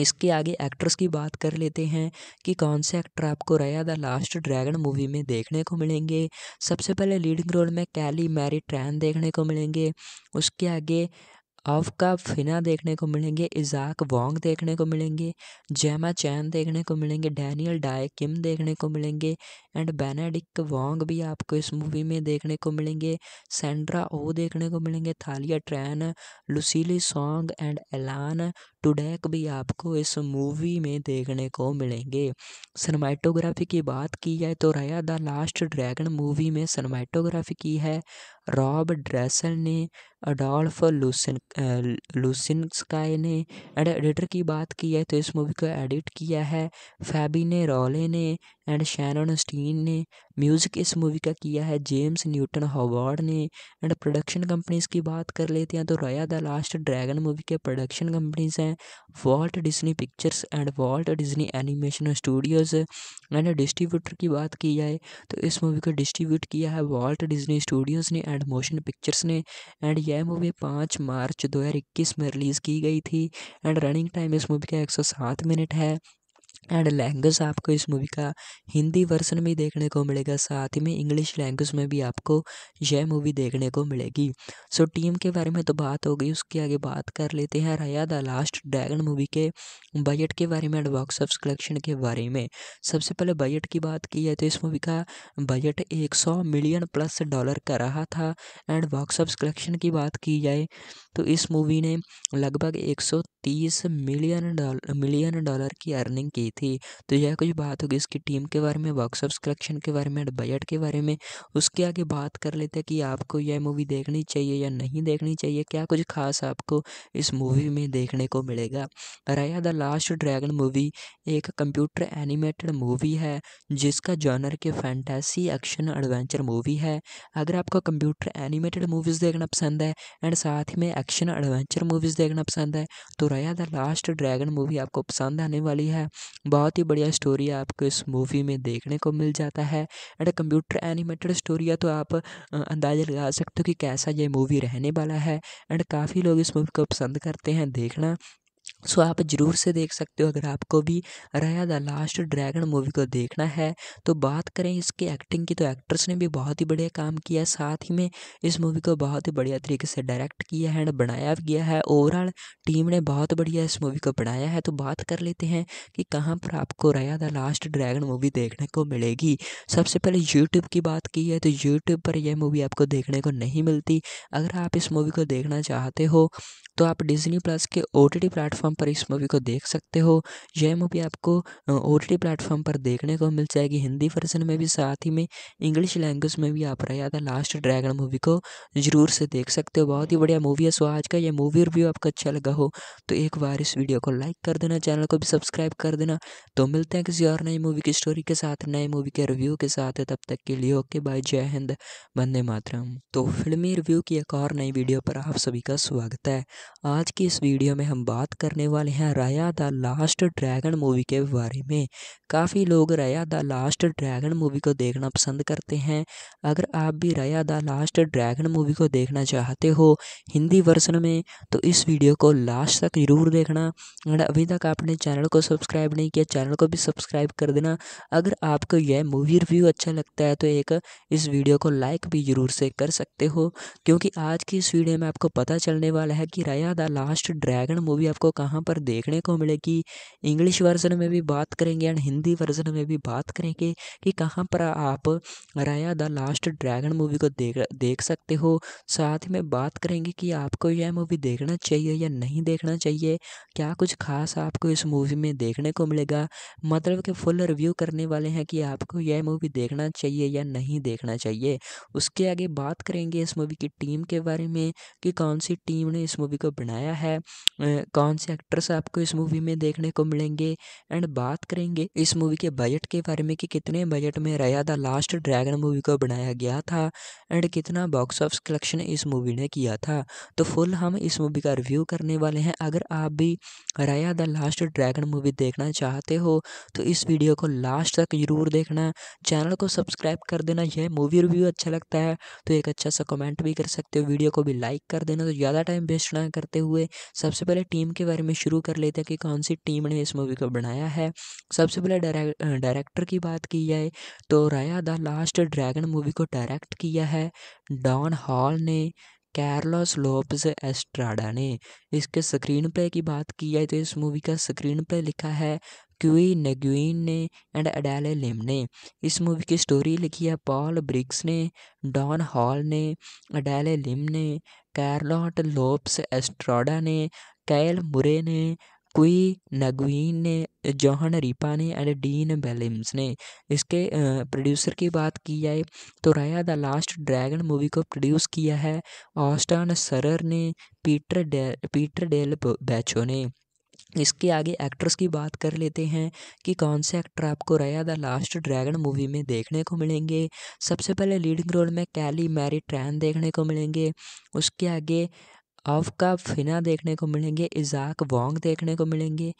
इसके आगे एक्ट्रेस की बात कर लेते हैं कि कौन से एक्टर आपको रया द लास्ट ड्रैगन मूवी में देखने को मिलेंगे सबसे पहले लीडिंग रोल में कैली मैरी ट्रैन देखने को मिलेंगे उसके आगे अवका फिना देखने को मिलेंगे इजाक वोंग देखने को मिलेंगे जैमा चैन देखने को मिलेंगे डैनियल डाय किम देखने को मिलेंगे एंड बेनेडिक वोंग भी आपको इस मूवी में देखने को मिलेंगे सेंड्रा ओ देखने को मिलेंगे Thalia Tran Lucille Soong and Alan Tudyk भी आपको इस मूवी में देखने को मिलेंगे सनमैटोग्राफी की बात की जाए तो Raya the last dragon movie में सनमैटोग्राफी की है रॉब ड्रेसल ने अडोल्फ लूसन स्काई ने एंड एडिटर की बात की है तो इस मूवी को एडिट किया है फैबी ने रॉले ने एंड शैनन स्टीन ने म्यूज़िक इस मूवी का किया है जेम्स न्यूटन हॉवर्ड ने एंड प्रोडक्शन कंपनीज की बात कर लेते हैं तो Raya the last dragon movie के प्रोडक्शन कंपनीज हैं Walt Disney Pictures and Walt Disney Animation Studios and distributor की बात की जाए तो इस मूवी को डिस्ट्रीब्यूट किया है वॉल्ट डिज्नी स्टूडियोज़ ने एंड मोशन पिक्चर्स ने एंड यह मूवी पाँच मार्च मार्च 2021 में रिलीज़ की गई थी एंड रनिंग टाइम इस मूवी का एक सौ सात मिनट है एंड लैंग्वेज आपको इस मूवी का हिंदी वर्सन में देखने को मिलेगा साथ ही में इंग्लिश लैंग्वेज में भी आपको यह मूवी देखने को मिलेगी सो so, टीम के बारे में तो बात हो गई उसके आगे बात कर लेते हैं Raya the last dragon movie के बजट के बारे में एंड बॉक्स ऑफ कलेक्शन के बारे में सबसे पहले बजट तो की बात की जाए तो इस मूवी का बजट एक मिलियन प्लस डॉलर का रहा था एंड बॉक्स ऑफ कलेक्शन की बात की जाए तो इस मूवी ने लगभग एक मिलियन डॉलर मिलियन डॉलर की अर्निंग की थी तो यह कुछ बात होगी इसकी टीम के बारे में वर्कशॉप कलेक्शन के बारे में बजट के बारे में उसके आगे बात कर लेते हैं कि आपको यह मूवी देखनी चाहिए या नहीं देखनी चाहिए क्या कुछ खास आपको इस मूवी में देखने को मिलेगा Raya the last dragon movie एक कंप्यूटर एनिमेटेड मूवी है जिसका जॉनर के फैंटेसी एक्शन एडवेंचर मूवी है अगर आपको कंप्यूटर एनिमेटेड मूवीज़ देखना पसंद है एंड साथ में एक्शन एडवेंचर मूवीज़ देखना पसंद है तो Raya the last dragon movie आपको पसंद आने वाली है बहुत ही बढ़िया स्टोरी आपको इस मूवी में देखने को मिल जाता है एंड कंप्यूटर एनिमेटेड स्टोरी है तो आप अंदाज़ा लगा सकते हो कि कैसा ये मूवी रहने वाला है एंड काफ़ी लोग इस मूवी को पसंद करते हैं देखना सो आप जरूर से देख सकते हो अगर आपको भी रया द लास्ट ड्रैगन मूवी को देखना है तो बात करें इसके एक्टिंग की तो एक्ट्रेस ने भी बहुत ही बढ़िया काम किया साथ ही में इस मूवी को बहुत ही बढ़िया तरीके से डायरेक्ट किया है एंड बनाया गया है ओवरऑल टीम ने बहुत बढ़िया इस मूवी को बनाया है तो बात कर लेते हैं कि कहाँ पर आपको रया द लास्ट ड्रैगन मूवी देखने को मिलेगी सबसे पहले यूट्यूब की बात की है तो यूट्यूब पर यह मूवी आपको देखने को नहीं मिलती अगर आप इस मूवी को देखना चाहते हो तो आप डिजनी प्लस के ओ टी प्लेटफॉर्म प्लेटफॉर्म पर इस मूवी को देख सकते हो यह मूवी आपको ओ टी प्लेटफॉर्म पर देखने को मिल जाएगी हिंदी वर्जन में भी साथ ही में इंग्लिश लैंग्वेज में भी आप रहा था लास्ट ड्रैगन मूवी को जरूर से देख सकते हो बहुत ही बढ़िया मूवी है सो आज का यह मूवी रिव्यू आपको अच्छा लगा हो तो एक बार इस वीडियो को लाइक कर देना चैनल को भी सब्सक्राइब कर देना तो मिलते हैं किसी और नई मूवी की स्टोरी के साथ नए मूवी के रिव्यू के साथ तब तक के लिए ओके बाय जय हिंद वंदे मातरम तो फिल्मी रिव्यू की एक और नई वीडियो पर आप सभी का स्वागत है आज की इस वीडियो में हम बात करने करने वाले हैं राया द लास्ट ड्रैगन मूवी के बारे में काफ़ी लोग राया द लास्ट ड्रैगन मूवी को देखना पसंद करते हैं अगर आप भी राया द लास्ट ड्रैगन मूवी को देखना चाहते हो हिंदी वर्सन में तो इस वीडियो को लास्ट तक ज़रूर देखना अगर अभी तक आपने चैनल को सब्सक्राइब नहीं किया चैनल को भी सब्सक्राइब कर देना अगर आपको यह मूवी रिव्यू अच्छा लगता है तो एक इस वीडियो को लाइक भी ज़रूर से कर सकते हो क्योंकि आज की इस वीडियो में आपको पता चलने वाला है कि राया द लास्ट ड्रैगन मूवी आपको कहाँ यहाँ पर देखने को मिलेगी इंग्लिश वर्जन में भी बात करेंगे एंड हिंदी वर्जन में भी बात करेंगे कि कहाँ पर आप राया द लास्ट ड्रैगन मूवी को देख देख सकते हो साथ में बात करेंगे कि आपको यह मूवी देखना चाहिए या नहीं देखना चाहिए क्या कुछ खास आपको इस मूवी में देखने को मिलेगा मतलब कि फुल रिव्यू करने वाले हैं कि आपको यह मूवी देखना चाहिए या नहीं देखना चाहिए उसके आगे बात करेंगे इस मूवी की टीम के बारे में कि कौन सी टीम ने इस मूवी को बनाया है कौन से एक्टर्स आपको इस मूवी में देखने को मिलेंगे एंड बात करेंगे इस मूवी के बजट के बारे में कि कितने बजट में रया द लास्ट ड्रैगन मूवी को बनाया गया था एंड कितना बॉक्स ऑफिस कलेक्शन इस मूवी ने किया था तो फुल हम इस मूवी का रिव्यू करने वाले हैं अगर आप भी रया द लास्ट ड्रैगन मूवी देखना चाहते हो तो इस वीडियो को लास्ट तक जरूर देखना चैनल को सब्सक्राइब कर देना यह मूवी रिव्यू अच्छा लगता है तो एक अच्छा सा कमेंट भी कर सकते हो वीडियो को भी लाइक कर देना तो ज़्यादा टाइम वेस्ट ना करते हुए सबसे पहले टीम के बारे में बारे में शुरू कर लेते हैं कि कौन सी टीम ने इस मूवी को बनाया है सबसे पहले डायरेक्टर की बात की जाए तो Raya the last dragon movie को डायरेक्ट किया है डॉन हॉल ने कैरलॉस लोप्स एस्ट्राडा ने इसके स्क्रीन प्ले की बात की जाए तो इस मूवी का स्क्रीन प्ले लिखा है क्यूई नग्यून ने एंड अडेले लिम ने इस मूवी की स्टोरी लिखी है पॉल ब्रिक्स ने डॉन हॉल ने अडेले लिम ने कैरलॉट लोप्स एस्ट्राडा ने कैल मुरे ने क्वी नगवीन ने जौहन रिपा ने एंड डीन बेलिम्स ने इसके प्रोड्यूसर की बात की जाए तो Raya the last dragon movie को प्रोड्यूस किया है ऑस्टन सरर ने Peter day Peter Del Vecho ने इसके आगे एक्ट्रेस की बात कर लेते हैं कि कौन से एक्टर आपको रया द लास्ट ड्रैगन मूवी में देखने को मिलेंगे सबसे पहले लीडिंग रोल में कैली मैरी ट्रैन देखने को मिलेंगे उसके आगे अव का फिना देखने को मिलेंगे इजाक वोंग देखने को मिलेंगे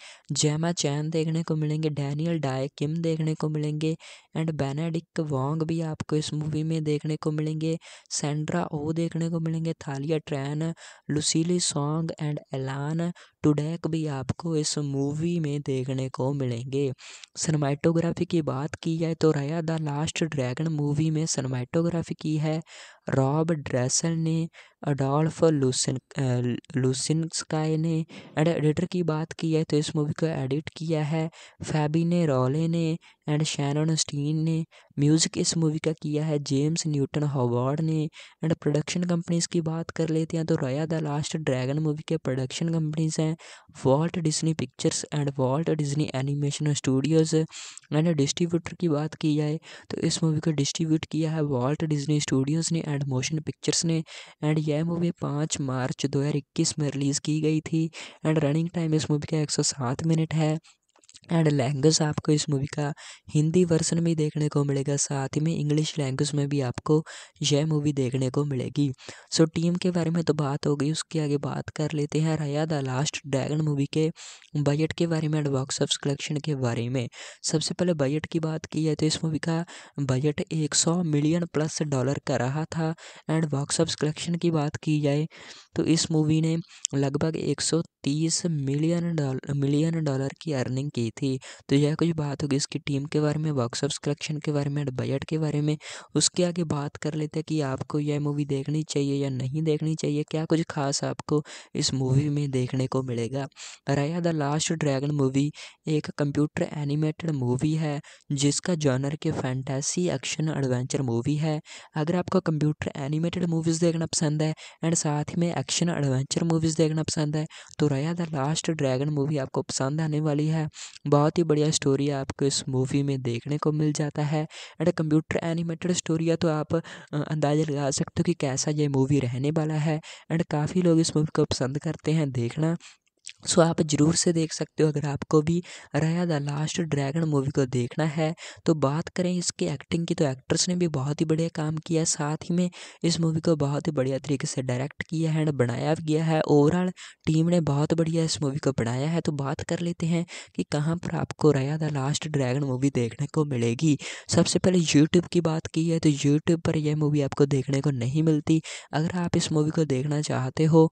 जैमा चैन देखने को मिलेंगे डैनियल डाय किम देखने को मिलेंगे एंड बेनेडिक वोंग भी आपको इस मूवी में देखने को मिलेंगे सेंड्रा ओ देखने को मिलेंगे Thalia Tran Lucille Soong and Alan Tudyk भी आपको इस मूवी में देखने को मिलेंगे सनमैटोग्राफी की बात की जाए तो Raya the last dragon movie में सनमैटोग्राफी की है रॉब ड्रेसल ने अडोल्फ लूसन स्काई ने एंड एडिटर की बात की है तो इस मूवी को एडिट किया है फैबी ने रॉले ने एंड शैनन स्टीन ने म्यूज़िक इस मूवी का किया है जेम्स न्यूटन हॉवर्ड ने एंड प्रोडक्शन कंपनीज की बात कर लेते हैं तो Raya the last dragon movie के प्रोडक्शन कंपनीज हैं Walt Disney Pictures and Walt Disney Animation Studios and distributor की बात की जाए तो इस मूवी को डिस्ट्रीब्यूट किया है वॉल्ट डिज्नी स्टूडियोज़ ने एंड मोशन पिक्चर्स ने एंड यह मूवी पाँच मार्च मार्च 2021 में रिलीज़ की गई थी एंड रनिंग टाइम इस मूवी का एक सौ सात मिनट है एंड लैंग्वेज आपको इस मूवी का हिंदी वर्सन में देखने को मिलेगा साथ ही में इंग्लिश लैंग्वेज में भी आपको यह मूवी देखने को मिलेगी सो so, टीम के बारे में तो बात हो गई उसके आगे बात कर लेते हैं Raya the last dragon movie के बजट के बारे में एंड बॉक्स ऑफ कलेक्शन के बारे में सबसे पहले बजट की बात की जाए तो इस मूवी का बजट एक मिलियन प्लस डॉलर का रहा था एंड बॉक्स ऑफ कलेक्शन की बात की जाए तो इस मूवी ने लगभग एक मिलियन डॉलर मिलियन डॉलर की अर्निंग की थी तो यह कुछ बात होगी इसकी टीम के बारे में वर्कशॉप कलेक्शन के बारे में बजट के बारे में उसके आगे बात कर लेते हैं कि आपको यह मूवी देखनी चाहिए या नहीं देखनी चाहिए क्या कुछ खास आपको इस मूवी में देखने को मिलेगा Raya the last dragon movie एक कंप्यूटर एनिमेटेड मूवी है जिसका जॉनर के फैंटेसी एक्शन एडवेंचर मूवी है अगर आपको कंप्यूटर एनिमेटेड मूवीज़ देखना पसंद है एंड साथ में एक्शन एडवेंचर मूवीज़ देखना पसंद है तो Raya the last dragon movie आपको पसंद आने वाली है बहुत ही बढ़िया स्टोरी आपको इस मूवी में देखने को मिल जाता है एंड कंप्यूटर एनिमेटेड स्टोरी है तो आप अंदाज़ा लगा सकते हो कि कैसा ये मूवी रहने वाला है एंड काफ़ी लोग इस मूवी को पसंद करते हैं देखना सो आप जरूर से देख सकते हो अगर आपको भी रया द लास्ट ड्रैगन मूवी को देखना है तो बात करें इसके एक्टिंग की तो एक्ट्रेस ने भी बहुत ही बढ़िया काम किया साथ ही में इस मूवी को बहुत ही बढ़िया तरीके से डायरेक्ट किया है एंड बनाया गया है ओवरऑल टीम ने बहुत बढ़िया इस मूवी को बनाया है तो बात कर लेते हैं कि कहाँ पर आपको रया द लास्ट ड्रैगन मूवी देखने को मिलेगी सबसे पहले यूट्यूब की बात की है तो यूट्यूब पर यह मूवी आपको देखने को नहीं मिलती अगर आप इस मूवी को देखना चाहते हो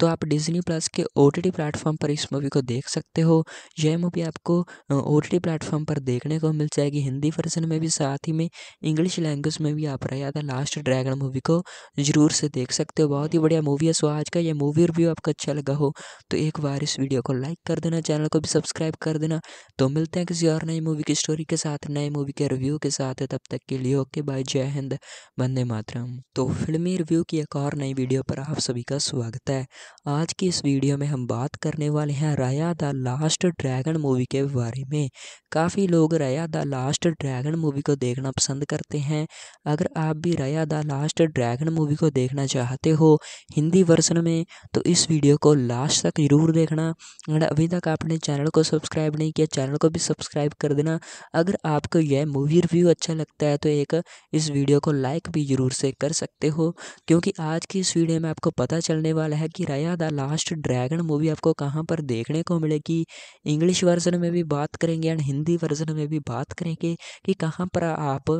तो आप डिजनी प्लस के ओ टी प्लेटफॉर्म प्लेटफॉर्म पर इस मूवी को देख सकते हो यह मूवी आपको ओ टी प्लेटफॉर्म पर देखने को मिल जाएगी हिंदी वर्जन में भी साथ ही में इंग्लिश लैंग्वेज में भी आप रहा था लास्ट ड्रैगन मूवी को जरूर से देख सकते हो बहुत ही बढ़िया मूवी है सो आज का यह मूवी रिव्यू आपको अच्छा लगा हो तो एक बार इस वीडियो को लाइक कर देना चैनल को भी सब्सक्राइब कर देना तो मिलते हैं किसी और नई मूवी की स्टोरी के साथ नए मूवी के रिव्यू के साथ तब तक के लिए ओके बाय जय हिंद वंदे मातरम तो फिल्मी रिव्यू की एक और नई वीडियो पर आप सभी का स्वागत है आज की इस वीडियो में हम बात करने करने वाले हैं राया द लास्ट ड्रैगन मूवी के बारे में काफ़ी लोग राया द लास्ट ड्रैगन मूवी को देखना पसंद करते हैं अगर आप भी राया द लास्ट ड्रैगन मूवी को देखना चाहते हो हिंदी वर्सन में तो इस वीडियो को लास्ट तक ज़रूर देखना अगर अभी तक आपने चैनल को सब्सक्राइब नहीं किया चैनल को भी सब्सक्राइब कर देना अगर आपको यह मूवी रिव्यू अच्छा लगता है तो एक इस वीडियो को लाइक भी ज़रूर से कर सकते हो क्योंकि आज की इस वीडियो में आपको पता चलने वाला है कि राया द लास्ट ड्रैगन मूवी आपको कहाँ यहाँ पर देखने को मिलेगी इंग्लिश वर्जन में भी बात करेंगे एंड हिंदी वर्जन में भी बात करेंगे कि कहाँ पर आप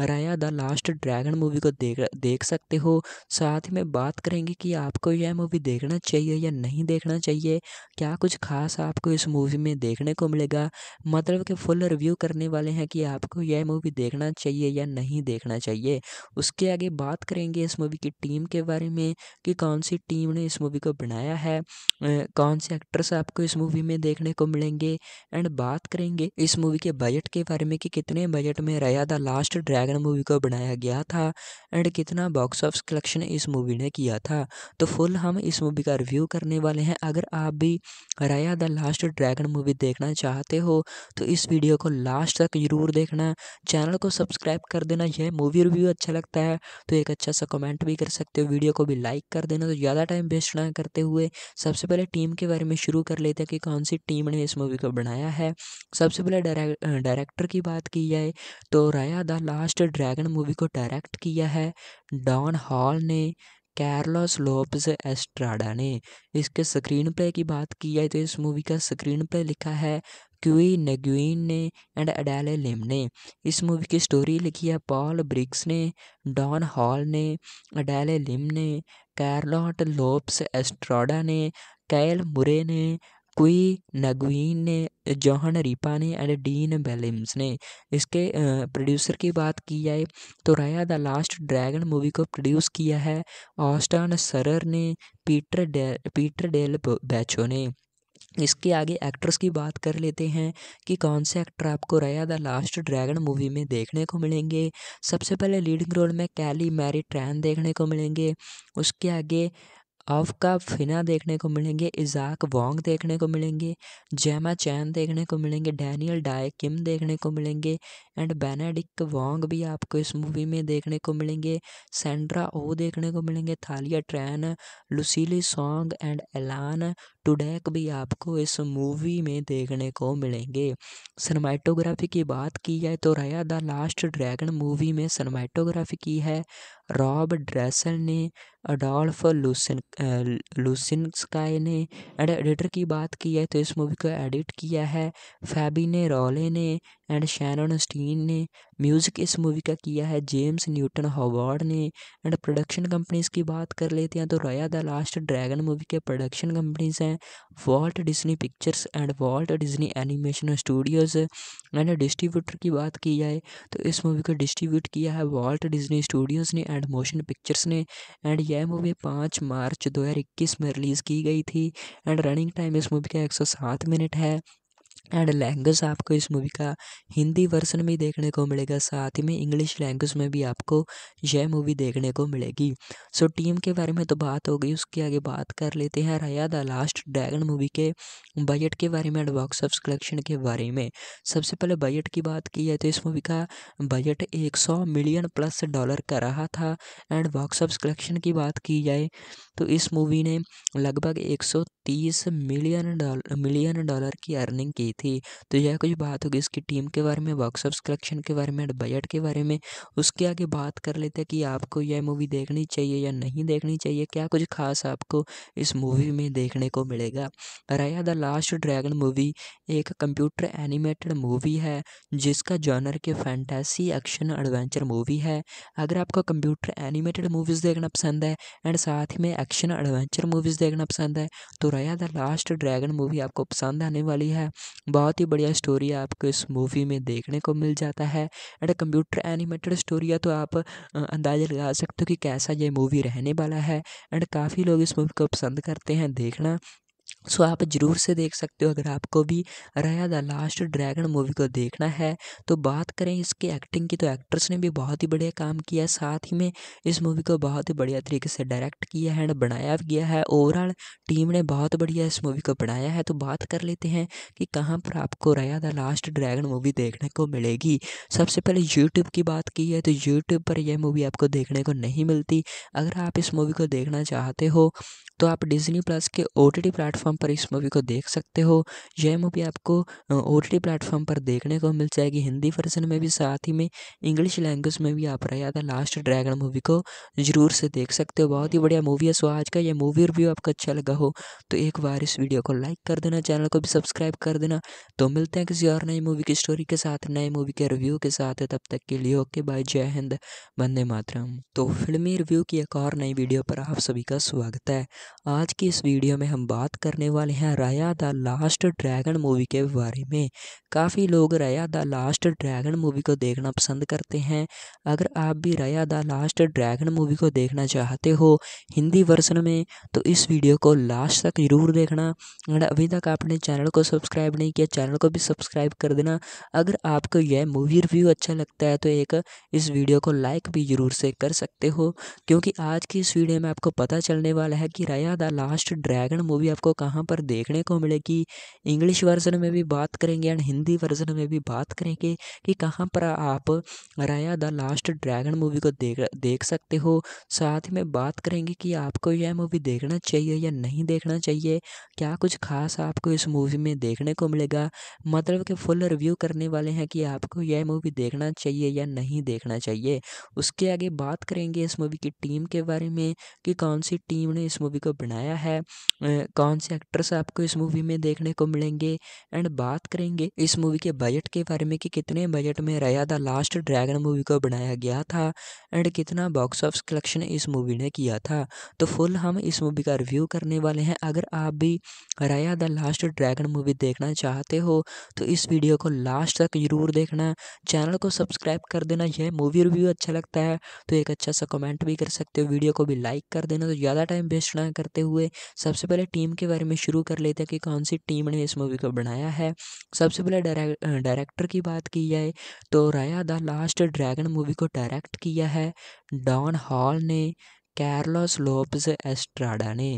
राया द लास्ट ड्रैगन मूवी को देख देख सकते हो साथ में बात करेंगे कि आपको यह मूवी देखना चाहिए या नहीं देखना चाहिए क्या कुछ खास आपको इस मूवी में देखने को मिलेगा मतलब कि फुल रिव्यू करने वाले हैं कि आपको यह मूवी देखना चाहिए या नहीं देखना चाहिए उसके आगे बात करेंगे इस मूवी की टीम के बारे में कि कौन सी टीम ने इस मूवी को बनाया है कौन से एक्टर्स आपको इस मूवी में देखने को मिलेंगे एंड बात करेंगे इस मूवी के बजट के बारे में कि कितने बजट में रया द लास्ट ड्रैगन मूवी को बनाया गया था एंड कितना बॉक्स ऑफिस कलेक्शन इस मूवी ने किया था तो फुल हम इस मूवी का रिव्यू करने वाले हैं अगर आप भी रया द लास्ट ड्रैगन मूवी देखना चाहते हो तो इस वीडियो को लास्ट तक जरूर देखना चैनल को सब्सक्राइब कर देना यह मूवी रिव्यू अच्छा लगता है तो एक अच्छा सा कमेंट भी कर सकते हो वीडियो को भी लाइक कर देना तो ज़्यादा टाइम वेस्ट ना करते हुए सबसे पहले टीम के बारे में बारे में शुरू कर लेते हैं कि कौन सी टीम ने इस मूवी को बनाया है सबसे पहले डायरेक्टर की बात की जाए तो Raya the last dragon movie को डायरेक्ट किया है डॉन हॉल ने कैरलॉस लोप्स एस्ट्राडा ने इसके स्क्रीन प्ले की बात की जाए तो इस मूवी का स्क्रीन प्ले लिखा है क्यूई नग्यून ने एंड अडेले लिम ने इस मूवी की स्टोरी लिखी है पॉल ब्रिक्स ने डॉन हॉल ने अडेले लिम ने कैरलॉट लोप्स एस्ट्राडा ने कैल मुरे ने क्वी नगवीन ने जौहन रिपा ने एंड डीन बेलिम्स ने इसके प्रोड्यूसर की बात की जाए तो Raya the last dragon movie को प्रोड्यूस किया है ऑस्टन सरर ने Peter day Peter Del Vecho ने इसके आगे एक्ट्रेस की बात कर लेते हैं कि कौन से एक्टर आपको रया द लास्ट ड्रैगन मूवी में देखने को मिलेंगे सबसे पहले लीडिंग रोल में कैली मैरी ट्रैन देखने को मिलेंगे उसके आगे अव का फिना देखने को मिलेंगे इजाक वोंग देखने को मिलेंगे जैमा चैन देखने को मिलेंगे डैनियल डाय किम देखने को मिलेंगे एंड बेनेडिक वोंग भी आपको इस मूवी में देखने को मिलेंगे सेंड्रा ओ देखने को मिलेंगे Thalia Tran Lucille Soong and Alan Tudyk भी आपको इस मूवी में देखने को मिलेंगे सनमैटोग्राफी की बात की जाए तो Raya the last dragon movie में सनमैटोग्राफी की है रॉब ड्रेसल ने अडोल्फ लूसन स्काई ने एंड एडिटर की बात की है तो इस मूवी को एडिट किया है फैबी ने रॉले ने एंड शैनन स्टीन ने म्यूज़िक इस मूवी का किया है जेम्स न्यूटन हॉवर्ड ने एंड प्रोडक्शन कंपनीज की बात कर लेते हैं तो Raya the last dragon movie के प्रोडक्शन कंपनीज हैं Walt Disney Pictures and Walt Disney Animation Studios and distributor की बात की जाए तो इस मूवी को डिस्ट्रीब्यूट किया है वॉल्ट डिज्नी स्टूडियोज़ ने एंड मोशन पिक्चर्स ने एंड यह मूवी पाँच मार्च मार्च 2021 में रिलीज़ की गई थी एंड रनिंग टाइम इस मूवी का एक सौ सात मिनट है एंड लैंग्वेज आपको इस मूवी का हिंदी वर्सन में देखने को मिलेगा साथ ही में इंग्लिश लैंग्वेज में भी आपको यह मूवी देखने को मिलेगी सो so, टीम के बारे में तो बात हो गई उसके आगे बात कर लेते हैं Raya the last dragon movie के बजट के बारे में एंड बॉक्स ऑफ कलेक्शन के बारे में सबसे पहले बजट की बात की जाए तो इस मूवी का बजट एक मिलियन प्लस डॉलर का रहा था एंड बॉक्स ऑफ कलेक्शन की बात की जाए तो इस मूवी ने लगभग एक मिलियन डॉलर मिलियन डॉलर की अर्निंग की थी तो यह कुछ बात होगी इसकी टीम के बारे में बॉक्स कलेक्शन के बारे में बजट के बारे में उसके आगे बात कर लेते हैं कि आपको यह मूवी देखनी चाहिए या नहीं देखनी चाहिए क्या कुछ खास आपको इस मूवी में देखने को मिलेगा Raya the last dragon movie एक कंप्यूटर एनिमेटेड मूवी है जिसका जॉनर के फैंटेसी एक्शन एडवेंचर मूवी है अगर आपको कंप्यूटर एनिमेटेड मूवीज़ देखना पसंद है एंड साथ में एक्शन एडवेंचर मूवीज़ देखना पसंद है तो Raya the last dragon movie आपको पसंद आने वाली है बहुत ही बढ़िया स्टोरी आपको इस मूवी में देखने को मिल जाता है एंड कंप्यूटर एनिमेटेड स्टोरी है तो आप अंदाज़ा लगा सकते हो कि कैसा ये मूवी रहने वाला है एंड काफ़ी लोग इस मूवी को पसंद करते हैं देखना सो आप जरूर से देख सकते हो अगर आपको भी रया द लास्ट ड्रैगन मूवी को देखना है तो बात करें इसके एक्टिंग की तो एक्ट्रेस ने भी बहुत ही बढ़िया काम किया साथ ही में इस मूवी को बहुत ही बढ़िया तरीके से डायरेक्ट किया है एंड बनाया भी गया है ओवरऑल टीम ने बहुत बढ़िया इस मूवी को बनाया है तो बात कर लेते हैं कि कहाँ पर आपको रया द लास्ट ड्रैगन मूवी देखने को मिलेगी सबसे पहले यूट्यूब की बात की है तो यूट्यूब पर यह मूवी आपको देखने को नहीं मिलती अगर आप इस मूवी को देखना चाहते हो तो आप डिजनी प्लस के ओ टी प्लेटफॉर्म प्लेटफॉर्म पर इस मूवी को देख सकते हो यह मूवी आपको ओ टी प्लेटफॉर्म पर देखने को मिल जाएगी हिंदी वर्जन में भी साथ ही में इंग्लिश लैंग्वेज में भी आप रहा था लास्ट ड्रैगन मूवी को जरूर से देख सकते हो बहुत ही बढ़िया मूवी है सो आज का यह मूवी रिव्यू आपको अच्छा लगा हो तो एक बार इस वीडियो को लाइक कर देना चैनल को भी सब्सक्राइब कर देना तो मिलते हैं किसी और नई मूवी की स्टोरी के साथ नए मूवी के रिव्यू के साथ तब तक के लिए ओके बाय जय हिंद वंदे मातरम तो फिल्मी रिव्यू की एक और नई वीडियो पर आप सभी का स्वागत है आज की इस वीडियो में हम बात करने करने वाले हैं राया द लास्ट ड्रैगन मूवी के बारे में काफ़ी लोग राया द लास्ट ड्रैगन मूवी को देखना पसंद करते हैं अगर आप भी राया द लास्ट ड्रैगन मूवी को देखना चाहते हो हिंदी वर्सन में तो इस वीडियो को लास्ट तक ज़रूर देखना अगर अभी तक आपने चैनल को सब्सक्राइब नहीं किया चैनल को भी सब्सक्राइब कर देना अगर आपको यह मूवी रिव्यू अच्छा लगता है तो एक इस वीडियो को लाइक भी ज़रूर से कर सकते हो क्योंकि आज की इस वीडियो में आपको पता चलने वाला है कि राया द लास्ट ड्रैगन मूवी आपको कहाँ यहाँ पर देखने को मिलेगी इंग्लिश वर्जन में भी बात करेंगे एंड हिंदी वर्जन में भी बात करेंगे कि कहाँ पर आप राया द लास्ट ड्रैगन मूवी को देख देख सकते हो साथ में बात करेंगे कि आपको यह मूवी देखना चाहिए या नहीं देखना चाहिए क्या कुछ खास आपको इस मूवी में देखने को मिलेगा मतलब कि फुल रिव्यू करने वाले हैं कि आपको यह मूवी देखना चाहिए या नहीं देखना चाहिए उसके आगे बात करेंगे इस मूवी की टीम के बारे में कि कौन सी टीम ने इस मूवी को बनाया है कौन से एक्टर्स आपको इस मूवी में देखने को मिलेंगे एंड बात करेंगे इस मूवी के बजट के बारे में कि कितने बजट में रया द लास्ट ड्रैगन मूवी को बनाया गया था एंड कितना बॉक्स ऑफिस कलेक्शन इस मूवी ने किया था तो फुल हम इस मूवी का रिव्यू करने वाले हैं अगर आप भी रया द लास्ट ड्रैगन मूवी देखना चाहते हो तो इस वीडियो को लास्ट तक जरूर देखना चैनल को सब्सक्राइब कर देना यह मूवी रिव्यू अच्छा लगता है तो एक अच्छा सा कमेंट भी कर सकते हो वीडियो को भी लाइक कर देना तो ज़्यादा टाइम वेस्ट ना करते हुए सबसे पहले टीम के बारे बारे में शुरू कर लेते हैं कि कौन सी टीम ने इस मूवी को बनाया है सबसे पहले डायरेक्टर की बात की जाए तो Raya the last dragon movie को डायरेक्ट किया है डॉन हॉल ने कैरलॉस लोप्स एस्ट्राडा ने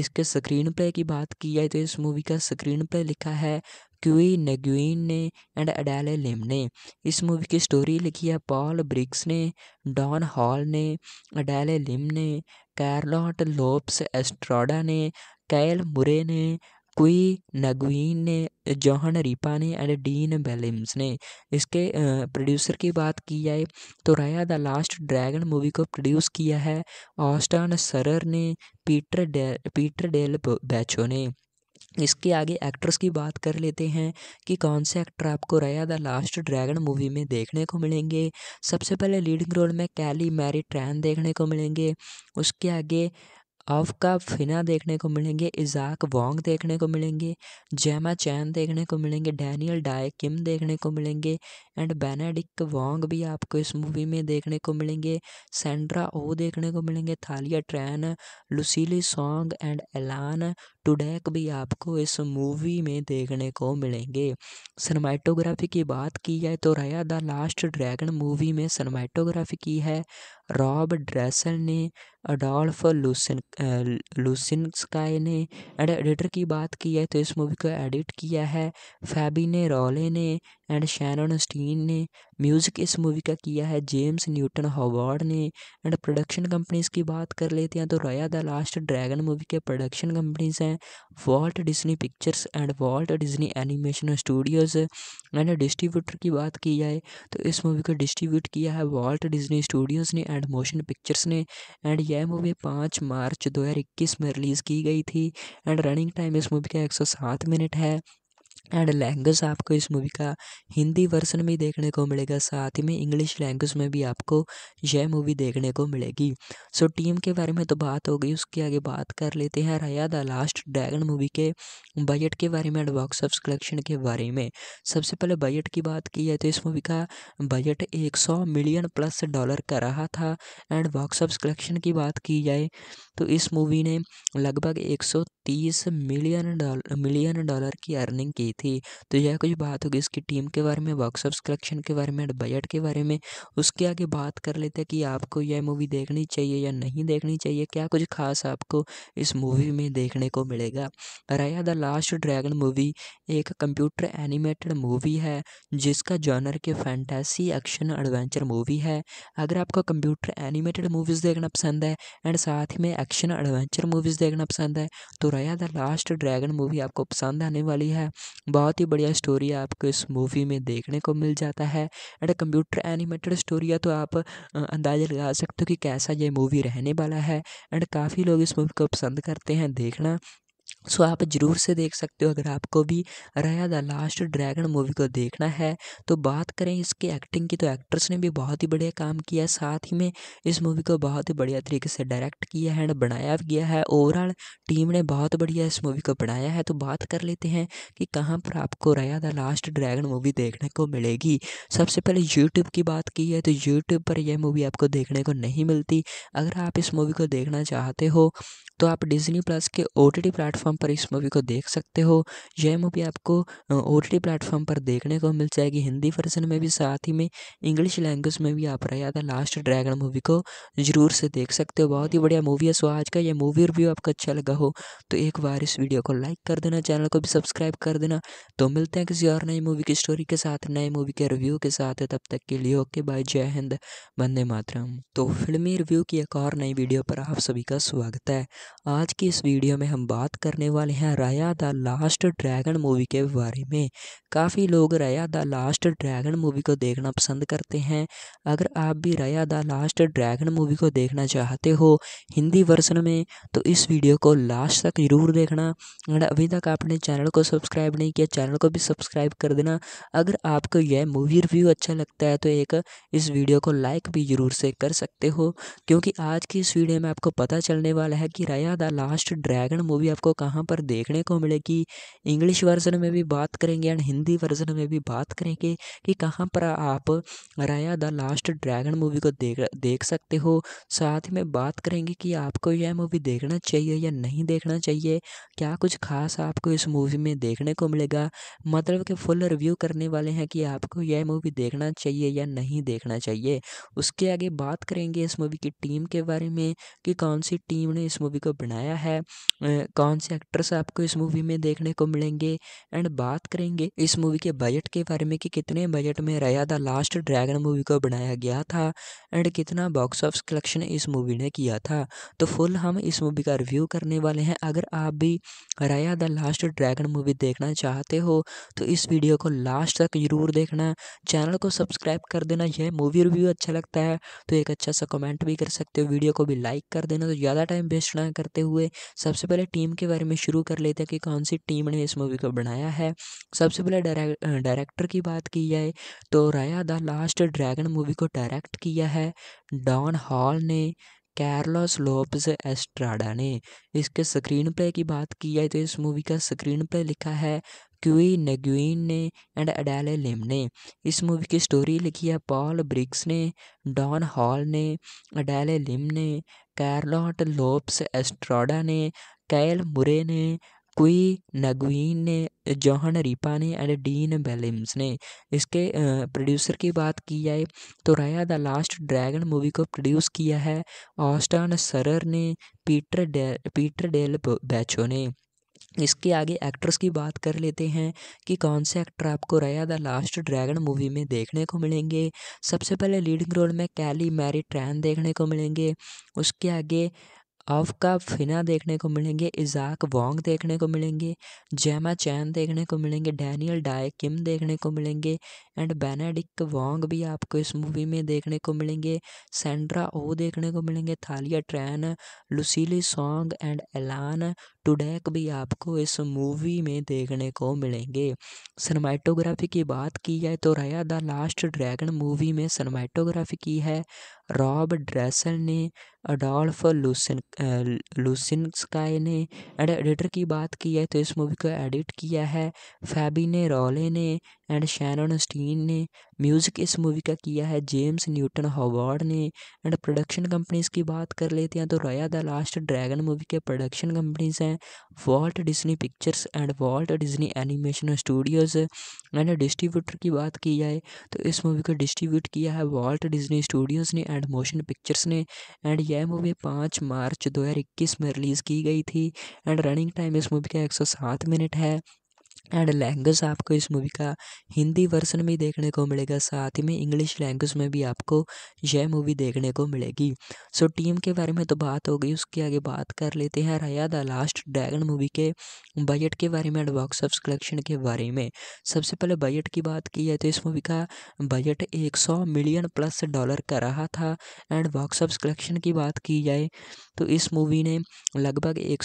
इसके स्क्रीन प्ले की बात की जाए तो इस मूवी का स्क्रीन प्ले लिखा है क्यूई नग्यून ने एंड अडेले लिम ने इस मूवी की स्टोरी लिखी है पॉल ब्रिक्स ने डॉन हॉल ने अडेले लिम ने कैरलॉट लोप्स एस्ट्राडा ने कैल मुरे ने क्वी नगवीन ने जौहन रिपा ने एंड डीन बेलिम्स ने इसके प्रोड्यूसर की बात की जाए तो Raya the last dragon movie को प्रोड्यूस किया है ऑस्टन सरर ने Peter day Peter Del Vecho ने इसके आगे एक्ट्रेस की बात कर लेते हैं कि कौन से एक्टर आपको रया द लास्ट ड्रैगन मूवी में देखने को मिलेंगे सबसे पहले लीडिंग रोल में कैली मैरी ट्रैन देखने को मिलेंगे उसके आगे अवका फिना देखने को मिलेंगे इजाक वोंग देखने को मिलेंगे जैमा चैन देखने को मिलेंगे डैनियल डाय किम देखने को मिलेंगे एंड बेनेडिक वोंग भी आपको इस मूवी में देखने को मिलेंगे सेंड्रा ओ देखने को मिलेंगे Thalia Tran Lucille Soong and Alan Tudyk भी आपको इस मूवी में देखने को मिलेंगे सनमैटोग्राफी की बात की जाए तो Raya the last dragon movie में सनमैटोग्राफी की है रॉब ड्रेसल ने अडोल्फ लूसन स्काई ने एंड एडिटर की बात की है तो इस मूवी को एडिट किया है फैबी ने रॉले ने एंड शैनन स्टीन ने म्यूज़िक इस मूवी का किया है जेम्स न्यूटन हॉवर्ड ने एंड प्रोडक्शन कंपनीज की बात कर लेते हैं तो Raya the last dragon movie के प्रोडक्शन कंपनीज हैं Walt Disney Pictures and Walt Disney Animation Studios and distributor की बात की जाए तो इस मूवी को डिस्ट्रीब्यूट किया है वॉल्ट डिज्नी स्टूडियोज़ ने एंड मोशन पिक्चर्स ने एंड यह मूवी पाँच मार्च मार्च 2021 में रिलीज़ की गई थी एंड रनिंग टाइम इस मूवी का एक सौ सात मिनट है एंड लैंग्वेज आपको इस मूवी का हिंदी वर्सन में देखने को मिलेगा साथ ही में इंग्लिश लैंग्वेज में भी आपको यह मूवी देखने को मिलेगी सो so, टीम के बारे में तो बात हो गई उसके आगे बात कर लेते हैं Raya the last dragon movie के बजट के बारे में एंड बॉक्स ऑफ कलेक्शन के बारे में सबसे पहले बजट की बात की जाए तो इस मूवी का बजट एक मिलियन प्लस डॉलर का रहा था एंड बॉक्स ऑफ कलेक्शन की बात की जाए तो इस मूवी ने लगभग एक मिलियन डॉलर मिलियन डॉलर की अर्निंग की थी तो यह कुछ बात होगी इसकी टीम के बारे में वर्क कलेक्शन के बारे में बजट के बारे में उसके आगे बात कर लेते हैं कि आपको यह मूवी देखनी चाहिए या नहीं देखनी चाहिए क्या कुछ खास आपको इस मूवी में देखने को मिलेगा Raya the last dragon movie एक कंप्यूटर एनिमेटेड मूवी है जिसका जॉनर के फैंटेसी एक्शन एडवेंचर मूवी है अगर आपको कंप्यूटर एनिमेटेड मूवीज़ देखना पसंद है एंड साथ में एक्शन एडवेंचर मूवीज़ देखना पसंद है तो Raya the last dragon movie आपको पसंद आने वाली है बहुत ही बढ़िया स्टोरी आपको इस मूवी में देखने को मिल जाता है एंड कंप्यूटर एनिमेटेड स्टोरी है तो आप अंदाज़ा लगा सकते हो कि कैसा ये मूवी रहने वाला है एंड काफ़ी लोग इस मूवी को पसंद करते हैं देखना सो आप जरूर से देख सकते हो अगर आपको भी रया द लास्ट ड्रैगन मूवी को देखना है तो बात करें इसके एक्टिंग की तो एक्ट्रेस ने भी बहुत ही बढ़िया काम किया साथ ही में इस मूवी को बहुत ही बढ़िया तरीके से डायरेक्ट किया है एंड बनाया गया है ओवरऑल टीम ने बहुत बढ़िया इस मूवी को बनाया है तो बात कर लेते हैं कि कहाँ पर आपको रया द लास्ट ड्रैगन मूवी देखने को मिलेगी सबसे पहले यूट्यूब की बात की है तो यूट्यूब पर यह मूवी आपको देखने को नहीं मिलती अगर आप इस मूवी को देखना चाहते हो तो आप डिजनी प्लस के ओ टी प्लेटफॉर्म प्लेटफॉर्म पर इस मूवी को देख सकते हो यह मूवी आपको ओ टी प्लेटफॉर्म पर देखने को मिल जाएगी हिंदी वर्जन में भी साथ ही में इंग्लिश लैंग्वेज में भी आप रहा था लास्ट ड्रैगन मूवी को जरूर से देख सकते हो बहुत ही बढ़िया मूवी है सो आज का यह मूवी रिव्यू आपको अच्छा लगा हो तो एक बार इस वीडियो को लाइक कर देना चैनल को भी सब्सक्राइब कर देना तो मिलते हैं किसी और नई मूवी की स्टोरी के साथ नए मूवी के रिव्यू के साथ तब तक के लिए ओके बाय जय हिंद वंदे मातरम तो फिल्मी रिव्यू की एक और नई वीडियो पर आप सभी का स्वागत है आज की इस वीडियो में हम बात करने करने वाले हैं राया द लास्ट ड्रैगन मूवी के बारे में काफ़ी लोग राया द लास्ट ड्रैगन मूवी को देखना पसंद करते हैं अगर आप भी राया द लास्ट ड्रैगन मूवी को देखना चाहते हो हिंदी वर्सन में तो इस वीडियो को लास्ट तक ज़रूर देखना अगर अभी तक आपने चैनल को सब्सक्राइब नहीं किया चैनल को भी सब्सक्राइब कर देना अगर आपको यह मूवी रिव्यू अच्छा लगता है तो एक इस वीडियो को लाइक भी ज़रूर से कर सकते हो क्योंकि आज की इस वीडियो में आपको पता चलने वाला है कि राया द लास्ट ड्रैगन मूवी आपको कहाँ यहाँ पर देखने को मिलेगी इंग्लिश वर्जन में भी बात करेंगे एंड हिंदी वर्जन में भी बात करेंगे कि कहाँ पर आप राया द लास्ट ड्रैगन मूवी को देख देख सकते हो साथ में बात करेंगे कि आपको यह मूवी देखना चाहिए या नहीं देखना चाहिए क्या कुछ खास आपको इस मूवी में देखने को मिलेगा मतलब कि फुल रिव्यू करने वाले हैं कि आपको यह मूवी देखना चाहिए या नहीं देखना चाहिए उसके आगे बात करेंगे इस मूवी की टीम के बारे में कि कौन सी टीम ने इस मूवी को बनाया है कौन से एक्टर्स आपको इस मूवी में देखने को मिलेंगे एंड बात करेंगे इस मूवी के बजट के बारे में कि कितने बजट में रया द लास्ट ड्रैगन मूवी को बनाया गया था एंड कितना बॉक्स ऑफिस कलेक्शन इस मूवी ने किया था तो फुल हम इस मूवी का रिव्यू करने वाले हैं अगर आप भी रया द लास्ट ड्रैगन मूवी देखना चाहते हो तो इस वीडियो को लास्ट तक जरूर देखना चैनल को सब्सक्राइब कर देना यह मूवी रिव्यू अच्छा लगता है तो एक अच्छा सा कमेंट भी कर सकते हो वीडियो को भी लाइक कर देना तो ज़्यादा टाइम वेस्ट ना करते हुए सबसे पहले टीम के बारे डायरेक्टर में शुरू कर लेते हैं कि कौन सी टीम ने इस मूवी को बनाया है सबसे पहले डायरेक्टर की बात की जाए तो Raya the last dragon movie को डायरेक्ट किया है डॉन हॉल ने कैरलॉस लोप्स एस्ट्राडा ने इसके स्क्रीन प्ले की बात की जाए तो इस मूवी का स्क्रीन प्ले लिखा है क्यूई नग्वीन ने एंड अडेले लिम ने इस मूवी की स्टोरी लिखी है पॉल ब्रिक्स ने डॉन हॉल ने अडेले लिम ने कैरलॉट लोप्स एस्ट्राडा ने कैल मुरे ने क्वी नगवीन ने जौहन रिपा ने एंड डीन बेलिम्स ने इसके प्रोड्यूसर की बात की जाए तो Raya the last dragon movie को प्रोड्यूस किया है ऑस्टन सरर ने Peter day Peter Del Vecho ने इसके आगे एक्ट्रेस की बात कर लेते हैं कि कौन से एक्टर आपको रया द लास्ट ड्रैगन मूवी में देखने को मिलेंगे सबसे पहले लीडिंग रोल में कैली मैरी ट्रैन देखने को मिलेंगे उसके आगे अव का फिना देखने को मिलेंगे इजाक वोंग देखने को मिलेंगे जैमा चैन देखने को मिलेंगे डैनियल डाय किम देखने को मिलेंगे एंड बेनेडिक वोंग भी आपको इस मूवी में देखने को मिलेंगे सेंड्रा ओ देखने को मिलेंगे Thalia Tran Lucille Soong and Alan Tudyk भी आपको इस मूवी में देखने को मिलेंगे सनमैटोग्राफी की बात की जाए तो Raya the last dragon movie में सनमैटोग्राफी की है रॉब ड्रेसल ने अडोल्फ लूसन स्काई ने एंड एडिटर की बात की है तो इस मूवी को एडिट किया है फैबी ने रॉले ने एंड शैनन स्टीन ने म्यूज़िक इस मूवी का किया है जेम्स न्यूटन हॉवर्ड ने एंड प्रोडक्शन कंपनीज की बात कर लेते हैं तो Raya the last dragon movie के प्रोडक्शन कंपनीज हैं Walt Disney Pictures and Walt Disney Animation Studios and distributor की बात की जाए तो इस मूवी को डिस्ट्रीब्यूट किया है वॉल्ट डिज्नी स्टूडियोज़ ने एंड मोशन पिक्चर्स ने एंड यह मूवी पाँच मार्च मार्च 2021 में रिलीज़ की गई थी एंड रनिंग टाइम इस मूवी का एक सौ सात मिनट है एंड लैंग्वेज आपको इस मूवी का हिंदी वर्सन में देखने को मिलेगा साथ ही में इंग्लिश लैंग्वेज में भी आपको यह मूवी देखने को मिलेगी सो so, टीम के बारे में तो बात हो गई उसके आगे बात कर लेते हैं Raya the last dragon movie के बजट के बारे में एंड बॉक्स ऑफ कलेक्शन के बारे में सबसे पहले बजट की बात की जाए तो इस मूवी का बजट एक मिलियन प्लस डॉलर का रहा था एंड बॉक्स ऑफ कलेक्शन की बात की जाए तो इस मूवी ने लगभग एक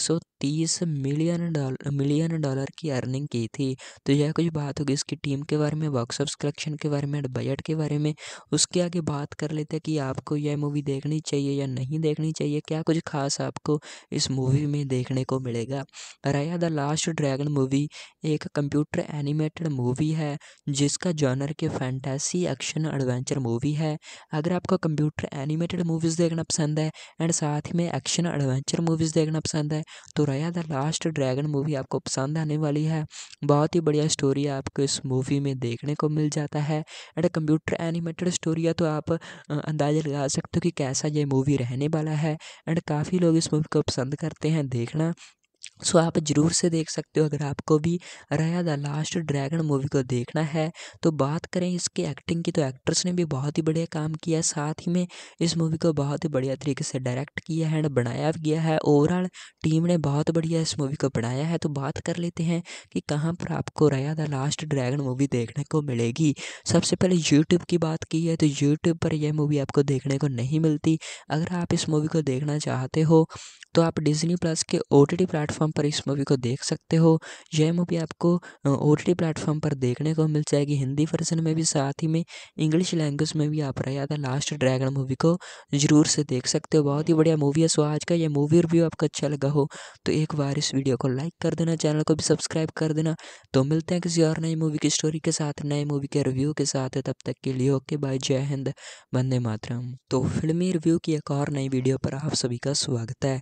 मिलियन डॉलर मिलियन डॉलर की अर्निंग की थी तो यह कुछ बात होगी इसकी टीम के बारे में वर्कशॉप कलेक्शन के बारे में बजट के बारे में उसके आगे बात कर लेते हैं कि आपको यह मूवी देखनी चाहिए या नहीं देखनी चाहिए क्या कुछ खास आपको इस मूवी में देखने को मिलेगा Raya the last dragon movie एक कंप्यूटर एनिमेटेड मूवी है जिसका जॉनर के फैंटेसी एक्शन एडवेंचर मूवी है अगर आपको कंप्यूटर एनिमेटेड मूवीज़ देखना पसंद है एंड साथ में एक्शन एडवेंचर मूवीज़ देखना पसंद है तो Raya the last dragon movie आपको पसंद आने वाली है बहुत ही बढ़िया स्टोरी आपको इस मूवी में देखने को मिल जाता है एंड कंप्यूटर एनिमेटेड स्टोरी है तो आप अंदाज़ा लगा सकते हो कि कैसा ये मूवी रहने वाला है एंड काफ़ी लोग इस मूवी को पसंद करते हैं देखना सो आप जरूर से देख सकते हो अगर आपको भी रया द लास्ट ड्रैगन मूवी को देखना है तो बात करें इसके एक्टिंग की तो एक्ट्रेस ने भी बहुत ही बढ़िया काम किया साथ ही में इस मूवी को बहुत ही बढ़िया तरीके से डायरेक्ट किया है एंड बनाया गया है ओवरऑल टीम ने बहुत बढ़िया इस मूवी को बनाया है तो बात कर लेते हैं कि कहाँ पर आपको रया द लास्ट ड्रैगन मूवी देखने को मिलेगी सबसे पहले यूट्यूब की बात की है तो यूट्यूब पर यह मूवी आपको देखने को नहीं मिलती अगर आप इस मूवी को देखना चाहते हो तो आप डिजनी प्लस के ओ टी प्लेटफॉर्म प्लेटफॉर्म पर इस मूवी को देख सकते हो यह मूवी आपको ओ टी प्लेटफॉर्म पर देखने को मिल जाएगी हिंदी वर्जन में भी साथ ही में इंग्लिश लैंग्वेज में भी आप रहा था लास्ट ड्रैगन मूवी को जरूर से देख सकते हो बहुत ही बढ़िया मूवी है सो आज का यह मूवी रिव्यू आपको अच्छा लगा हो तो एक बार इस वीडियो को लाइक कर देना चैनल को भी सब्सक्राइब कर देना तो मिलते हैं किसी और नई मूवी की स्टोरी के साथ नए मूवी के रिव्यू के साथ तब तक के लिए ओके बाय जय हिंद वंदे मातरम तो फिल्मी रिव्यू की एक और नई वीडियो पर आप सभी का स्वागत है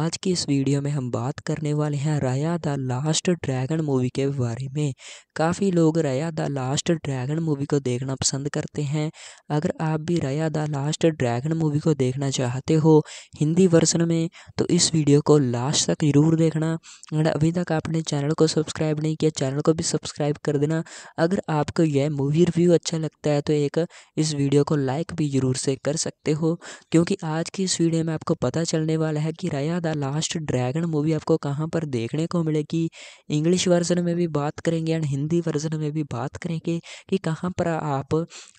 आज की इस वीडियो में हम बात करने करने वाले हैं राया द लास्ट ड्रैगन मूवी के बारे में काफ़ी लोग राया द लास्ट ड्रैगन मूवी को देखना पसंद करते हैं अगर आप भी राया द लास्ट ड्रैगन मूवी को देखना चाहते हो हिंदी वर्सन में तो इस वीडियो को लास्ट तक ज़रूर देखना अगर अभी तक आपने चैनल को सब्सक्राइब नहीं किया चैनल को भी सब्सक्राइब कर देना अगर आपको यह मूवी रिव्यू अच्छा लगता है तो एक इस वीडियो को लाइक भी ज़रूर से कर सकते हो क्योंकि आज की इस वीडियो में आपको पता चलने वाला है कि राया द लास्ट ड्रैगन मूवी आपको कहाँ यहाँ पर देखने को मिलेगी इंग्लिश वर्जन में भी बात करेंगे एंड हिंदी वर्जन में भी बात करेंगे कि कहाँ पर आप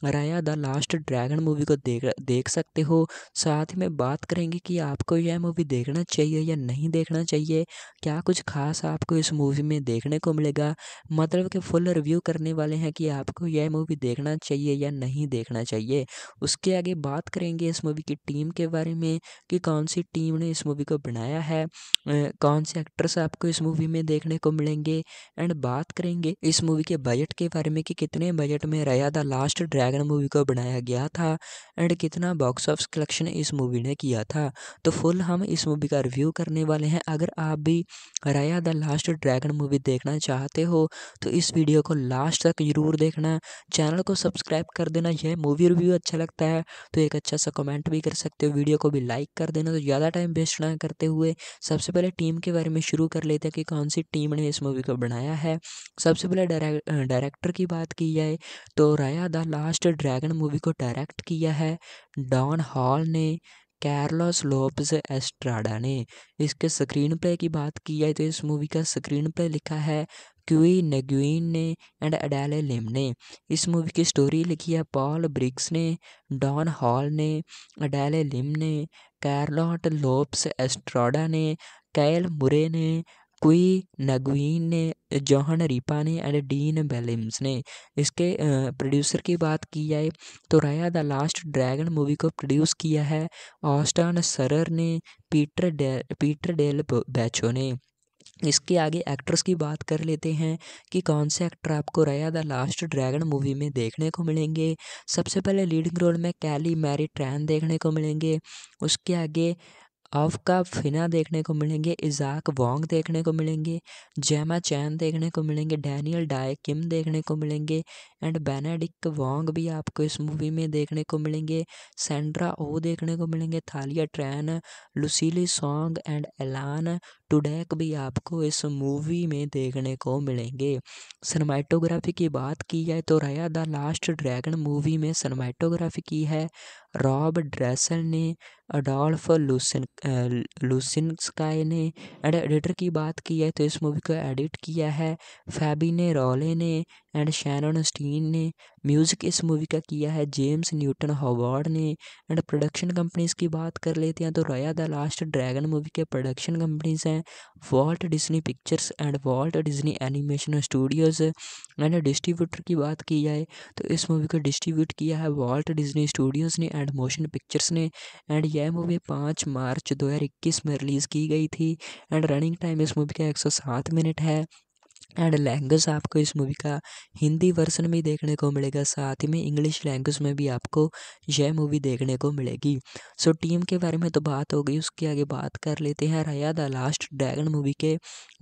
राया द लास्ट ड्रैगन मूवी को देख देख सकते हो साथ में बात करेंगे कि आपको यह मूवी देखना चाहिए या नहीं देखना चाहिए क्या कुछ खास आपको इस मूवी में देखने को मिलेगा मतलब कि फुल रिव्यू करने वाले हैं कि आपको यह मूवी देखना चाहिए या नहीं देखना चाहिए उसके आगे बात करेंगे इस मूवी की टीम के बारे में कि कौन सी टीम ने इस मूवी को बनाया है कौन से एक्टर्स आपको इस मूवी में देखने को मिलेंगे एंड बात करेंगे इस मूवी के बजट के बारे में कि कितने बजट में रया द लास्ट ड्रैगन मूवी को बनाया गया था एंड कितना बॉक्स ऑफिस कलेक्शन इस मूवी ने किया था तो फुल हम इस मूवी का रिव्यू करने वाले हैं अगर आप भी रया द लास्ट ड्रैगन मूवी देखना चाहते हो तो इस वीडियो को लास्ट तक जरूर देखना चैनल को सब्सक्राइब कर देना यह मूवी रिव्यू अच्छा लगता है तो एक अच्छा सा कमेंट भी कर सकते हो वीडियो को भी लाइक कर देना तो ज़्यादा टाइम वेस्ट ना करते हुए सबसे पहले टीम के बारे में बारे में शुरू कर लेते हैं कि कौन सी टीम ने इस मूवी को बनाया है सबसे पहले डायरेक्टर की बात की जाए तो Raya the last dragon movie को डायरेक्ट किया है डॉन हॉल ने कैरलॉस लोप्स एस्ट्राडा ने इसके स्क्रीन प्ले की बात की जाए तो इस मूवी का स्क्रीन प्ले लिखा है क्यूई नग्वीन ने एंड अडेले लिम ने इस मूवी की स्टोरी लिखी है पॉल ब्रिक्स ने डॉन हॉल ने अडेले लिम ने कैरलॉट लोप्स एस्ट्राडा ने कैल मुरे ने क्वी नगवीन ने जौहन रिपा ने एंड डीन बेलिम्स ने इसके प्रोड्यूसर की बात की जाए तो Raya the last dragon movie को प्रोड्यूस किया है ऑस्टन सरर ने Peter day Peter Del Vecho ने इसके आगे एक्ट्रेस की बात कर लेते हैं कि कौन से एक्टर आपको रया द लास्ट ड्रैगन मूवी में देखने को मिलेंगे सबसे पहले लीडिंग रोल में कैली मैरी ट्रैन देखने को मिलेंगे उसके आगे अवका फिना देखने को मिलेंगे इजाक वोंग देखने को मिलेंगे जैमा चैन देखने को मिलेंगे डैनियल डाय किम देखने को मिलेंगे एंड बेनेडिक वोंग भी आपको इस मूवी में देखने को मिलेंगे सेंड्रा ओ देखने को मिलेंगे Thalia Tran Lucille Soong and Alan Tudyk भी आपको इस मूवी में देखने को मिलेंगे सनमैटोग्राफी की बात की जाए तो Raya the last dragon movie में सनमैटोग्राफी की है रॉब ड्रेसल ने अडोल्फ लूसन स्काई ने एंड एडिटर की बात की है तो इस मूवी को एडिट किया है फैबी ने रॉले ने एंड शैनन स्टीन ने म्यूज़िक इस मूवी का किया है जेम्स न्यूटन हॉवर्ड ने एंड प्रोडक्शन कंपनीज की बात कर लेते हैं तो Raya the last dragon movie के प्रोडक्शन कंपनीज हैं Walt Disney Pictures and Walt Disney Animation Studios and distributor की बात की जाए तो इस मूवी को डिस्ट्रीब्यूट किया है वॉल्ट डिज्नी स्टूडियोज़ ने एंड मोशन पिक्चर्स ने एंड यह मूवी पाँच मार्च मार्च 2021 में रिलीज़ की गई थी एंड रनिंग टाइम इस मूवी का एक सौ सात मिनट है एंड लैंग्वेज आपको इस मूवी का हिंदी वर्सन में देखने को मिलेगा साथ ही में इंग्लिश लैंग्वेज में भी आपको यह मूवी देखने को मिलेगी सो so, टीम के बारे में तो बात हो गई उसके आगे बात कर लेते हैं Raya the last dragon movie के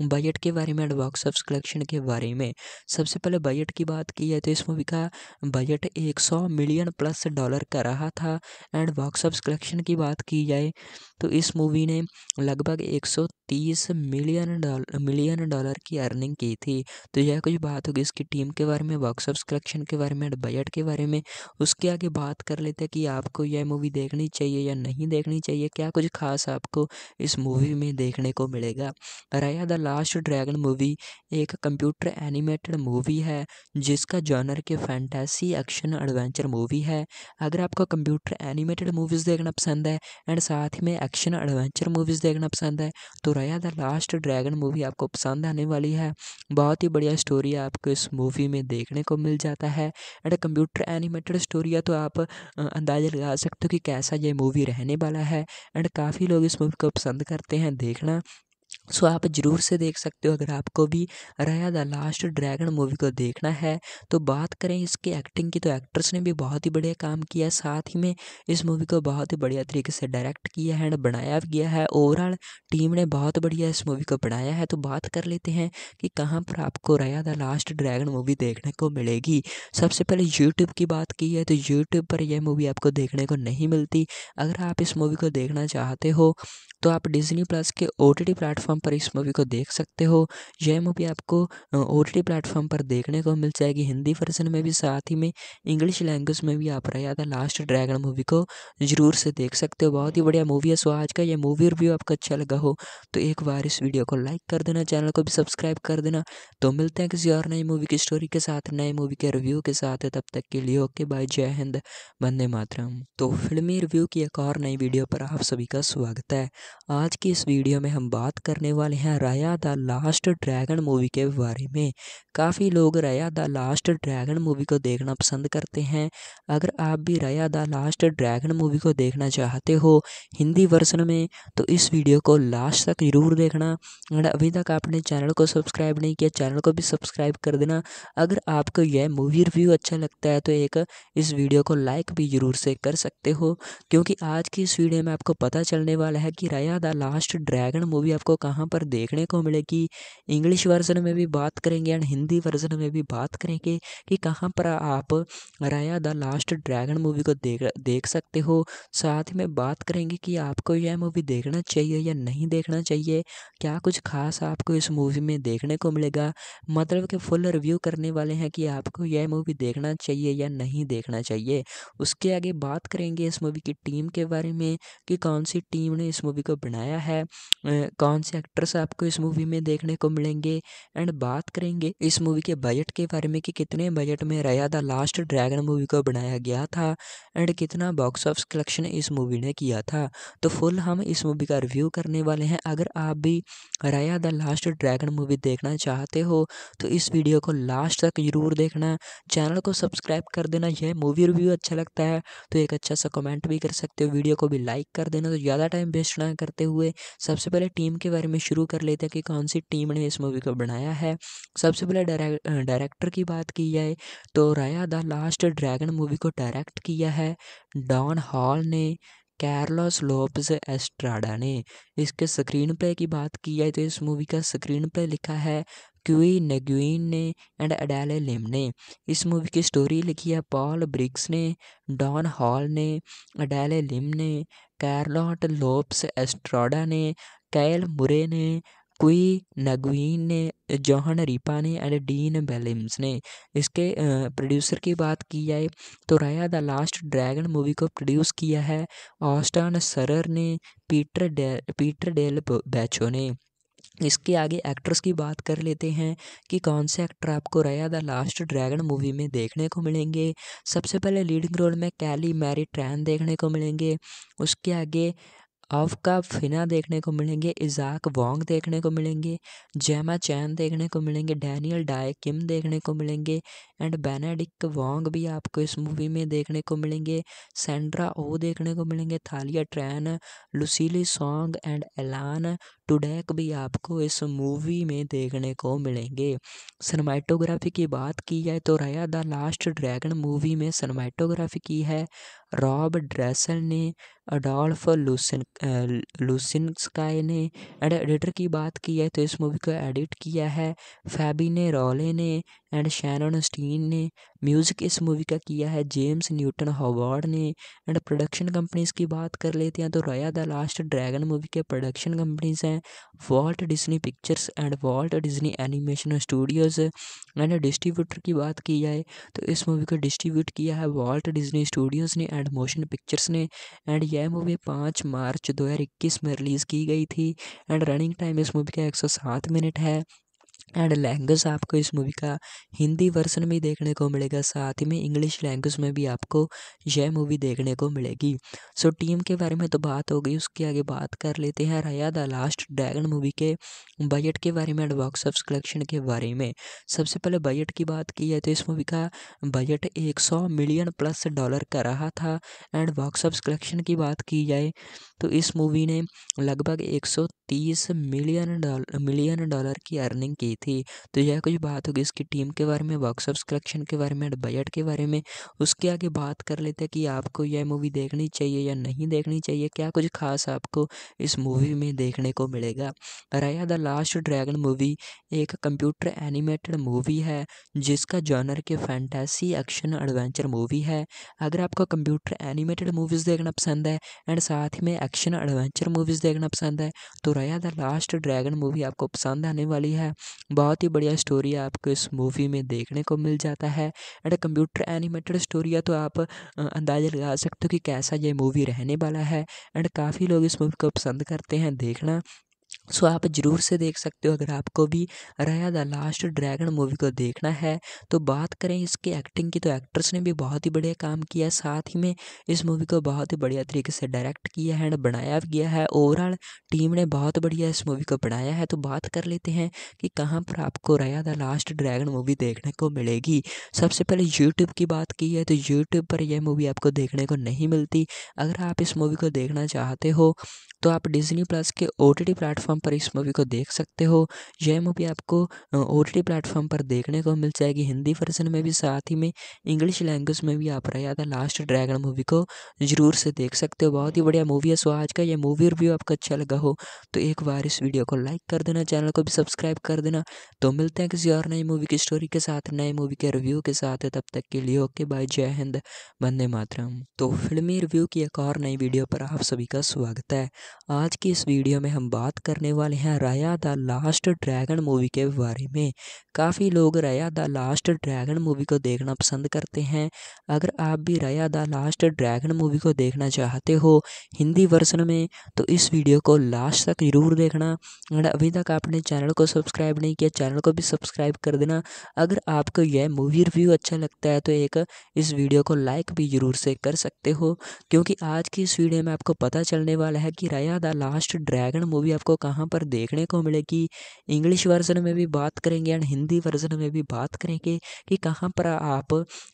बजट के बारे में एंड बॉक्स ऑफ कलेक्शन के बारे में सबसे पहले बजट की बात की जाए तो इस मूवी का बजट एक मिलियन प्लस डॉलर का रहा था एंड बॉक्स ऑफ कलेक्शन की बात की जाए तो इस मूवी ने लगभग एक मिलियन डॉलर मिलियन डॉलर की अर्निंग की थी तो यह कुछ बात होगी इसकी टीम के बारे में वर्कशॉप कलेक्शन के बारे में बजट के बारे में उसके आगे बात कर लेते हैं कि आपको यह मूवी देखनी चाहिए या नहीं देखनी चाहिए क्या कुछ खास आपको इस मूवी में देखने को मिलेगा Raya the last dragon movie एक कंप्यूटर एनिमेटेड मूवी है जिसका जॉनर के फैंटेसी एक्शन एडवेंचर मूवी है अगर आपको कंप्यूटर एनिमेटेड मूवीज़ देखना पसंद है एंड साथ में एक्शन एडवेंचर मूवीज़ देखना पसंद है तो Raya the last dragon movie आपको पसंद आने वाली है बहुत ही बढ़िया स्टोरी आपको इस मूवी में देखने को मिल जाता है एंड कंप्यूटर एनिमेटेड स्टोरी है तो आप अंदाज़ा लगा सकते हो कि कैसा ये मूवी रहने वाला है एंड काफ़ी लोग इस मूवी को पसंद करते हैं देखना सो आप जरूर से देख सकते हो अगर आपको भी रया द लास्ट ड्रैगन मूवी को देखना है तो बात करें इसके एक्टिंग की तो एक्ट्रेस ने भी बहुत ही बढ़िया काम किया साथ ही में इस मूवी को बहुत ही बढ़िया तरीके से डायरेक्ट किया है एंड बनाया गया है ओवरऑल टीम ने बहुत बढ़िया इस मूवी को बनाया है तो बात कर लेते हैं कि कहाँ पर आपको रया द लास्ट ड्रैगन मूवी देखने को मिलेगी सबसे पहले यूट्यूब की बात की है तो यूट्यूब पर यह मूवी आपको देखने को नहीं मिलती अगर आप इस मूवी को देखना चाहते हो तो आप डिजनी प्लस के ओ टी प्लेटफॉर्म प्लेटफॉर्म पर इस मूवी को देख सकते हो यह मूवी आपको ओ टी प्लेटफॉर्म पर देखने को मिल जाएगी हिंदी वर्जन में भी साथ ही में इंग्लिश लैंग्वेज में भी आप रहा था लास्ट ड्रैगन मूवी को जरूर से देख सकते हो बहुत ही बढ़िया मूवी है सो आज का यह मूवी रिव्यू आपको अच्छा लगा हो तो एक बार इस वीडियो को लाइक कर देना चैनल को भी सब्सक्राइब कर देना तो मिलते हैं किसी और नई मूवी की स्टोरी के साथ नए मूवी के रिव्यू के साथ तब तक के लिए ओके बाय जय हिंद वंदे मातरम तो फिल्मी रिव्यू की एक और नई वीडियो पर आप सभी का स्वागत है आज की इस वीडियो में हम बात करने करने वाले हैं राया द लास्ट ड्रैगन मूवी के बारे में काफ़ी लोग राया द लास्ट ड्रैगन मूवी को देखना पसंद करते हैं अगर आप भी राया द लास्ट ड्रैगन मूवी को देखना चाहते हो हिंदी वर्सन में तो इस वीडियो को लास्ट तक ज़रूर देखना अगर अभी तक आपने चैनल को सब्सक्राइब नहीं किया चैनल को भी सब्सक्राइब कर देना अगर आपको यह मूवी रिव्यू अच्छा लगता है तो एक इस वीडियो को लाइक भी ज़रूर से कर सकते हो क्योंकि आज की इस वीडियो में आपको पता चलने वाला है कि राया द लास्ट ड्रैगन मूवी आपको कहाँ यहाँ पर देखने को मिलेगी इंग्लिश वर्जन में भी बात करेंगे एंड हिंदी वर्जन में भी बात करेंगे कि कहाँ पर आप राया द लास्ट ड्रैगन मूवी को देख देख सकते हो साथ में बात करेंगे कि आपको यह मूवी देखना चाहिए या नहीं देखना चाहिए क्या कुछ खास आपको इस मूवी में देखने को मिलेगा मतलब कि फुल रिव्यू करने वाले हैं कि आपको यह मूवी देखना चाहिए या नहीं देखना चाहिए उसके आगे बात करेंगे इस मूवी की टीम के बारे में कि कौन सी टीम ने इस मूवी को बनाया है कौन से एक्टर्स आपको इस मूवी में देखने को मिलेंगे एंड बात करेंगे इस मूवी के बजट के बारे में कि कितने बजट में रया द लास्ट ड्रैगन मूवी को बनाया गया था एंड कितना बॉक्स ऑफिस कलेक्शन इस मूवी ने किया था तो फुल हम इस मूवी का रिव्यू करने वाले हैं अगर आप भी रया द लास्ट ड्रैगन मूवी देखना चाहते हो तो इस वीडियो को लास्ट तक जरूर देखना चैनल को सब्सक्राइब कर देना यह मूवी रिव्यू अच्छा लगता है तो एक अच्छा सा कमेंट भी कर सकते हो वीडियो को भी लाइक कर देना तो ज़्यादा टाइम वेस्ट ना करते हुए सबसे पहले टीम के बारे में बारे में शुरू कर लेते हैं कि कौन सी टीम ने इस मूवी को बनाया है सबसे पहले डायरेक्टर की बात की जाए तो Raya the last dragon movie को डायरेक्ट किया है डॉन हॉल ने कैरलॉस लोप्स एस्ट्राडा ने इसके स्क्रीन प्ले की बात की जाए तो इस मूवी का स्क्रीन प्ले लिखा है क्यूई नग्वीन ने एंड अडेले लिम ने इस मूवी की स्टोरी लिखी है पॉल ब्रिक्स ने डॉन हॉल ने अडेले लिम ने कैरलॉट लोप्स एस्ट्राडा ने कैल मुरे ने क्वी नगवीन ने जौहन रिपा ने एंड डीन बेलिम्स ने इसके प्रोड्यूसर की बात की जाए तो Raya the last dragon movie को प्रोड्यूस किया है ऑस्टन सरर ने Peter day Peter Del Vecho ने इसके आगे एक्ट्रेस की बात कर लेते हैं कि कौन से एक्टर आपको रया द लास्ट ड्रैगन मूवी में देखने को मिलेंगे सबसे पहले लीडिंग रोल में कैली मैरी ट्रैन देखने को मिलेंगे उसके आगे अव का फिना देखने को मिलेंगे इजाक वोंग देखने को मिलेंगे जैमा चैन देखने को मिलेंगे डैनियल डाय किम देखने को मिलेंगे एंड बेनेडिक वोंग भी आपको इस मूवी में देखने को मिलेंगे सेंड्रा ओ देखने को मिलेंगे Thalia Tran Lucille Soong and Alan Tudyk भी आपको इस मूवी में देखने को मिलेंगे सनमैटोग्राफी की बात की जाए तो Raya the last dragon movie में सनमैटोग्राफी की है रॉब ड्रेसल ने अडोल्फ लूसन स्काई ने एंड एडिटर की बात की है तो इस मूवी को एडिट किया है फैबी ने रॉले ने एंड शैनन स्टीन ने म्यूज़िक इस मूवी का किया है जेम्स न्यूटन हॉवर्ड ने एंड प्रोडक्शन कंपनीज की बात कर लेते हैं तो Raya the last dragon movie के प्रोडक्शन कंपनीज हैं Walt Disney Pictures and Walt Disney Animation Studios and distributor की बात की जाए तो इस मूवी को डिस्ट्रीब्यूट किया है वॉल्ट डिज्नी स्टूडियोज़ ने एंड मोशन पिक्चर्स ने एंड यह मूवी पाँच मार्च मार्च 2021 में रिलीज़ की गई थी एंड रनिंग टाइम इस मूवी का एक सौ सात मिनट है एंड लैंग्वेज आपको इस मूवी का हिंदी वर्सन में देखने को मिलेगा साथ ही में इंग्लिश लैंग्वेज में भी आपको यह मूवी देखने को मिलेगी सो so, टीम के बारे में तो बात हो गई उसके आगे बात कर लेते हैं Raya the last dragon movie के बजट के बारे में एंड बॉक्स ऑफ कलेक्शन के बारे में सबसे पहले बजट की बात की जाए तो इस मूवी का बजट एक मिलियन प्लस डॉलर का रहा था एंड बॉक्स ऑफ कलेक्शन की बात की जाए तो इस मूवी ने लगभग एक मिलियन डॉलर मिलियन डॉलर की अर्निंग की थी तो यह कुछ बात होगी इसकी टीम के बारे में वर्कशॉप कलेक्शन के बारे में बजट के बारे में उसके आगे बात कर लेते हैं कि आपको यह मूवी देखनी चाहिए या नहीं देखनी चाहिए क्या कुछ खास आपको इस मूवी में देखने को मिलेगा Raya the last dragon movie एक कंप्यूटर एनिमेटेड मूवी है जिसका जॉनर के फैंटेसी एक्शन एडवेंचर मूवी है अगर आपको कंप्यूटर एनिमेटेड मूवीज़ देखना पसंद है एंड साथ में एक्शन एडवेंचर मूवीज़ देखना पसंद है तो Raya the last dragon movie आपको पसंद आने वाली है बहुत ही बढ़िया स्टोरी आपको इस मूवी में देखने को मिल जाता है एंड कंप्यूटर एनिमेटेड स्टोरी है तो आप अंदाज़ा लगा सकते हो कि कैसा ये मूवी रहने वाला है एंड काफ़ी लोग इस मूवी को पसंद करते हैं देखना सो आप जरूर से देख सकते हो अगर आपको भी रया द लास्ट ड्रैगन मूवी को देखना है तो बात करें इसके एक्टिंग की तो एक्ट्रेस ने भी बहुत ही बढ़िया काम किया साथ ही में इस मूवी को बहुत ही बढ़िया तरीके से डायरेक्ट किया है एंड बनाया भी गया है ओवरऑल टीम ने बहुत बढ़िया इस मूवी को बनाया है तो बात कर लेते हैं कि कहाँ पर आपको रया द लास्ट ड्रैगन मूवी देखने को मिलेगी सबसे पहले यूट्यूब की बात की है तो यूट्यूब पर यह मूवी आपको देखने को नहीं मिलती अगर आप इस मूवी को देखना चाहते हो तो आप डिजनी प्लस के ओ टी प्लेटफॉर्म प्लेटफॉर्म पर इस मूवी को देख सकते हो यह मूवी आपको ओ टी प्लेटफॉर्म पर देखने को मिल जाएगी हिंदी वर्जन में भी साथ ही में इंग्लिश लैंग्वेज में भी आप रहा था लास्ट ड्रैगन मूवी को जरूर से देख सकते हो बहुत ही बढ़िया मूवी है सो आज का यह मूवी रिव्यू आपको अच्छा लगा हो तो एक बार इस वीडियो को लाइक कर देना चैनल को भी सब्सक्राइब कर देना तो मिलते हैं किसी और नई मूवी की स्टोरी के साथ नए मूवी के रिव्यू के साथ तब तक के लिए ओके बाय जय हिंद वंदे मातरम तो फिल्मी रिव्यू की एक और नई वीडियो पर आप सभी का स्वागत है आज की इस वीडियो में हम बात करने करने वाले हैं राया द लास्ट ड्रैगन मूवी के बारे में काफ़ी लोग राया द लास्ट ड्रैगन मूवी को देखना पसंद करते हैं अगर आप भी राया द लास्ट ड्रैगन मूवी को देखना चाहते हो हिंदी वर्सन में तो इस वीडियो को लास्ट तक ज़रूर देखना अगर अभी तक आपने चैनल को सब्सक्राइब नहीं किया चैनल को भी सब्सक्राइब कर देना अगर आपको यह मूवी रिव्यू अच्छा लगता है तो एक इस वीडियो को लाइक भी ज़रूर से कर सकते हो क्योंकि आज की इस वीडियो में आपको पता चलने वाला है कि राया द लास्ट ड्रैगन मूवी आपको कहाँ यहाँ पर देखने को मिलेगी इंग्लिश वर्जन में भी बात करेंगे एंड हिंदी वर्जन में भी बात करेंगे कि कहाँ पर आप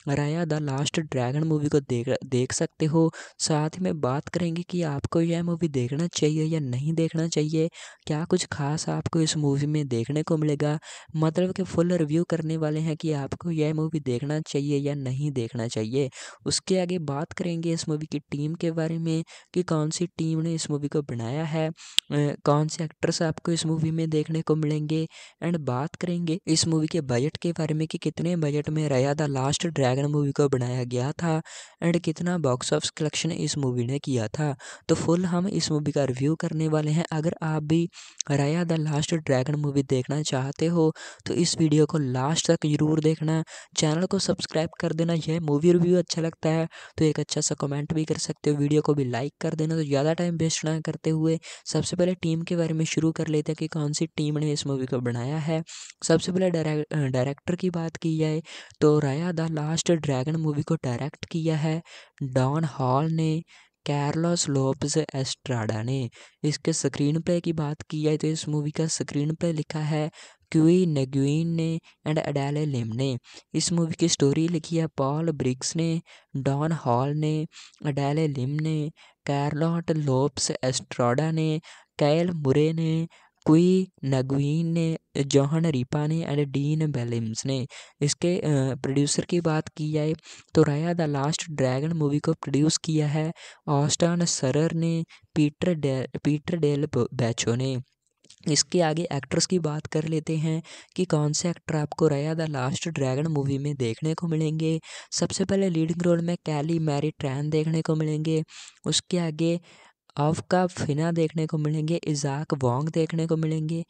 राया द लास्ट ड्रैगन मूवी को देख देख सकते हो साथ में बात करेंगे कि आपको यह मूवी देखना चाहिए या नहीं देखना चाहिए क्या कुछ खास आपको इस मूवी में देखने को मिलेगा मतलब कि फुल रिव्यू करने वाले हैं कि आपको यह मूवी देखना चाहिए या नहीं देखना चाहिए उसके आगे बात करेंगे इस मूवी की टीम के बारे में कि कौन सी टीम ने इस मूवी को बनाया है कौन से एक्टर्स आपको इस मूवी में देखने को मिलेंगे एंड बात करेंगे इस मूवी के बजट के बारे में कि कितने बजट में रया द लास्ट ड्रैगन मूवी को बनाया गया था एंड कितना बॉक्स ऑफिस कलेक्शन इस मूवी ने किया था तो फुल हम इस मूवी का रिव्यू करने वाले हैं अगर आप भी रया द लास्ट ड्रैगन मूवी देखना चाहते हो तो इस वीडियो को लास्ट तक जरूर देखना चैनल को सब्सक्राइब कर देना यह मूवी रिव्यू अच्छा लगता है तो एक अच्छा सा कमेंट भी कर सकते हो वीडियो को भी लाइक कर देना तो ज़्यादा टाइम वेस्ट ना करते हुए सबसे पहले टीम के बारे डायरेक्टर में शुरू कर लेते हैं कि कौन सी टीम ने इस मूवी को बनाया है सबसे पहले डायरेक्टर की बात की जाए तो Raya the last dragon movie को डायरेक्ट किया है डॉन हॉल ने कैरलॉस लोप्स एस्ट्राडा ने इसके स्क्रीन प्ले की बात की जाए तो इस मूवी का स्क्रीन प्ले लिखा है क्यूई नग्वीन ने एंड अडेले लिम ने इस मूवी की स्टोरी लिखी है पॉल ब्रिक्स ने डॉन हॉल ने अडेले लिम ने कैरलॉट लोप्स एस्ट्राडा ने कैल मुरे ने क्वी नगवीन ने जौहन रिपा ने एंड डीन बेलिम्स ने इसके प्रोड्यूसर की बात की जाए तो Raya the last dragon movie को प्रोड्यूस किया है ऑस्टन सरर ने Peter day Peter Del Vecho ने इसके आगे एक्ट्रेस की बात कर लेते हैं कि कौन से एक्टर आपको रया द लास्ट ड्रैगन मूवी में देखने को मिलेंगे सबसे पहले लीडिंग रोल में कैली मैरी ट्रैन देखने को मिलेंगे उसके आगे अव का फिना देखने को मिलेंगे इजाक वोंग देखने को मिलेंगे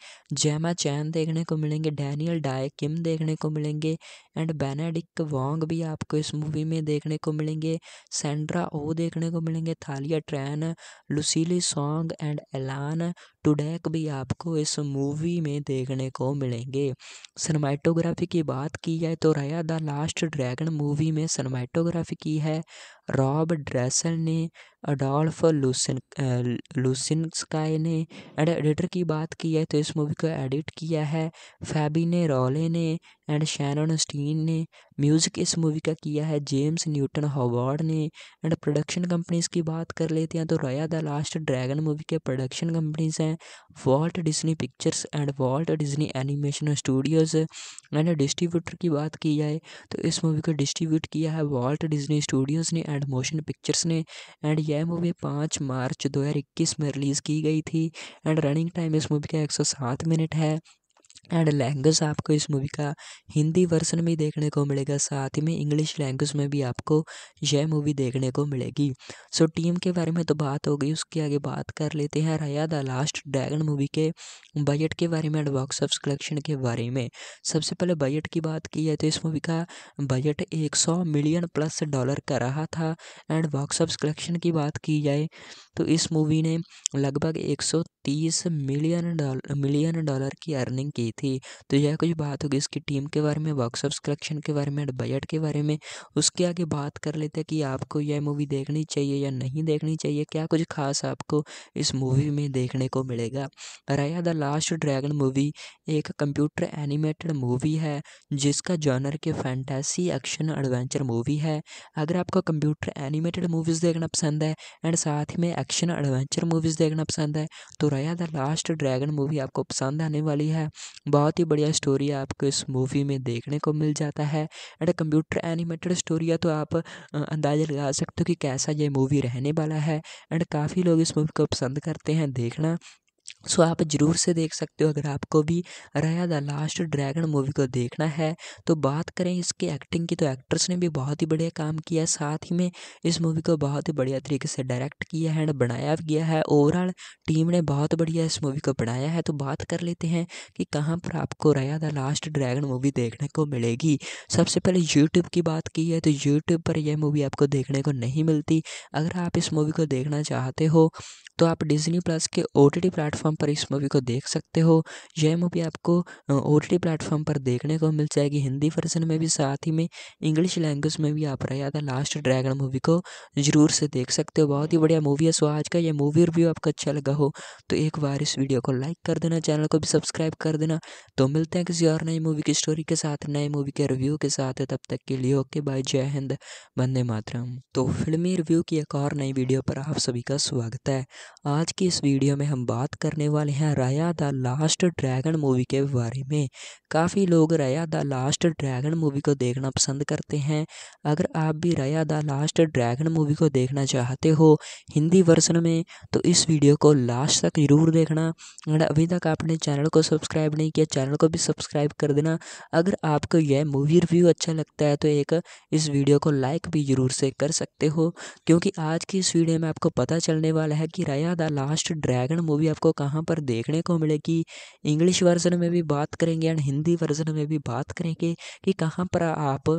जैमा चैन देखने को मिलेंगे डैनियल डाय किम देखने को मिलेंगे एंड बेनेडिक वोंग भी आपको इस मूवी में देखने को मिलेंगे सेंड्रा ओ देखने को मिलेंगे Thalia Tran Lucille Soong and Alan Tudyk भी आपको इस मूवी में देखने को मिलेंगे सनमैटोग्राफी की बात की जाए तो Raya the last dragon movie में सनमैटोग्राफी की है रॉब ड्रेसल ने अडोल्फ लूसन स्काई ने एंड एडिटर की बात की है तो इस मूवी को एडिट किया है फैबी ने रॉले ने एंड शैनन स्टीन ने म्यूज़िक इस मूवी का किया है जेम्स न्यूटन हॉवर्ड ने एंड प्रोडक्शन कंपनीज की बात कर लेते हैं तो Raya the last dragon movie के प्रोडक्शन कंपनीज हैं Walt Disney Pictures and Walt Disney Animation Studios and distributor की बात की जाए तो इस मूवी को डिस्ट्रीब्यूट किया है वॉल्ट डिज्नी स्टूडियोज़ ने एंड मोशन पिक्चर्स ने एंड यह मूवी पाँच मार्च मार्च 2021 में रिलीज़ की गई थी एंड रनिंग टाइम इस मूवी का एक सौ सात मिनट है एंड लैंग्वेज आपको इस मूवी का हिंदी वर्सन में देखने को मिलेगा साथ ही में इंग्लिश लैंग्वेज में भी आपको यह मूवी देखने को मिलेगी सो so, टीम के बारे में तो बात हो गई उसके आगे बात कर लेते हैं Raya the last dragon movie के बजट के बारे में एंड बॉक्स ऑफ कलेक्शन के बारे में सबसे पहले बजट की बात की जाए तो इस मूवी का बजट एक मिलियन प्लस डॉलर का रहा था एंड बॉक्स ऑफ कलेक्शन की बात की जाए तो इस मूवी ने लगभग एक मिलियन डॉलर मिलियन डॉलर की अर्निंग की थी तो यह कुछ बात होगी इसकी टीम के बारे में वर्क कलेक्शन के बारे में बजट के बारे में उसके आगे बात कर लेते हैं कि आपको यह मूवी देखनी चाहिए या नहीं देखनी चाहिए क्या कुछ खास आपको इस मूवी में देखने को मिलेगा Raya the last dragon movie एक कंप्यूटर एनिमेटेड मूवी है जिसका जॉनर के फैंटेसी एक्शन एडवेंचर मूवी है अगर आपको कंप्यूटर एनिमेटेड मूवीज़ देखना पसंद है एंड साथ में एक्शन एडवेंचर मूवीज़ देखना पसंद है तो Raya the last dragon movie आपको पसंद आने वाली है बहुत ही बढ़िया स्टोरी आपको इस मूवी में देखने को मिल जाता है एंड कंप्यूटर एनिमेटेड स्टोरी है तो आप अंदाज़ा लगा सकते हो कि कैसा ये मूवी रहने वाला है एंड काफ़ी लोग इस मूवी को पसंद करते हैं देखना सो आप जरूर से देख सकते हो अगर आपको भी रया द लास्ट ड्रैगन मूवी को देखना है तो बात करें इसके एक्टिंग की तो एक्ट्रेस ने भी बहुत ही बढ़िया काम किया साथ ही में इस मूवी को बहुत ही बढ़िया तरीके से डायरेक्ट किया है एंड बनाया गया है ओवरऑल टीम ने बहुत बढ़िया इस मूवी को बनाया है तो बात कर लेते हैं कि कहाँ पर आपको रया द लास्ट ड्रैगन मूवी देखने को मिलेगी सबसे पहले यूट्यूब की बात की है तो यूट्यूब पर यह मूवी आपको देखने को नहीं मिलती अगर आप इस मूवी को देखना चाहते हो तो आप डिजनी प्लस के ओ टी प्लेटफॉर्म प्लेटफॉर्म पर इस मूवी को देख सकते हो यह मूवी आपको ओ टी प्लेटफॉर्म पर देखने को मिल जाएगी हिंदी वर्जन में भी साथ ही में इंग्लिश लैंग्वेज में भी आप रहा था लास्ट ड्रैगन मूवी को जरूर से देख सकते हो बहुत ही बढ़िया मूवी है सो आज का यह मूवी रिव्यू आपको अच्छा लगा हो तो एक बार इस वीडियो को लाइक कर देना चैनल को भी सब्सक्राइब कर देना तो मिलते हैं किसी और नई मूवी की स्टोरी के साथ नए मूवी के रिव्यू के साथ तब तक के लिए ओके बाय जय हिंद वंदे मातरम तो फिल्मी रिव्यू की एक और नई वीडियो पर आप सभी का स्वागत है आज की इस वीडियो में हम बात करने करने वाले हैं राया द लास्ट ड्रैगन मूवी के बारे में काफ़ी लोग राया द लास्ट ड्रैगन मूवी को देखना पसंद करते हैं अगर आप भी राया द लास्ट ड्रैगन मूवी को देखना चाहते हो हिंदी वर्सन में तो इस वीडियो को लास्ट तक ज़रूर देखना अगर अभी तक आपने चैनल को सब्सक्राइब नहीं किया चैनल को भी सब्सक्राइब कर देना अगर आपको यह मूवी रिव्यू अच्छा लगता है तो एक इस वीडियो को लाइक भी ज़रूर से कर सकते हो क्योंकि आज की इस वीडियो में आपको पता चलने वाला है कि राया द लास्ट ड्रैगन मूवी आपको कहाँ यहाँ पर देखने को मिलेगी इंग्लिश वर्जन में भी बात करेंगे एंड हिंदी वर्जन में भी बात करेंगे कि कहाँ पर आप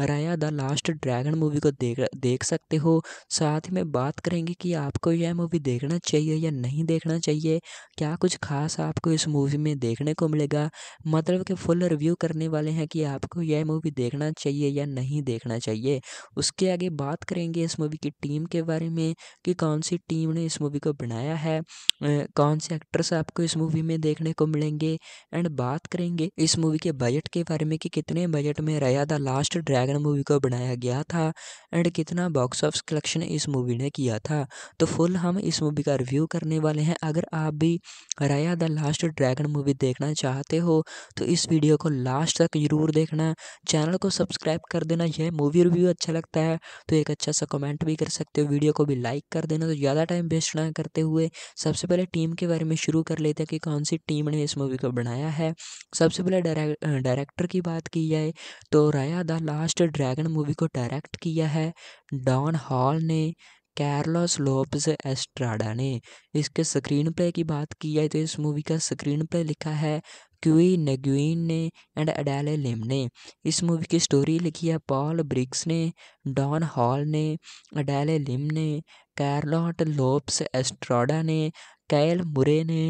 राया द लास्ट ड्रैगन मूवी को देख देख सकते हो साथ में बात करेंगे कि आपको यह मूवी देखना चाहिए या नहीं देखना चाहिए क्या कुछ खास आपको इस मूवी में देखने को मिलेगा मतलब कि फुल रिव्यू करने वाले हैं कि आपको यह मूवी देखना चाहिए या नहीं देखना चाहिए उसके आगे बात करेंगे इस मूवी की टीम के बारे में कि कौन सी टीम ने इस मूवी को बनाया है कौन से एक्टर्स आपको इस मूवी में देखने को मिलेंगे एंड बात करेंगे इस मूवी के बजट के बारे में कि कितने बजट में रया द लास्ट ड्रैगन मूवी को बनाया गया था एंड कितना बॉक्स ऑफिस कलेक्शन इस मूवी ने किया था तो फुल हम इस मूवी का रिव्यू करने वाले हैं अगर आप भी रया द लास्ट ड्रैगन मूवी देखना चाहते हो तो इस वीडियो को लास्ट तक जरूर देखना चैनल को सब्सक्राइब कर देना यह मूवी रिव्यू अच्छा लगता है तो एक अच्छा सा कमेंट भी कर सकते हो वीडियो को भी लाइक कर देना तो ज़्यादा टाइम वेस्ट ना करते हुए सबसे पहले टीम के बारे बारे में शुरू कर लेते हैं कि कौन सी टीम ने इस मूवी को बनाया है सबसे पहले डायरेक्टर की बात की जाए तो Raya the last dragon movie को डायरेक्ट किया है डॉन हॉल ने कैरलॉस लोप्स एस्ट्राडा ने इसके स्क्रीन प्ले की बात की जाए तो इस मूवी का स्क्रीन प्ले लिखा है क्यूई नग्वीन ने एंड अडेले लिम ने इस मूवी की स्टोरी लिखी है पॉल ब्रिक्स ने डॉन हॉल ने अडेले लिम ने कैरलॉट लोप्स एस्ट्राडा ने कैल मुरे ने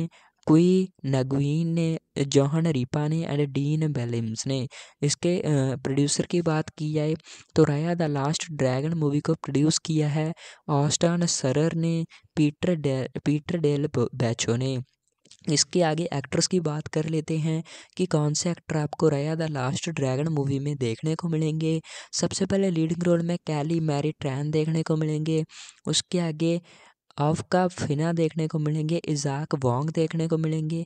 क्वी नगवीन ने जौहन रिपा ने एंड डीन बेलिम्स ने इसके प्रोड्यूसर की बात की जाए तो Raya the last dragon movie को प्रोड्यूस किया है ऑस्टन सरर ने Peter day Peter Del Vecho ने इसके आगे एक्ट्रेस की बात कर लेते हैं कि कौन से एक्टर आपको रया द लास्ट ड्रैगन मूवी में देखने को मिलेंगे सबसे पहले लीडिंग रोल में कैली मैरी ट्रैन देखने को मिलेंगे उसके आगे अव का फिना देखने को मिलेंगे इजाक वोंग देखने को मिलेंगे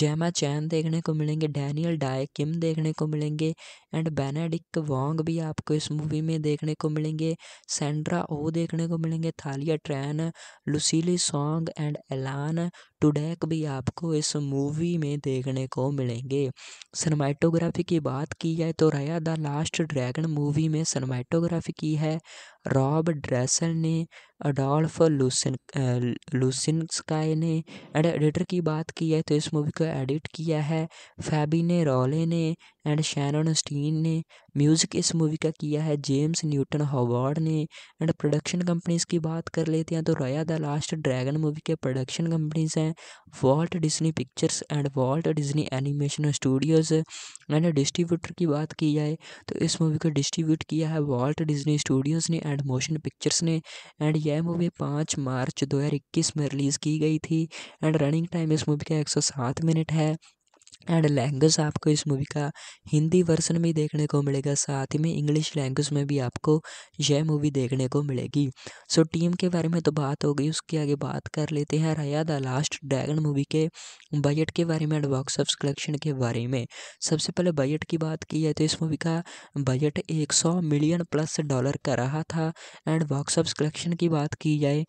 जैमा चैन देखने को मिलेंगे डैनियल डाय किम देखने को मिलेंगे एंड बेनेडिक वोंग भी आपको इस मूवी में देखने को मिलेंगे सेंड्रा ओ देखने को मिलेंगे Thalia Tran Lucille Soong and Alan Tudyk भी आपको इस मूवी में देखने को मिलेंगे सनमैटोग्राफी की बात की जाए तो Raya the last dragon movie में सनमैटोग्राफी की है रॉब ड्रेसल ने अडोल्फ लूसन स्काई ने एंड एडिटर की बात की है तो इस मूवी को एडिट किया है फैबी ने रॉले ने एंड शैनन स्टीन ने म्यूज़िक इस मूवी का किया है जेम्स न्यूटन हॉवर्ड ने एंड प्रोडक्शन कंपनीज की बात कर लेते हैं तो Raya the last dragon movie के प्रोडक्शन कंपनीज हैं Walt Disney Pictures and Walt Disney Animation Studios and distributor की बात की जाए तो इस मूवी को डिस्ट्रीब्यूट किया है वॉल्ट डिज्नी स्टूडियोज़ ने एंड मोशन पिक्चर्स ने एंड यह मूवी पाँच मार्च मार्च 2021 में रिलीज़ की गई थी एंड रनिंग टाइम इस मूवी का एक सौ सात मिनट है एंड लैंग्वेज आपको इस मूवी का हिंदी वर्सन में देखने को मिलेगा साथ ही में इंग्लिश लैंग्वेज में भी आपको यह मूवी देखने को मिलेगी सो so, टीम के बारे में तो बात हो गई उसके आगे बात कर लेते हैं Raya the last dragon movie के बजट के बारे में एंड बॉक्स ऑफ कलेक्शन के बारे में सबसे पहले बजट की बात की जाए तो इस मूवी का बजट एक मिलियन प्लस डॉलर का रहा था एंड बॉक्स ऑफ कलेक्शन की बात की जाए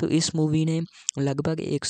तो इस मूवी ने लगभग एक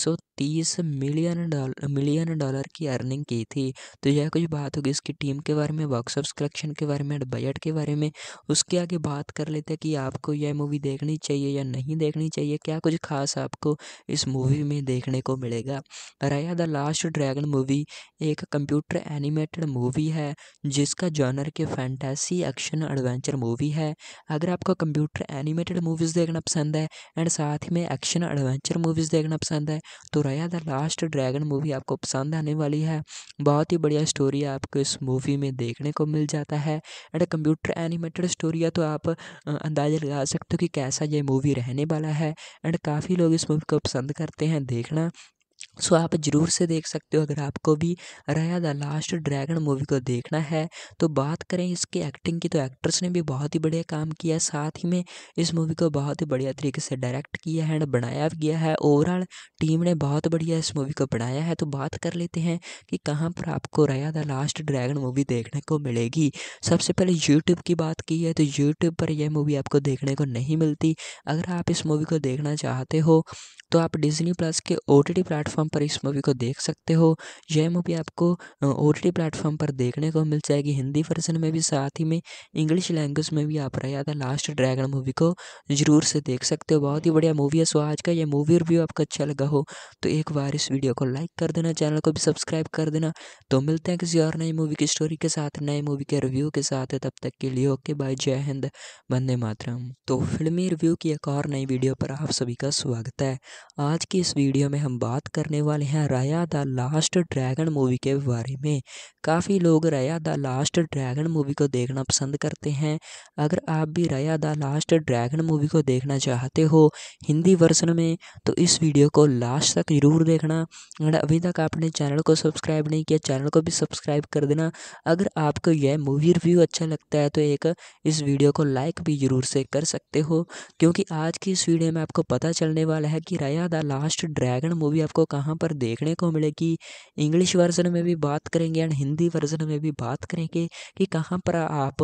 मिलियन डॉलर मिलियन डॉलर की अर्निंग की थी तो यह कुछ बात होगी इसकी टीम के बारे में वर्कशॉप कलेक्शन के बारे में बजट के बारे में उसके आगे बात कर लेते हैं कि आपको यह मूवी देखनी चाहिए या नहीं देखनी चाहिए क्या कुछ खास आपको इस मूवी में देखने को मिलेगा Raya the last dragon movie एक कंप्यूटर एनिमेटेड मूवी है जिसका जॉनर के फैंटेसी एक्शन एडवेंचर मूवी है अगर आपको कंप्यूटर एनिमेटेड मूवीज़ देखना पसंद है एंड साथ में एक्शन एडवेंचर मूवीज़ देखना पसंद है तो Raya the last dragon movie आपको पसंद आने वाली है बहुत ही बढ़िया स्टोरी आपको इस मूवी में देखने को मिल जाता है एंड कंप्यूटर एनिमेटेड स्टोरी है तो आप अंदाज़ा लगा सकते हो कि कैसा ये मूवी रहने वाला है एंड काफ़ी लोग इस मूवी को पसंद करते हैं देखना सो आप जरूर से देख सकते हो अगर आपको भी रया द लास्ट ड्रैगन मूवी को देखना है तो बात करें इसके एक्टिंग की तो एक्ट्रेस ने भी बहुत ही बढ़िया काम किया साथ ही में इस मूवी को बहुत ही बढ़िया तरीके से डायरेक्ट किया है एंड बनाया गया है ओवरऑल टीम ने बहुत बढ़िया इस मूवी को बनाया है तो बात कर लेते हैं कि कहाँ पर आपको रया द लास्ट ड्रैगन मूवी देखने को मिलेगी सबसे पहले यूट्यूब की बात की है तो यूट्यूब पर यह मूवी आपको देखने को नहीं मिलती अगर आप इस मूवी को देखना चाहते हो तो आप डिजनी प्लस के ओ टी प्लेटफॉर्म प्लेटफॉर्म पर इस मूवी को देख सकते हो यह मूवी आपको ओ टी प्लेटफॉर्म पर देखने को मिल जाएगी हिंदी वर्जन में भी साथ ही में इंग्लिश लैंग्वेज में भी आप रहा था लास्ट ड्रैगन मूवी को जरूर से देख सकते हो बहुत ही बढ़िया मूवी है सो आज का यह मूवी रिव्यू आपको अच्छा लगा हो तो एक बार इस वीडियो को लाइक कर देना चैनल को भी सब्सक्राइब कर देना तो मिलते हैं किसी और नई मूवी की स्टोरी के साथ नए मूवी के रिव्यू के साथ तब तक के लिए ओके बाय जय हिंद वंदे मातरम तो फिल्मी रिव्यू की एक और नई वीडियो पर आप सभी का स्वागत है आज की इस वीडियो में हम बात करने करने वाले हैं राया द लास्ट ड्रैगन मूवी के बारे में काफ़ी लोग राया द लास्ट ड्रैगन मूवी को देखना पसंद करते हैं अगर आप भी राया द लास्ट ड्रैगन मूवी को देखना चाहते हो हिंदी वर्सन में तो इस वीडियो को लास्ट तक ज़रूर देखना अगर अभी तक आपने चैनल को सब्सक्राइब नहीं किया चैनल को भी सब्सक्राइब कर देना अगर आपको यह मूवी रिव्यू अच्छा लगता है तो एक इस वीडियो को लाइक भी ज़रूर से कर सकते हो क्योंकि आज की इस वीडियो में आपको पता चलने वाला है कि राया द लास्ट ड्रैगन मूवी आपको कहाँ यहाँ पर देखने को मिलेगी इंग्लिश वर्जन में भी बात करेंगे एंड हिंदी वर्जन में भी बात करेंगे कि कहाँ पर आप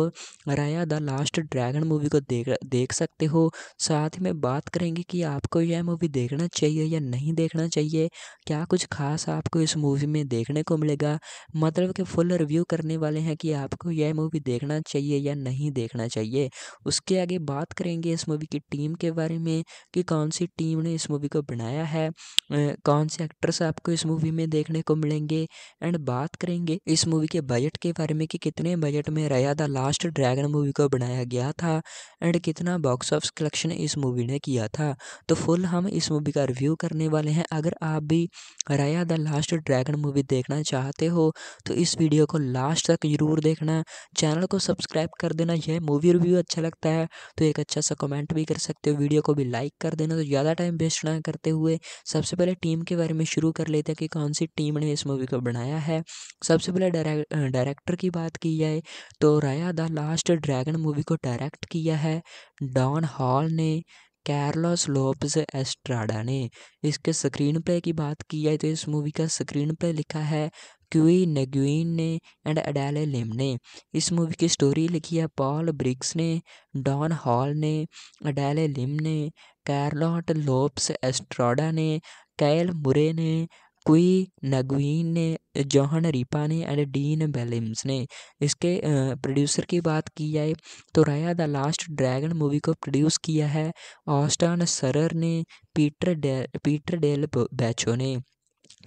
राया द लास्ट ड्रैगन मूवी को देख देख सकते हो साथ में बात करेंगे कि आपको यह मूवी देखना चाहिए या नहीं देखना चाहिए क्या कुछ खास आपको इस मूवी में देखने को मिलेगा मतलब कि फुल रिव्यू करने वाले हैं कि आपको यह मूवी देखना चाहिए या नहीं देखना चाहिए उसके आगे बात करेंगे इस मूवी की टीम के बारे में कि कौन सी टीम ने इस मूवी को बनाया है कौन से एक्टर्स आपको इस मूवी में देखने को मिलेंगे एंड बात करेंगे इस मूवी के बजट के बारे में कि कितने बजट में रया द लास्ट ड्रैगन मूवी को बनाया गया था एंड कितना बॉक्स ऑफिस कलेक्शन इस मूवी ने किया था तो फुल हम इस मूवी का रिव्यू करने वाले हैं अगर आप भी रया द लास्ट ड्रैगन मूवी देखना चाहते हो तो इस वीडियो को लास्ट तक जरूर देखना चैनल को सब्सक्राइब कर देना यह मूवी रिव्यू अच्छा लगता है तो एक अच्छा सा कमेंट भी कर सकते हो वीडियो को भी लाइक कर देना तो ज़्यादा टाइम वेस्ट ना करते हुए सबसे पहले टीम के बारे में बारे में शुरू कर लेते हैं कि कौन सी टीम ने इस मूवी को बनाया है सबसे पहले डायरेक्टर की बात की जाए तो Raya the last dragon movie को डायरेक्ट किया है डॉन हॉल ने कैरलॉस लोप्स एस्ट्राडा ने इसके स्क्रीन प्ले की बात की जाए तो इस मूवी का स्क्रीन प्ले लिखा है क्यूई नग्यून ने एंड अडेले लिम ने इस मूवी की स्टोरी लिखी है पॉल ब्रिक्स ने डॉन हॉल ने अडेले लिम ने कैरलॉट लोप्स एस्ट्राडा ने कैल मुरे ने क्वी नगवीन ने जौहन रिपा ने एंड डीन बेलिम्स ने इसके प्रोड्यूसर की बात की जाए तो Raya the last dragon movie को प्रोड्यूस किया है ऑस्टन सरर ने Peter day Peter Del Vecho ने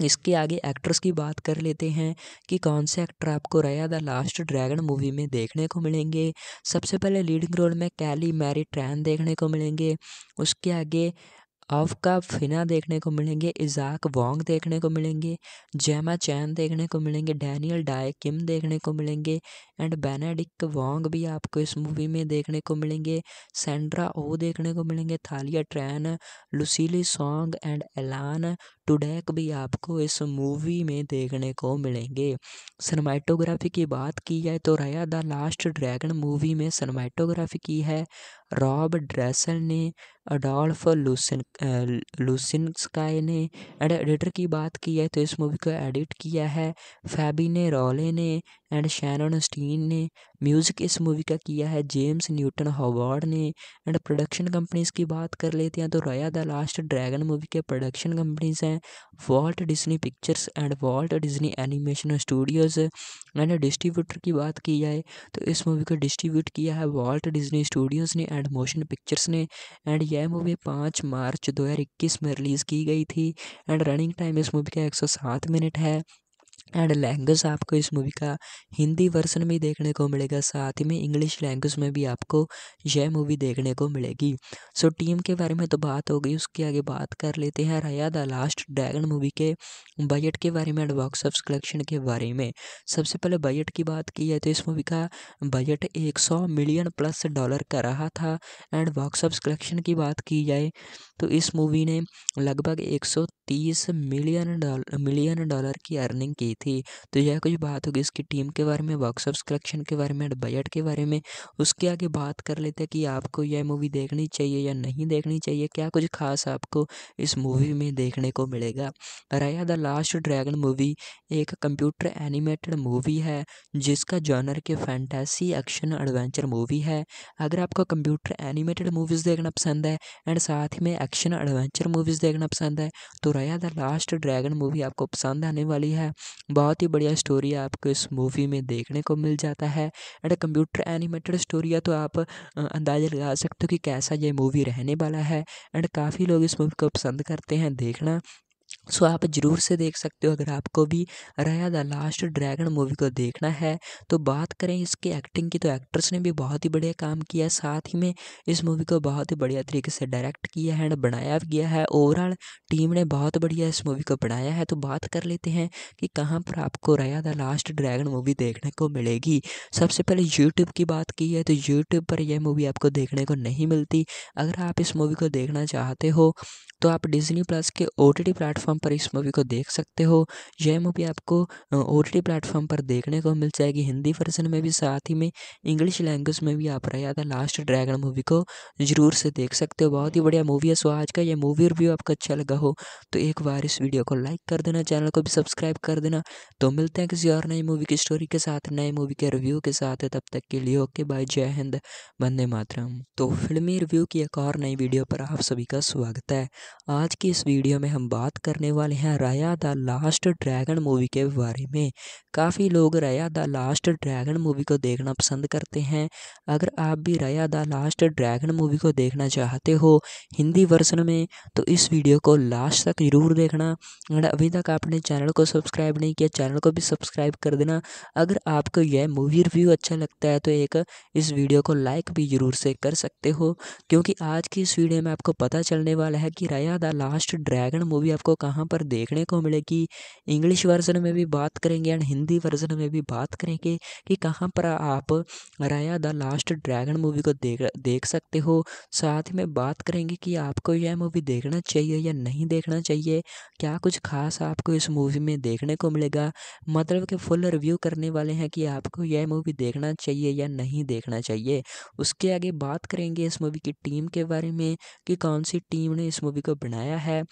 इसके आगे एक्ट्रेस की बात कर लेते हैं कि कौन से एक्टर आपको रया द लास्ट ड्रैगन मूवी में देखने को मिलेंगे सबसे पहले लीडिंग रोल में कैली मैरी ट्रैन देखने को मिलेंगे उसके आगे अव का फिना देखने को मिलेंगे इजाक वोंग देखने को मिलेंगे जैमा चैन देखने को मिलेंगे डैनियल डाय किम देखने को मिलेंगे एंड बेनेडिक वोंग भी आपको इस मूवी में देखने को मिलेंगे सेंड्रा ओ देखने को मिलेंगे Thalia Tran Lucille Soong and Alan Tudyk भी आपको इस मूवी में देखने को मिलेंगे सनमैटोग्राफी की बात की जाए तो Raya the last dragon movie में सनमैटोग्राफी की है रॉब ड्रेसल ने अडोल्फ लूसन स्काई ने एंड एडिटर की बात की है तो इस मूवी को एडिट किया है फैबी ने रॉले ने एंड शैनन स्टीन ने म्यूज़िक इस मूवी का किया है जेम्स न्यूटन हॉवर्ड ने एंड प्रोडक्शन कंपनीज की बात कर लेते हैं तो Raya the last dragon movie के प्रोडक्शन कंपनीज हैं Walt Disney Pictures and Walt Disney Animation Studios and distributor की बात की जाए तो इस मूवी को डिस्ट्रीब्यूट किया है वॉल्ट डिज्नी स्टूडियोज़ ने एंड मोशन पिक्चर्स ने एंड यह मूवी पाँच मार्च मार्च 2021 में रिलीज़ की गई थी एंड रनिंग टाइम इस मूवी का एक सौ सात मिनट है एंड लैंग्वेज आपको इस मूवी का हिंदी वर्सन में देखने को मिलेगा साथ ही में इंग्लिश लैंग्वेज में भी आपको यह मूवी देखने को मिलेगी सो so, टीम के बारे में तो बात हो गई उसके आगे बात कर लेते हैं Raya the last dragon movie के बजट के बारे में एंड बॉक्स ऑफ कलेक्शन के बारे में सबसे पहले बजट की बात की जाए तो इस मूवी का बजट एक मिलियन प्लस डॉलर का रहा था एंड बॉक्स ऑफ कलेक्शन की बात की जाए तो इस मूवी ने लगभग एक मिलियन डॉलर मिलियन डॉलर की अर्निंग की थी तो यह कुछ बात होगी इसकी टीम के बारे में वर्कशॉप कलेक्शन के बारे में बजट के बारे में उसके आगे बात कर लेते हैं कि आपको यह मूवी देखनी चाहिए या नहीं देखनी चाहिए क्या कुछ खास आपको इस मूवी में देखने को मिलेगा Raya the last dragon movie एक कंप्यूटर एनिमेटेड मूवी है जिसका जॉनर के फैंटेसी एक्शन एडवेंचर मूवी है अगर आपको कंप्यूटर एनिमेटेड मूवीज़ देखना पसंद है एंड साथ में एक्शन एडवेंचर मूवीज़ देखना पसंद है तो Raya the last dragon movie आपको पसंद आने वाली है बहुत ही बढ़िया स्टोरी आपको इस मूवी में देखने को मिल जाता है एंड कंप्यूटर एनिमेटेड स्टोरी है तो आप अंदाज़ा लगा सकते हो कि कैसा ये मूवी रहने वाला है एंड काफ़ी लोग इस मूवी को पसंद करते हैं देखना सो आप जरूर से देख सकते हो अगर आपको भी रया द लास्ट ड्रैगन मूवी को देखना है तो बात करें इसके एक्टिंग की तो एक्ट्रेस ने भी बहुत ही बढ़िया काम किया साथ ही में इस मूवी को बहुत ही बढ़िया तरीके से डायरेक्ट किया है एंड बनाया भी गया है ओवरऑल टीम ने बहुत बढ़िया इस मूवी को बनाया है तो बात कर लेते हैं कि कहाँ पर आपको रया द लास्ट ड्रैगन मूवी देखने को मिलेगी सबसे पहले यूट्यूब की बात की है तो यूट्यूब पर यह मूवी आपको देखने को नहीं मिलती अगर आप इस मूवी को देखना चाहते हो तो आप डिजनी प्लस के ओ टी प्लेटफॉर्म प्लेटफॉर्म पर इस मूवी को देख सकते हो यह मूवी आपको ओ टी प्लेटफॉर्म पर देखने को मिल जाएगी हिंदी वर्जन में भी साथ ही में इंग्लिश लैंग्वेज में भी आप रहा था लास्ट ड्रैगन मूवी को जरूर से देख सकते हो बहुत ही बढ़िया मूवी है सो आज का यह मूवी रिव्यू आपको अच्छा लगा हो तो एक बार इस वीडियो को लाइक कर देना चैनल को भी सब्सक्राइब कर देना तो मिलते हैं किसी और नई मूवी की स्टोरी के साथ नए मूवी के रिव्यू के साथ तब तक के लिए ओके बाय जय हिंद वंदे मातरम तो फिल्मी रिव्यू की एक और नई वीडियो पर आप सभी का स्वागत है आज की इस वीडियो में हम बात करने करने वाले हैं राया द लास्ट ड्रैगन मूवी के बारे में काफ़ी लोग राया द लास्ट ड्रैगन मूवी को देखना पसंद करते हैं अगर आप भी राया द लास्ट ड्रैगन मूवी को देखना चाहते हो हिंदी वर्सन में तो इस वीडियो को लास्ट तक ज़रूर देखना अगर अभी तक आपने चैनल को सब्सक्राइब नहीं किया चैनल को भी सब्सक्राइब कर देना अगर आपको यह मूवी रिव्यू अच्छा लगता है तो एक इस वीडियो को लाइक भी ज़रूर से कर सकते हो क्योंकि आज की इस वीडियो में आपको पता चलने वाला है कि राया द लास्ट ड्रैगन मूवी आपको कहाँ यहाँ पर देखने को मिलेगी इंग्लिश वर्जन में भी बात करेंगे एंड हिंदी वर्जन में भी बात करेंगे कि कहाँ पर आप राया द लास्ट ड्रैगन मूवी को देख देख सकते हो साथ में बात करेंगे कि आपको यह मूवी देखना चाहिए या नहीं देखना चाहिए क्या कुछ खास आपको इस मूवी में देखने को मिलेगा मतलब कि फुल रिव्यू करने वाले हैं कि आपको यह मूवी देखना चाहिए या नहीं देखना चाहिए उसके आगे बात करेंगे इस मूवी की टीम के बारे में कि कौन सी टीम ने इस मूवी को बनाया है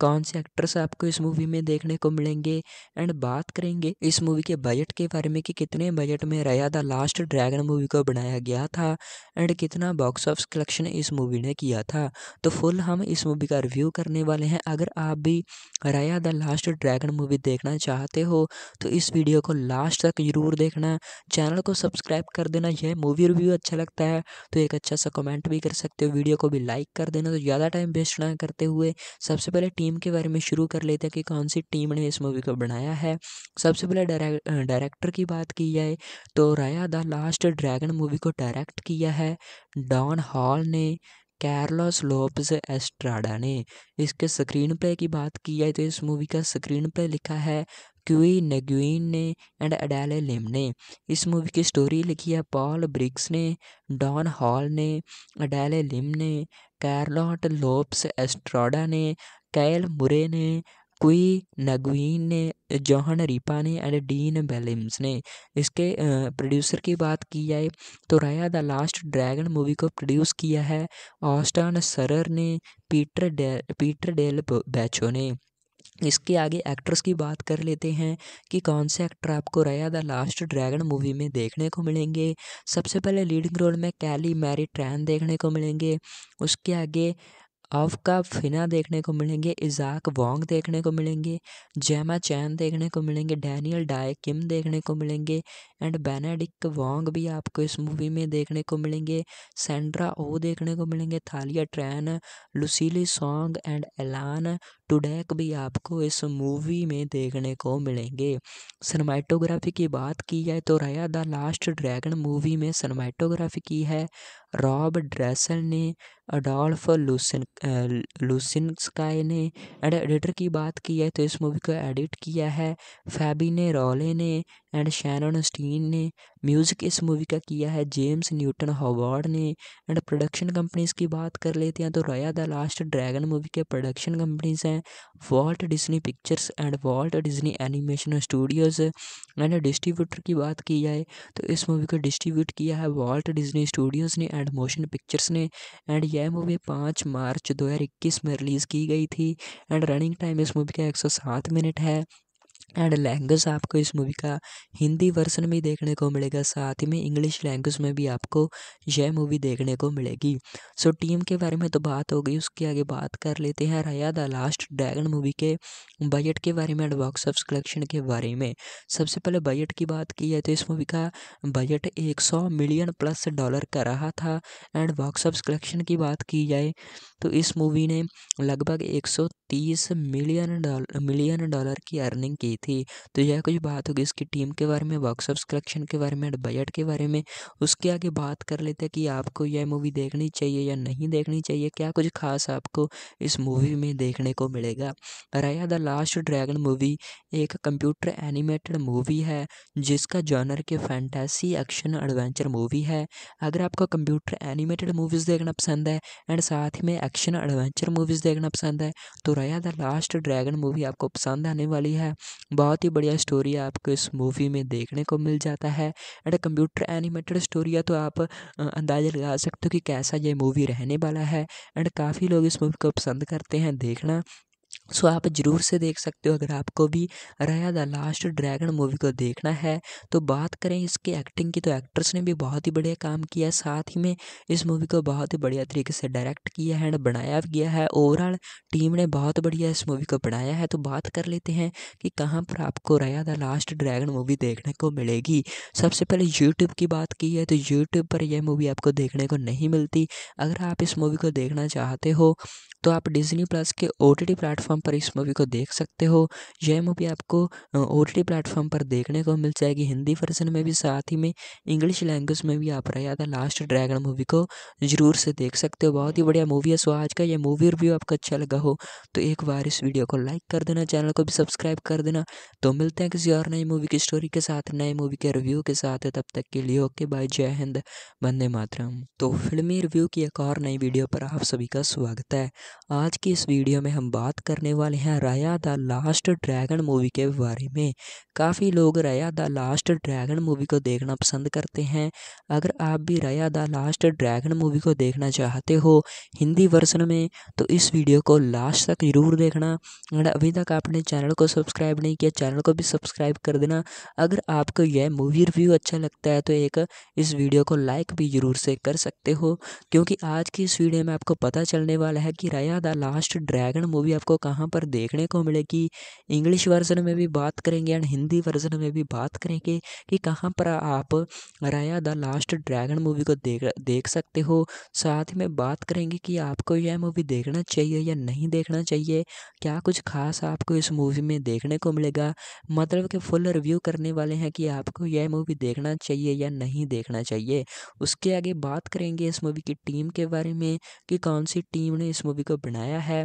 कौन से एक्टर्स आपको इस मूवी में देखने को मिलेंगे एंड बात करेंगे इस मूवी के बजट के बारे में कि कितने बजट में रया द लास्ट ड्रैगन मूवी को बनाया गया था एंड कितना बॉक्स ऑफिस कलेक्शन इस मूवी ने किया था तो फुल हम इस मूवी का रिव्यू करने वाले हैं अगर आप भी रया द लास्ट ड्रैगन मूवी देखना चाहते हो तो इस वीडियो को लास्ट तक जरूर देखना चैनल को सब्सक्राइब कर देना यह मूवी रिव्यू अच्छा लगता है तो एक अच्छा सा कमेंट भी कर सकते हो वीडियो को भी लाइक कर देना तो ज़्यादा टाइम वेस्ट ना करते हुए सबसे पहले टीम के बारे डायरेक्टर में शुरू कर लेते हैं कि कौन सी टीम ने इस मूवी को बनाया है सबसे पहले डायरेक्टर की बात की जाए तो Raya the last dragon movie को डायरेक्ट किया है डॉन हॉल ने कैरलॉस लोप्स एस्ट्राडा ने इसके स्क्रीन प्ले की बात की जाए तो इस मूवी का स्क्रीन प्ले लिखा है क्यूई नग्वीन ने एंड अडेले लिम ने इस मूवी की स्टोरी लिखी है पॉल ब्रिक्स ने डॉन हॉल ने अडेले लिम ने कैरलॉट लोप्स एस्ट्राडा ने कैल मुरे ने क्वी नगवीन ने जौहन रिपा ने एंड डीन बेलिम्स ने इसके प्रोड्यूसर की बात की जाए तो Raya the last dragon movie को प्रोड्यूस किया है ऑस्टन सरर ने Peter day Peter Del Vecho ने इसके आगे एक्ट्रेस की बात कर लेते हैं कि कौन से एक्टर आपको रया द लास्ट ड्रैगन मूवी में देखने को मिलेंगे सबसे पहले लीडिंग रोल में कैली मैरी ट्रैन देखने को मिलेंगे उसके आगे अव का फिना देखने को मिलेंगे इजाक वोंग देखने को मिलेंगे जैमा चैन देखने को मिलेंगे डैनियल डाय किम देखने को मिलेंगे एंड बेनेडिक वोंग भी आपको इस मूवी में देखने को मिलेंगे सेंड्रा ओ देखने को मिलेंगे Thalia Tran Lucille Soong and Alan Tudyk भी आपको इस मूवी में देखने को मिलेंगे सनमैटोग्राफी की बात की जाए तो Raya the last dragon movie में सनमैटोग्राफी की है रॉब ड्रेसल ने अडोल्फ लूसन स्काई ने एंड एडिटर की बात की है तो इस मूवी को एडिट किया है फैबी ने रॉले ने एंड शैनन स्टीन ने म्यूज़िक इस मूवी का किया है जेम्स न्यूटन हॉवर्ड ने एंड प्रोडक्शन कंपनीज की बात कर लेते हैं तो Raya the last dragon movie के प्रोडक्शन कंपनीज हैं Walt Disney Pictures and Walt Disney Animation Studios and distributor की बात की जाए तो इस मूवी को डिस्ट्रीब्यूट किया है वॉल्ट डिज्नी स्टूडियोज़ ने एंड मोशन पिक्चर्स ने एंड यह मूवी पाँच मार्च मार्च 2021 में रिलीज़ की गई थी एंड रनिंग टाइम इस मूवी का एक सौ सात मिनट है एंड लैंग्वेज आपको इस मूवी का हिंदी वर्सन में देखने को मिलेगा साथ ही में इंग्लिश लैंग्वेज में भी आपको यह मूवी देखने को मिलेगी सो so, टीम के बारे में तो बात हो गई उसके आगे बात कर लेते हैं Raya the last dragon movie के बजट के बारे में एंड बॉक्स ऑफ कलेक्शन के बारे में सबसे पहले बजट की बात की जाए तो इस मूवी का बजट एक मिलियन प्लस डॉलर का रहा था एंड बॉक्स ऑफ कलेक्शन की बात की जाए तो इस मूवी ने लगभग एक मिलियन डॉलर मिलियन डॉलर की अर्निंग की थी तो यह कुछ बात होगी इसकी टीम के बारे में वर्कशॉप कलेक्शन के बारे में बजट के बारे में उसके आगे बात कर लेते हैं कि आपको यह मूवी देखनी चाहिए या नहीं देखनी चाहिए क्या कुछ खास आपको इस मूवी में देखने को मिलेगा Raya the last dragon movie एक कंप्यूटर एनिमेटेड मूवी है जिसका जॉनर के फैंटेसी एक्शन एडवेंचर मूवी है अगर आपको कंप्यूटर एनिमेटेड मूवीज़ देखना पसंद है एंड साथ में एक्शन एडवेंचर मूवीज़ देखना पसंद है तो Raya the last dragon movie आपको पसंद आने वाली है बहुत ही बढ़िया स्टोरी आपको इस मूवी में देखने को मिल जाता है एंड कंप्यूटर एनिमेटेड स्टोरी है तो आप अंदाज़ा लगा सकते हो कि कैसा ये मूवी रहने वाला है एंड काफ़ी लोग इस मूवी को पसंद करते हैं देखना सो आप जरूर से देख सकते हो अगर आपको भी रया द लास्ट ड्रैगन मूवी को देखना है तो बात करें इसके एक्टिंग की तो एक्ट्रेस ने भी बहुत ही बढ़िया काम किया साथ ही में इस मूवी को बहुत ही बढ़िया तरीके से डायरेक्ट किया है एंड बनाया गया है ओवरऑल टीम ने बहुत बढ़िया इस मूवी को बनाया है तो बात कर लेते हैं कि कहाँ पर आपको रया द लास्ट ड्रैगन मूवी देखने को मिलेगी सबसे पहले यूट्यूब की बात की है तो यूट्यूब पर यह मूवी आपको देखने को नहीं मिलती अगर आप इस मूवी को देखना चाहते हो तो आप डिजनी प्लस के ओ टी प्लेटफॉर्म प्लेटफॉर्म पर इस मूवी को देख सकते हो यह मूवी आपको ओ टी प्लेटफॉर्म पर देखने को मिल जाएगी हिंदी वर्जन में भी साथ ही में इंग्लिश लैंग्वेज में भी आप रहा था लास्ट ड्रैगन मूवी को जरूर से देख सकते हो बहुत ही बढ़िया मूवी है सो आज का यह मूवी रिव्यू आपको अच्छा लगा हो तो एक बार इस वीडियो को लाइक कर देना चैनल को भी सब्सक्राइब कर देना तो मिलते हैं किसी और नई मूवी की स्टोरी के साथ नए मूवी के रिव्यू के साथ तब तक के लिए ओके बाय जय हिंद वंदे मातरम तो फिल्मी रिव्यू की एक और नई वीडियो पर आप सभी का स्वागत है आज की इस वीडियो में हम बात करने करने वाले हैं राया द लास्ट ड्रैगन मूवी के बारे में काफ़ी लोग राया द लास्ट ड्रैगन मूवी को देखना पसंद करते हैं अगर आप भी राया द लास्ट ड्रैगन मूवी को देखना चाहते हो हिंदी वर्सन में तो इस वीडियो को लास्ट तक ज़रूर देखना अगर अभी तक आपने चैनल को सब्सक्राइब नहीं किया चैनल को भी सब्सक्राइब कर देना अगर आपको यह मूवी रिव्यू अच्छा लगता है तो एक इस वीडियो को लाइक भी ज़रूर से कर सकते हो क्योंकि आज की इस वीडियो में आपको पता चलने वाला है कि राया द लास्ट ड्रैगन मूवी आपको कहाँ यहाँ पर देखने को मिलेगी इंग्लिश वर्जन में भी बात करेंगे एंड हिंदी वर्जन में भी बात करेंगे कि कहाँ पर आप राया द लास्ट ड्रैगन मूवी को देख देख सकते हो साथ में बात करेंगे कि आपको यह मूवी देखना चाहिए या नहीं देखना चाहिए क्या कुछ खास आपको इस मूवी में देखने को मिलेगा मतलब कि फुल रिव्यू करने वाले हैं कि आपको यह मूवी देखना चाहिए या नहीं देखना चाहिए उसके आगे बात करेंगे इस मूवी की टीम के बारे में कि कौन सी टीम ने इस मूवी को बनाया है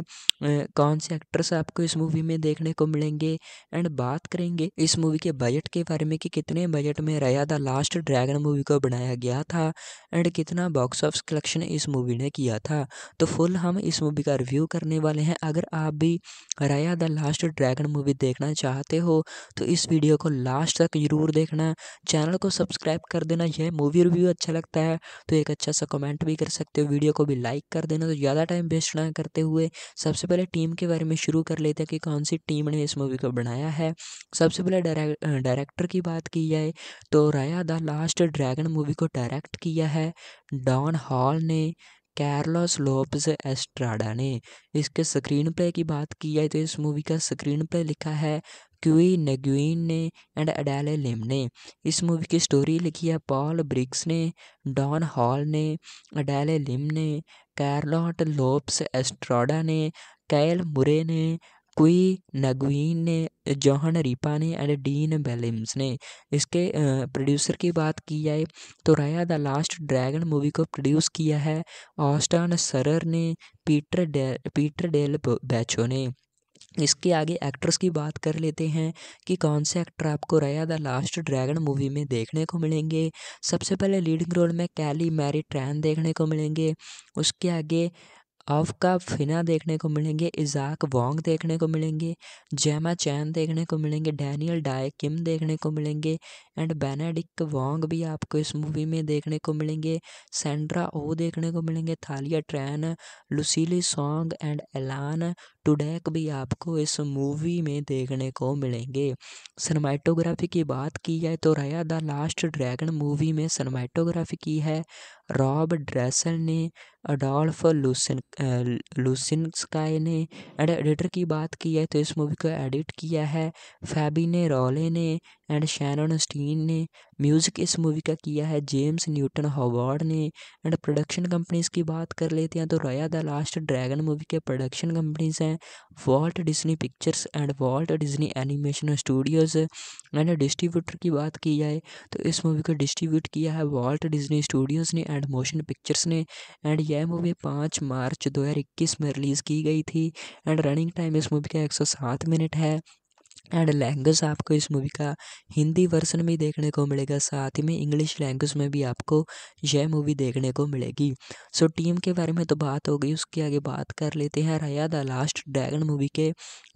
कौन से एक्टर्स आपको इस मूवी में देखने को मिलेंगे एंड बात करेंगे इस मूवी के बजट के बारे में कि कितने बजट में रया द लास्ट ड्रैगन मूवी को बनाया गया था एंड कितना बॉक्स ऑफिस कलेक्शन इस मूवी ने किया था तो फुल हम इस मूवी का रिव्यू करने वाले हैं अगर आप भी रया द लास्ट ड्रैगन मूवी देखना चाहते हो तो इस वीडियो को लास्ट तक जरूर देखना चैनल को सब्सक्राइब कर देना यह मूवी रिव्यू अच्छा लगता है तो एक अच्छा सा कमेंट भी कर सकते हो वीडियो को भी लाइक कर देना तो ज़्यादा टाइम वेस्ट ना करते हुए सबसे पहले टीम के बारे बारे में शुरू कर लेते हैं कि कौन सी टीम ने इस मूवी को बनाया है सबसे पहले डायरेक्टर की बात की जाए तो Raya the last dragon movie को डायरेक्ट किया है डॉन हॉल ने कैरलॉस लोप्स एस्ट्राडा ने इसके स्क्रीन प्ले की बात की जाए तो इस मूवी का स्क्रीन प्ले लिखा है क्यूई नग्वीन ने एंड अडेले लिम ने इस मूवी की स्टोरी लिखी है पॉल ब्रिक्स ने डॉन हॉल ने अडेले लिम ने कैरलॉट लोप्स एस्ट्राडा ने कैल मुरे ने क्वी नगवीन ने जौहन रिपा ने एंड डीन बेलिम्स ने इसके प्रोड्यूसर की बात की जाए तो Raya the last dragon movie को प्रोड्यूस किया है ऑस्टन सरर ने Peter day Peter Del Vecho ने इसके आगे एक्ट्रेस की बात कर लेते हैं कि कौन से एक्टर आपको रया द लास्ट ड्रैगन मूवी में देखने को मिलेंगे सबसे पहले लीडिंग रोल में कैली मैरी ट्रैन देखने को मिलेंगे उसके आगे अवका फिना देखने को मिलेंगे इजाक वोंग देखने को मिलेंगे जैमा चैन देखने को मिलेंगे डैनियल डाय किम देखने को मिलेंगे एंड बेनेडिक वोंग भी आपको इस मूवी में देखने को मिलेंगे सेंड्रा ओ देखने को मिलेंगे Thalia Tran Lucille Soong and Alan Tudyk भी आपको इस मूवी में देखने को मिलेंगे सनमैटोग्राफी की बात की जाए तो Raya the last dragon movie में सनमैटोग्राफी की है रॉब ड्रेसल ने अडोल्फ लूसन स्काई ने एंड एडिटर की बात की है तो इस मूवी को एडिट किया है फैबी ने रॉले ने एंड शैनन स्टीन ने म्यूज़िक इस मूवी का किया है जेम्स न्यूटन हॉवर्ड ने एंड प्रोडक्शन कंपनीज की बात कर लेते हैं तो Raya the last dragon movie के प्रोडक्शन कंपनीज हैं Walt Disney Pictures and Walt Disney Animation Studios and distributor की बात की जाए तो इस मूवी को डिस्ट्रीब्यूट किया है वॉल्ट डिज्नी स्टूडियोज़ ने एंड मोशन पिक्चर्स ने एंड यह मूवी पाँच मार्च मार्च 2021 में रिलीज़ की गई थी एंड रनिंग टाइम इस मूवी का एक सौ सात मिनट है एंड लैंग्वेज आपको इस मूवी का हिंदी वर्सन में देखने को मिलेगा साथ ही में इंग्लिश लैंग्वेज में भी आपको यह मूवी देखने को मिलेगी सो so, टीम के बारे में तो बात हो गई उसके आगे बात कर लेते हैं Raya the last dragon movie के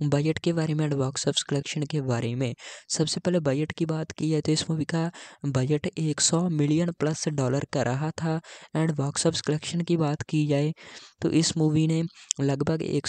बजट के बारे में एंड बॉक्स ऑफ कलेक्शन के बारे में सबसे पहले बजट की बात की जाए तो इस मूवी का बजट एक मिलियन प्लस डॉलर का रहा था एंड बॉक्स ऑफ कलेक्शन की बात की जाए तो इस मूवी ने लगभग एक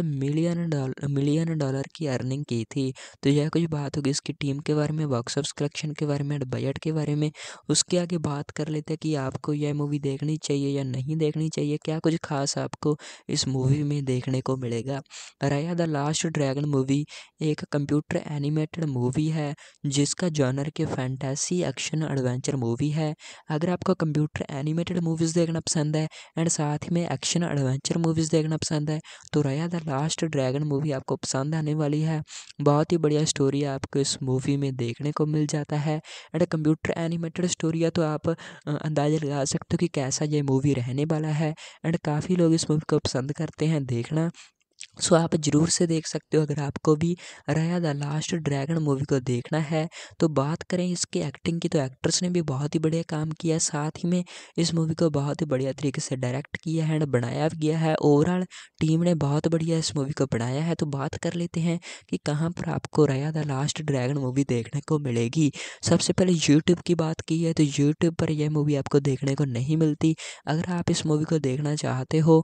मिलियन डॉलर मिलियन डॉलर की अर्निंग की थी तो यह कुछ बात होगी इसकी टीम के बारे में वर्कशॉप कलेक्शन के बारे में बजट के बारे में उसके आगे बात कर लेते हैं कि आपको यह मूवी देखनी चाहिए या नहीं देखनी चाहिए क्या कुछ खास आपको इस मूवी में देखने को मिलेगा Raya the last dragon movie एक कंप्यूटर एनिमेटेड मूवी है जिसका जॉनर के फैंटेसी एक्शन एडवेंचर मूवी है अगर आपको कंप्यूटर एनिमेटेड मूवीज़ देखना पसंद है एंड साथ में एक्शन एडवेंचर मूवीज़ देखना पसंद है तो Raya the last dragon movie आपको पसंद आने वाली है बहुत ही बढ़िया स्टोरी आपको इस मूवी में देखने को मिल जाता है एंड कंप्यूटर एनिमेटेड स्टोरी है तो आप अंदाज़ा लगा सकते हो कि कैसा ये मूवी रहने वाला है एंड काफ़ी लोग इस मूवी को पसंद करते हैं देखना सो आप जरूर से देख सकते हो अगर आपको भी रया द लास्ट ड्रैगन मूवी को देखना है तो बात करें इसके एक्टिंग की तो एक्ट्रेस ने भी बहुत ही बढ़िया काम किया साथ ही में इस मूवी को बहुत ही बढ़िया तरीके से डायरेक्ट किया है एंड बनाया गया है ओवरऑल टीम ने बहुत बढ़िया इस मूवी को बनाया है तो बात कर लेते हैं कि कहाँ पर आपको रया द लास्ट ड्रैगन मूवी देखने को मिलेगी सबसे पहले यूट्यूब की बात की है तो यूट्यूब पर यह मूवी आपको देखने को नहीं मिलती अगर आप इस मूवी को देखना चाहते हो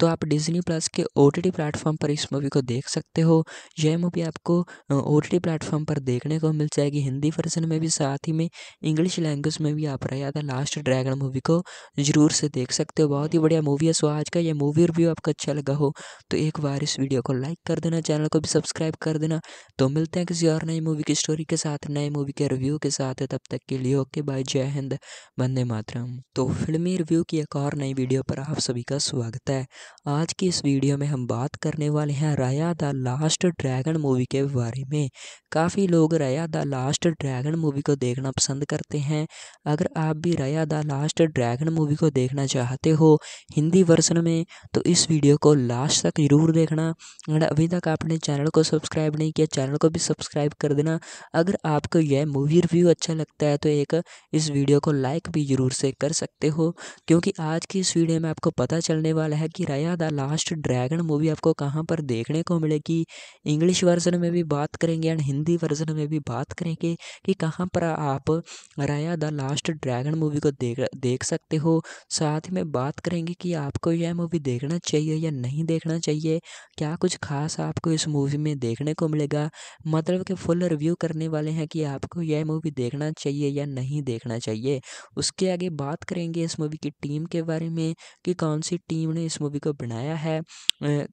तो आप डिजनी प्लस के ओ टी प्लेटफॉर्म प्लेटफॉर्म पर इस मूवी को देख सकते हो यह मूवी आपको ओ टी प्लेटफॉर्म पर देखने को मिल जाएगी हिंदी वर्जन में भी साथ ही में इंग्लिश लैंग्वेज में भी आप रहा था लास्ट ड्रैगन मूवी को जरूर से देख सकते हो बहुत ही बढ़िया मूवी है सो आज का यह मूवी रिव्यू आपको अच्छा लगा हो तो एक बार इस वीडियो को लाइक कर देना चैनल को भी सब्सक्राइब कर देना तो मिलते हैं किसी और नई मूवी की स्टोरी के साथ नए मूवी के रिव्यू के साथ तब तक के लिए ओके बाय जय हिंद वंदे मातरम तो फिल्मी रिव्यू की एक और नई वीडियो पर आप सभी का स्वागत है आज की इस वीडियो में हम बात करने करने वाले हैं राया द लास्ट ड्रैगन मूवी के बारे में काफ़ी लोग राया द लास्ट ड्रैगन मूवी को देखना पसंद करते हैं अगर आप भी राया द लास्ट ड्रैगन मूवी को देखना चाहते हो हिंदी वर्सन में तो इस वीडियो को लास्ट तक ज़रूर देखना अगर अभी तक आपने चैनल को सब्सक्राइब नहीं किया चैनल को भी सब्सक्राइब कर देना अगर आपको यह मूवी रिव्यू अच्छा लगता है तो एक इस वीडियो को लाइक भी ज़रूर से कर सकते हो क्योंकि आज की इस वीडियो में आपको पता चलने वाला है कि राया द लास्ट ड्रैगन मूवी आपको कहाँ यहाँ पर देखने को मिलेगी इंग्लिश वर्जन में भी बात करेंगे एंड हिंदी वर्जन में भी बात करेंगे कि कहाँ पर आप राया द लास्ट ड्रैगन मूवी को देख देख सकते हो साथ में बात करेंगे कि आपको यह मूवी देखना चाहिए या नहीं देखना चाहिए क्या कुछ खास आपको इस मूवी में देखने को मिलेगा मतलब कि फुल रिव्यू करने वाले हैं कि आपको यह मूवी देखना चाहिए या नहीं देखना चाहिए उसके आगे बात करेंगे इस मूवी की टीम के बारे में कि कौन सी टीम ने इस मूवी को बनाया है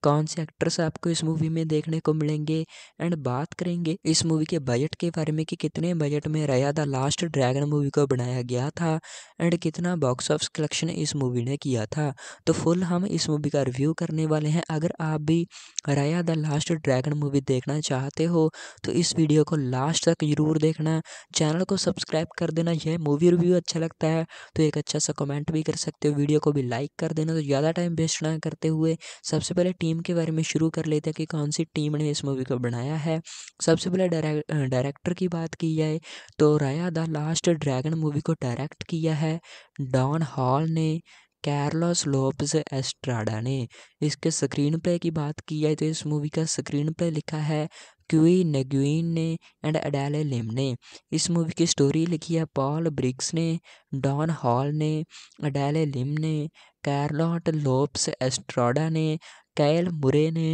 कौन से एक्टर्स आपको इस मूवी में देखने को मिलेंगे एंड बात करेंगे इस मूवी के बजट के बारे में कि कितने बजट में रया द लास्ट ड्रैगन मूवी को बनाया गया था एंड कितना बॉक्स ऑफिस कलेक्शन इस मूवी ने किया था तो फुल हम इस मूवी का रिव्यू करने वाले हैं अगर आप भी रया द लास्ट ड्रैगन मूवी देखना चाहते हो तो इस वीडियो को लास्ट तक जरूर देखना चैनल को सब्सक्राइब कर देना यह मूवी रिव्यू अच्छा लगता है तो एक अच्छा सा कमेंट भी कर सकते हो वीडियो को भी लाइक कर देना तो ज़्यादा टाइम वेस्ट ना करते हुए सबसे पहले टीम के बारे डायरेक्टर में शुरू कर लेते हैं कि कौन सी टीम ने इस मूवी को बनाया है सबसे पहले डायरेक्टर की बात की जाए तो Raya the last dragon movie को डायरेक्ट किया है डॉन हॉल ने कैरलॉस लोप्स एस्ट्राडा ने इसके स्क्रीन प्ले की बात की जाए तो इस मूवी का स्क्रीन प्ले लिखा है क्यूई नग्वीन ने एंड अडेले लिम ने इस मूवी की स्टोरी लिखी है पॉल ब्रिक्स ने डॉन हॉल ने अडेले लिम ने कैरलॉट लोप्स एस्ट्राडा ने कैल मुरे ने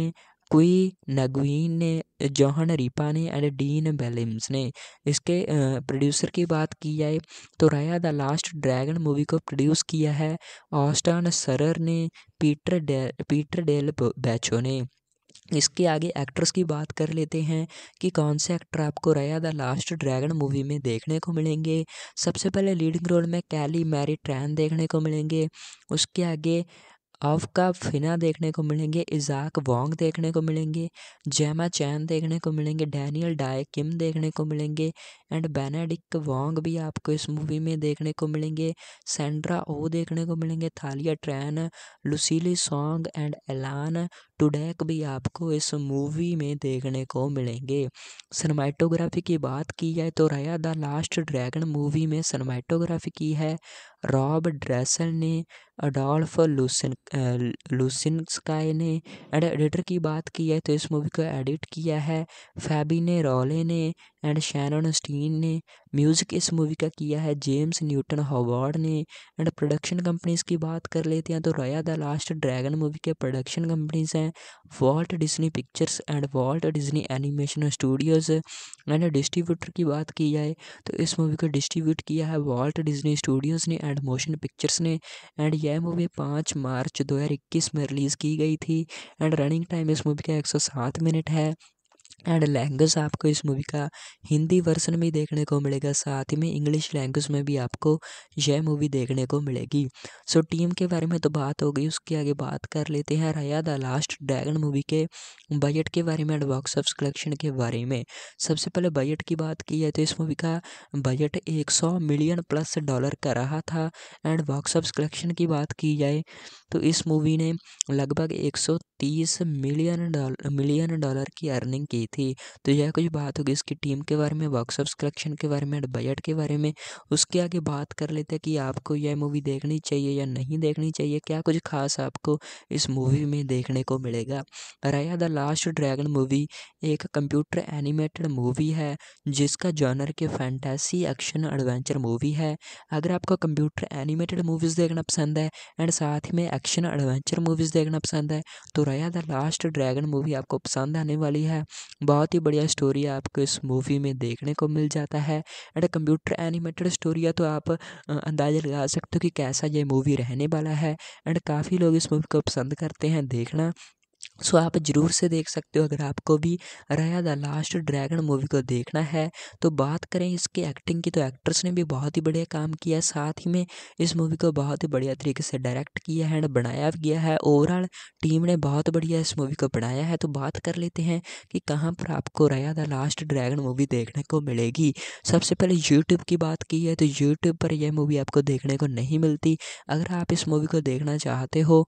क्वी नगवीन ने जौहन रिपा ने एंड डीन बेलिम्स ने इसके प्रोड्यूसर की बात की जाए तो Raya the last dragon movie को प्रोड्यूस किया है ऑस्टन सरर ने Peter day Peter Del Vecho ने इसके आगे एक्ट्रेस की बात कर लेते हैं कि कौन से एक्टर आपको रया द लास्ट ड्रैगन मूवी में देखने को मिलेंगे सबसे पहले लीडिंग रोल में कैली मैरी ट्रैन देखने को मिलेंगे उसके आगे अव का फिना देखने को मिलेंगे इजाक वोंग देखने को मिलेंगे जैमा चैन देखने को मिलेंगे डैनियल डाय किम देखने को मिलेंगे एंड बेनेडिक वोंग भी आपको इस मूवी में देखने को मिलेंगे सेंड्रा ओ देखने को मिलेंगे Thalia Tran Lucille Soong and Alan Tudyk भी आपको इस मूवी में देखने को मिलेंगे सनमैटोग्राफी की बात की जाए तो Raya the last dragon movie में सनमैटोग्राफी की है रॉब ड्रेसल ने अडोल्फ लूसन स्काई ने एंड एडिटर की बात की है तो इस मूवी को एडिट किया है फैबी ने रॉले ने एंड शैनन स्टीन ने म्यूज़िक इस मूवी का किया है जेम्स न्यूटन हॉवर्ड ने एंड प्रोडक्शन कंपनीज की बात कर लेते हैं तो Raya the last dragon movie के प्रोडक्शन कंपनीज हैं Walt Disney Pictures and Walt Disney Animation Studios and distributor की बात की जाए तो इस मूवी को डिस्ट्रीब्यूट किया है वॉल्ट डिज्नी स्टूडियोज़ ने एंड मोशन पिक्चर्स ने एंड यह मूवी पाँच मार्च मार्च 2021 में रिलीज़ की गई थी एंड रनिंग टाइम इस मूवी का एक सौ सात मिनट है एंड लैंग्वेज आपको इस मूवी का हिंदी वर्सन में देखने को मिलेगा साथ ही में इंग्लिश लैंग्वेज में भी आपको यह मूवी देखने को मिलेगी सो so, टीम के बारे में तो बात हो गई उसके आगे बात कर लेते हैं Raya the last dragon movie के बजट के बारे में एंड बॉक्स ऑफ कलेक्शन के बारे में सबसे पहले बजट की बात की जाए तो इस मूवी का बजट एक मिलियन प्लस डॉलर का रहा था एंड बॉक्स ऑफ कलेक्शन की बात की जाए तो इस मूवी ने लगभग एक मिलियन डॉलर मिलियन डॉलर की अर्निंग की थी तो यह कुछ बात होगी इसकी टीम के बारे में वर्कशॉप कलेक्शन के बारे में बजट के बारे में उसके आगे बात कर लेते हैं कि आपको यह मूवी देखनी चाहिए या नहीं देखनी चाहिए क्या कुछ खास आपको इस मूवी में देखने को मिलेगा Raya the last dragon movie एक कंप्यूटर एनिमेटेड मूवी है जिसका जॉनर के फैंटेसी एक्शन एडवेंचर मूवी है अगर आपको कंप्यूटर एनिमेटेड मूवीज़ देखना पसंद है एंड साथ में एक्शन एडवेंचर मूवीज़ देखना पसंद है तो Raya the last dragon movie आपको पसंद आने वाली है बहुत ही बढ़िया स्टोरी आपको इस मूवी में देखने को मिल जाता है एंड कंप्यूटर एनिमेटेड स्टोरी है तो आप अंदाज़ा लगा सकते हो कि कैसा ये मूवी रहने वाला है एंड काफ़ी लोग इस मूवी को पसंद करते हैं देखना सो आप जरूर से देख सकते हो अगर आपको भी रया द लास्ट ड्रैगन मूवी को देखना है तो बात करें इसके एक्टिंग की तो एक्ट्रेस ने भी बहुत ही बढ़िया काम किया साथ ही में इस मूवी को बहुत ही बढ़िया तरीके से डायरेक्ट किया है एंड बनाया भी गया है ओवरऑल टीम ने बहुत बढ़िया इस मूवी को बनाया है तो बात कर लेते हैं कि कहाँ पर आपको रया द लास्ट ड्रैगन मूवी देखने को मिलेगी सबसे पहले यूट्यूब की बात की है तो यूट्यूब पर यह मूवी आपको देखने को नहीं मिलती अगर आप इस मूवी को देखना चाहते हो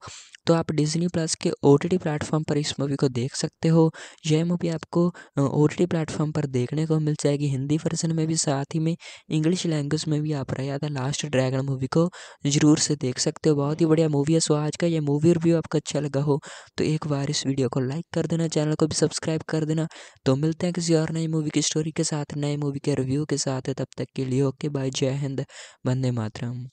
तो आप डिजनी प्लस के ओ टी प्लेटफॉर्म प्लेटफॉर्म पर इस मूवी को देख सकते हो यह मूवी आपको ओ टी प्लेटफॉर्म पर देखने को मिल जाएगी हिंदी वर्जन में भी साथ ही में इंग्लिश लैंग्वेज में भी आप रहा था लास्ट ड्रैगन मूवी को जरूर से देख सकते हो बहुत ही बढ़िया मूवी है सो आज का यह मूवी रिव्यू आपको अच्छा लगा हो तो एक बार इस वीडियो को लाइक कर देना चैनल को भी सब्सक्राइब कर देना तो मिलते हैं किसी और नई मूवी की स्टोरी के साथ नए मूवी के रिव्यू के साथ तब तक के लिए ओके बाय जय हिंद वंदे मातरम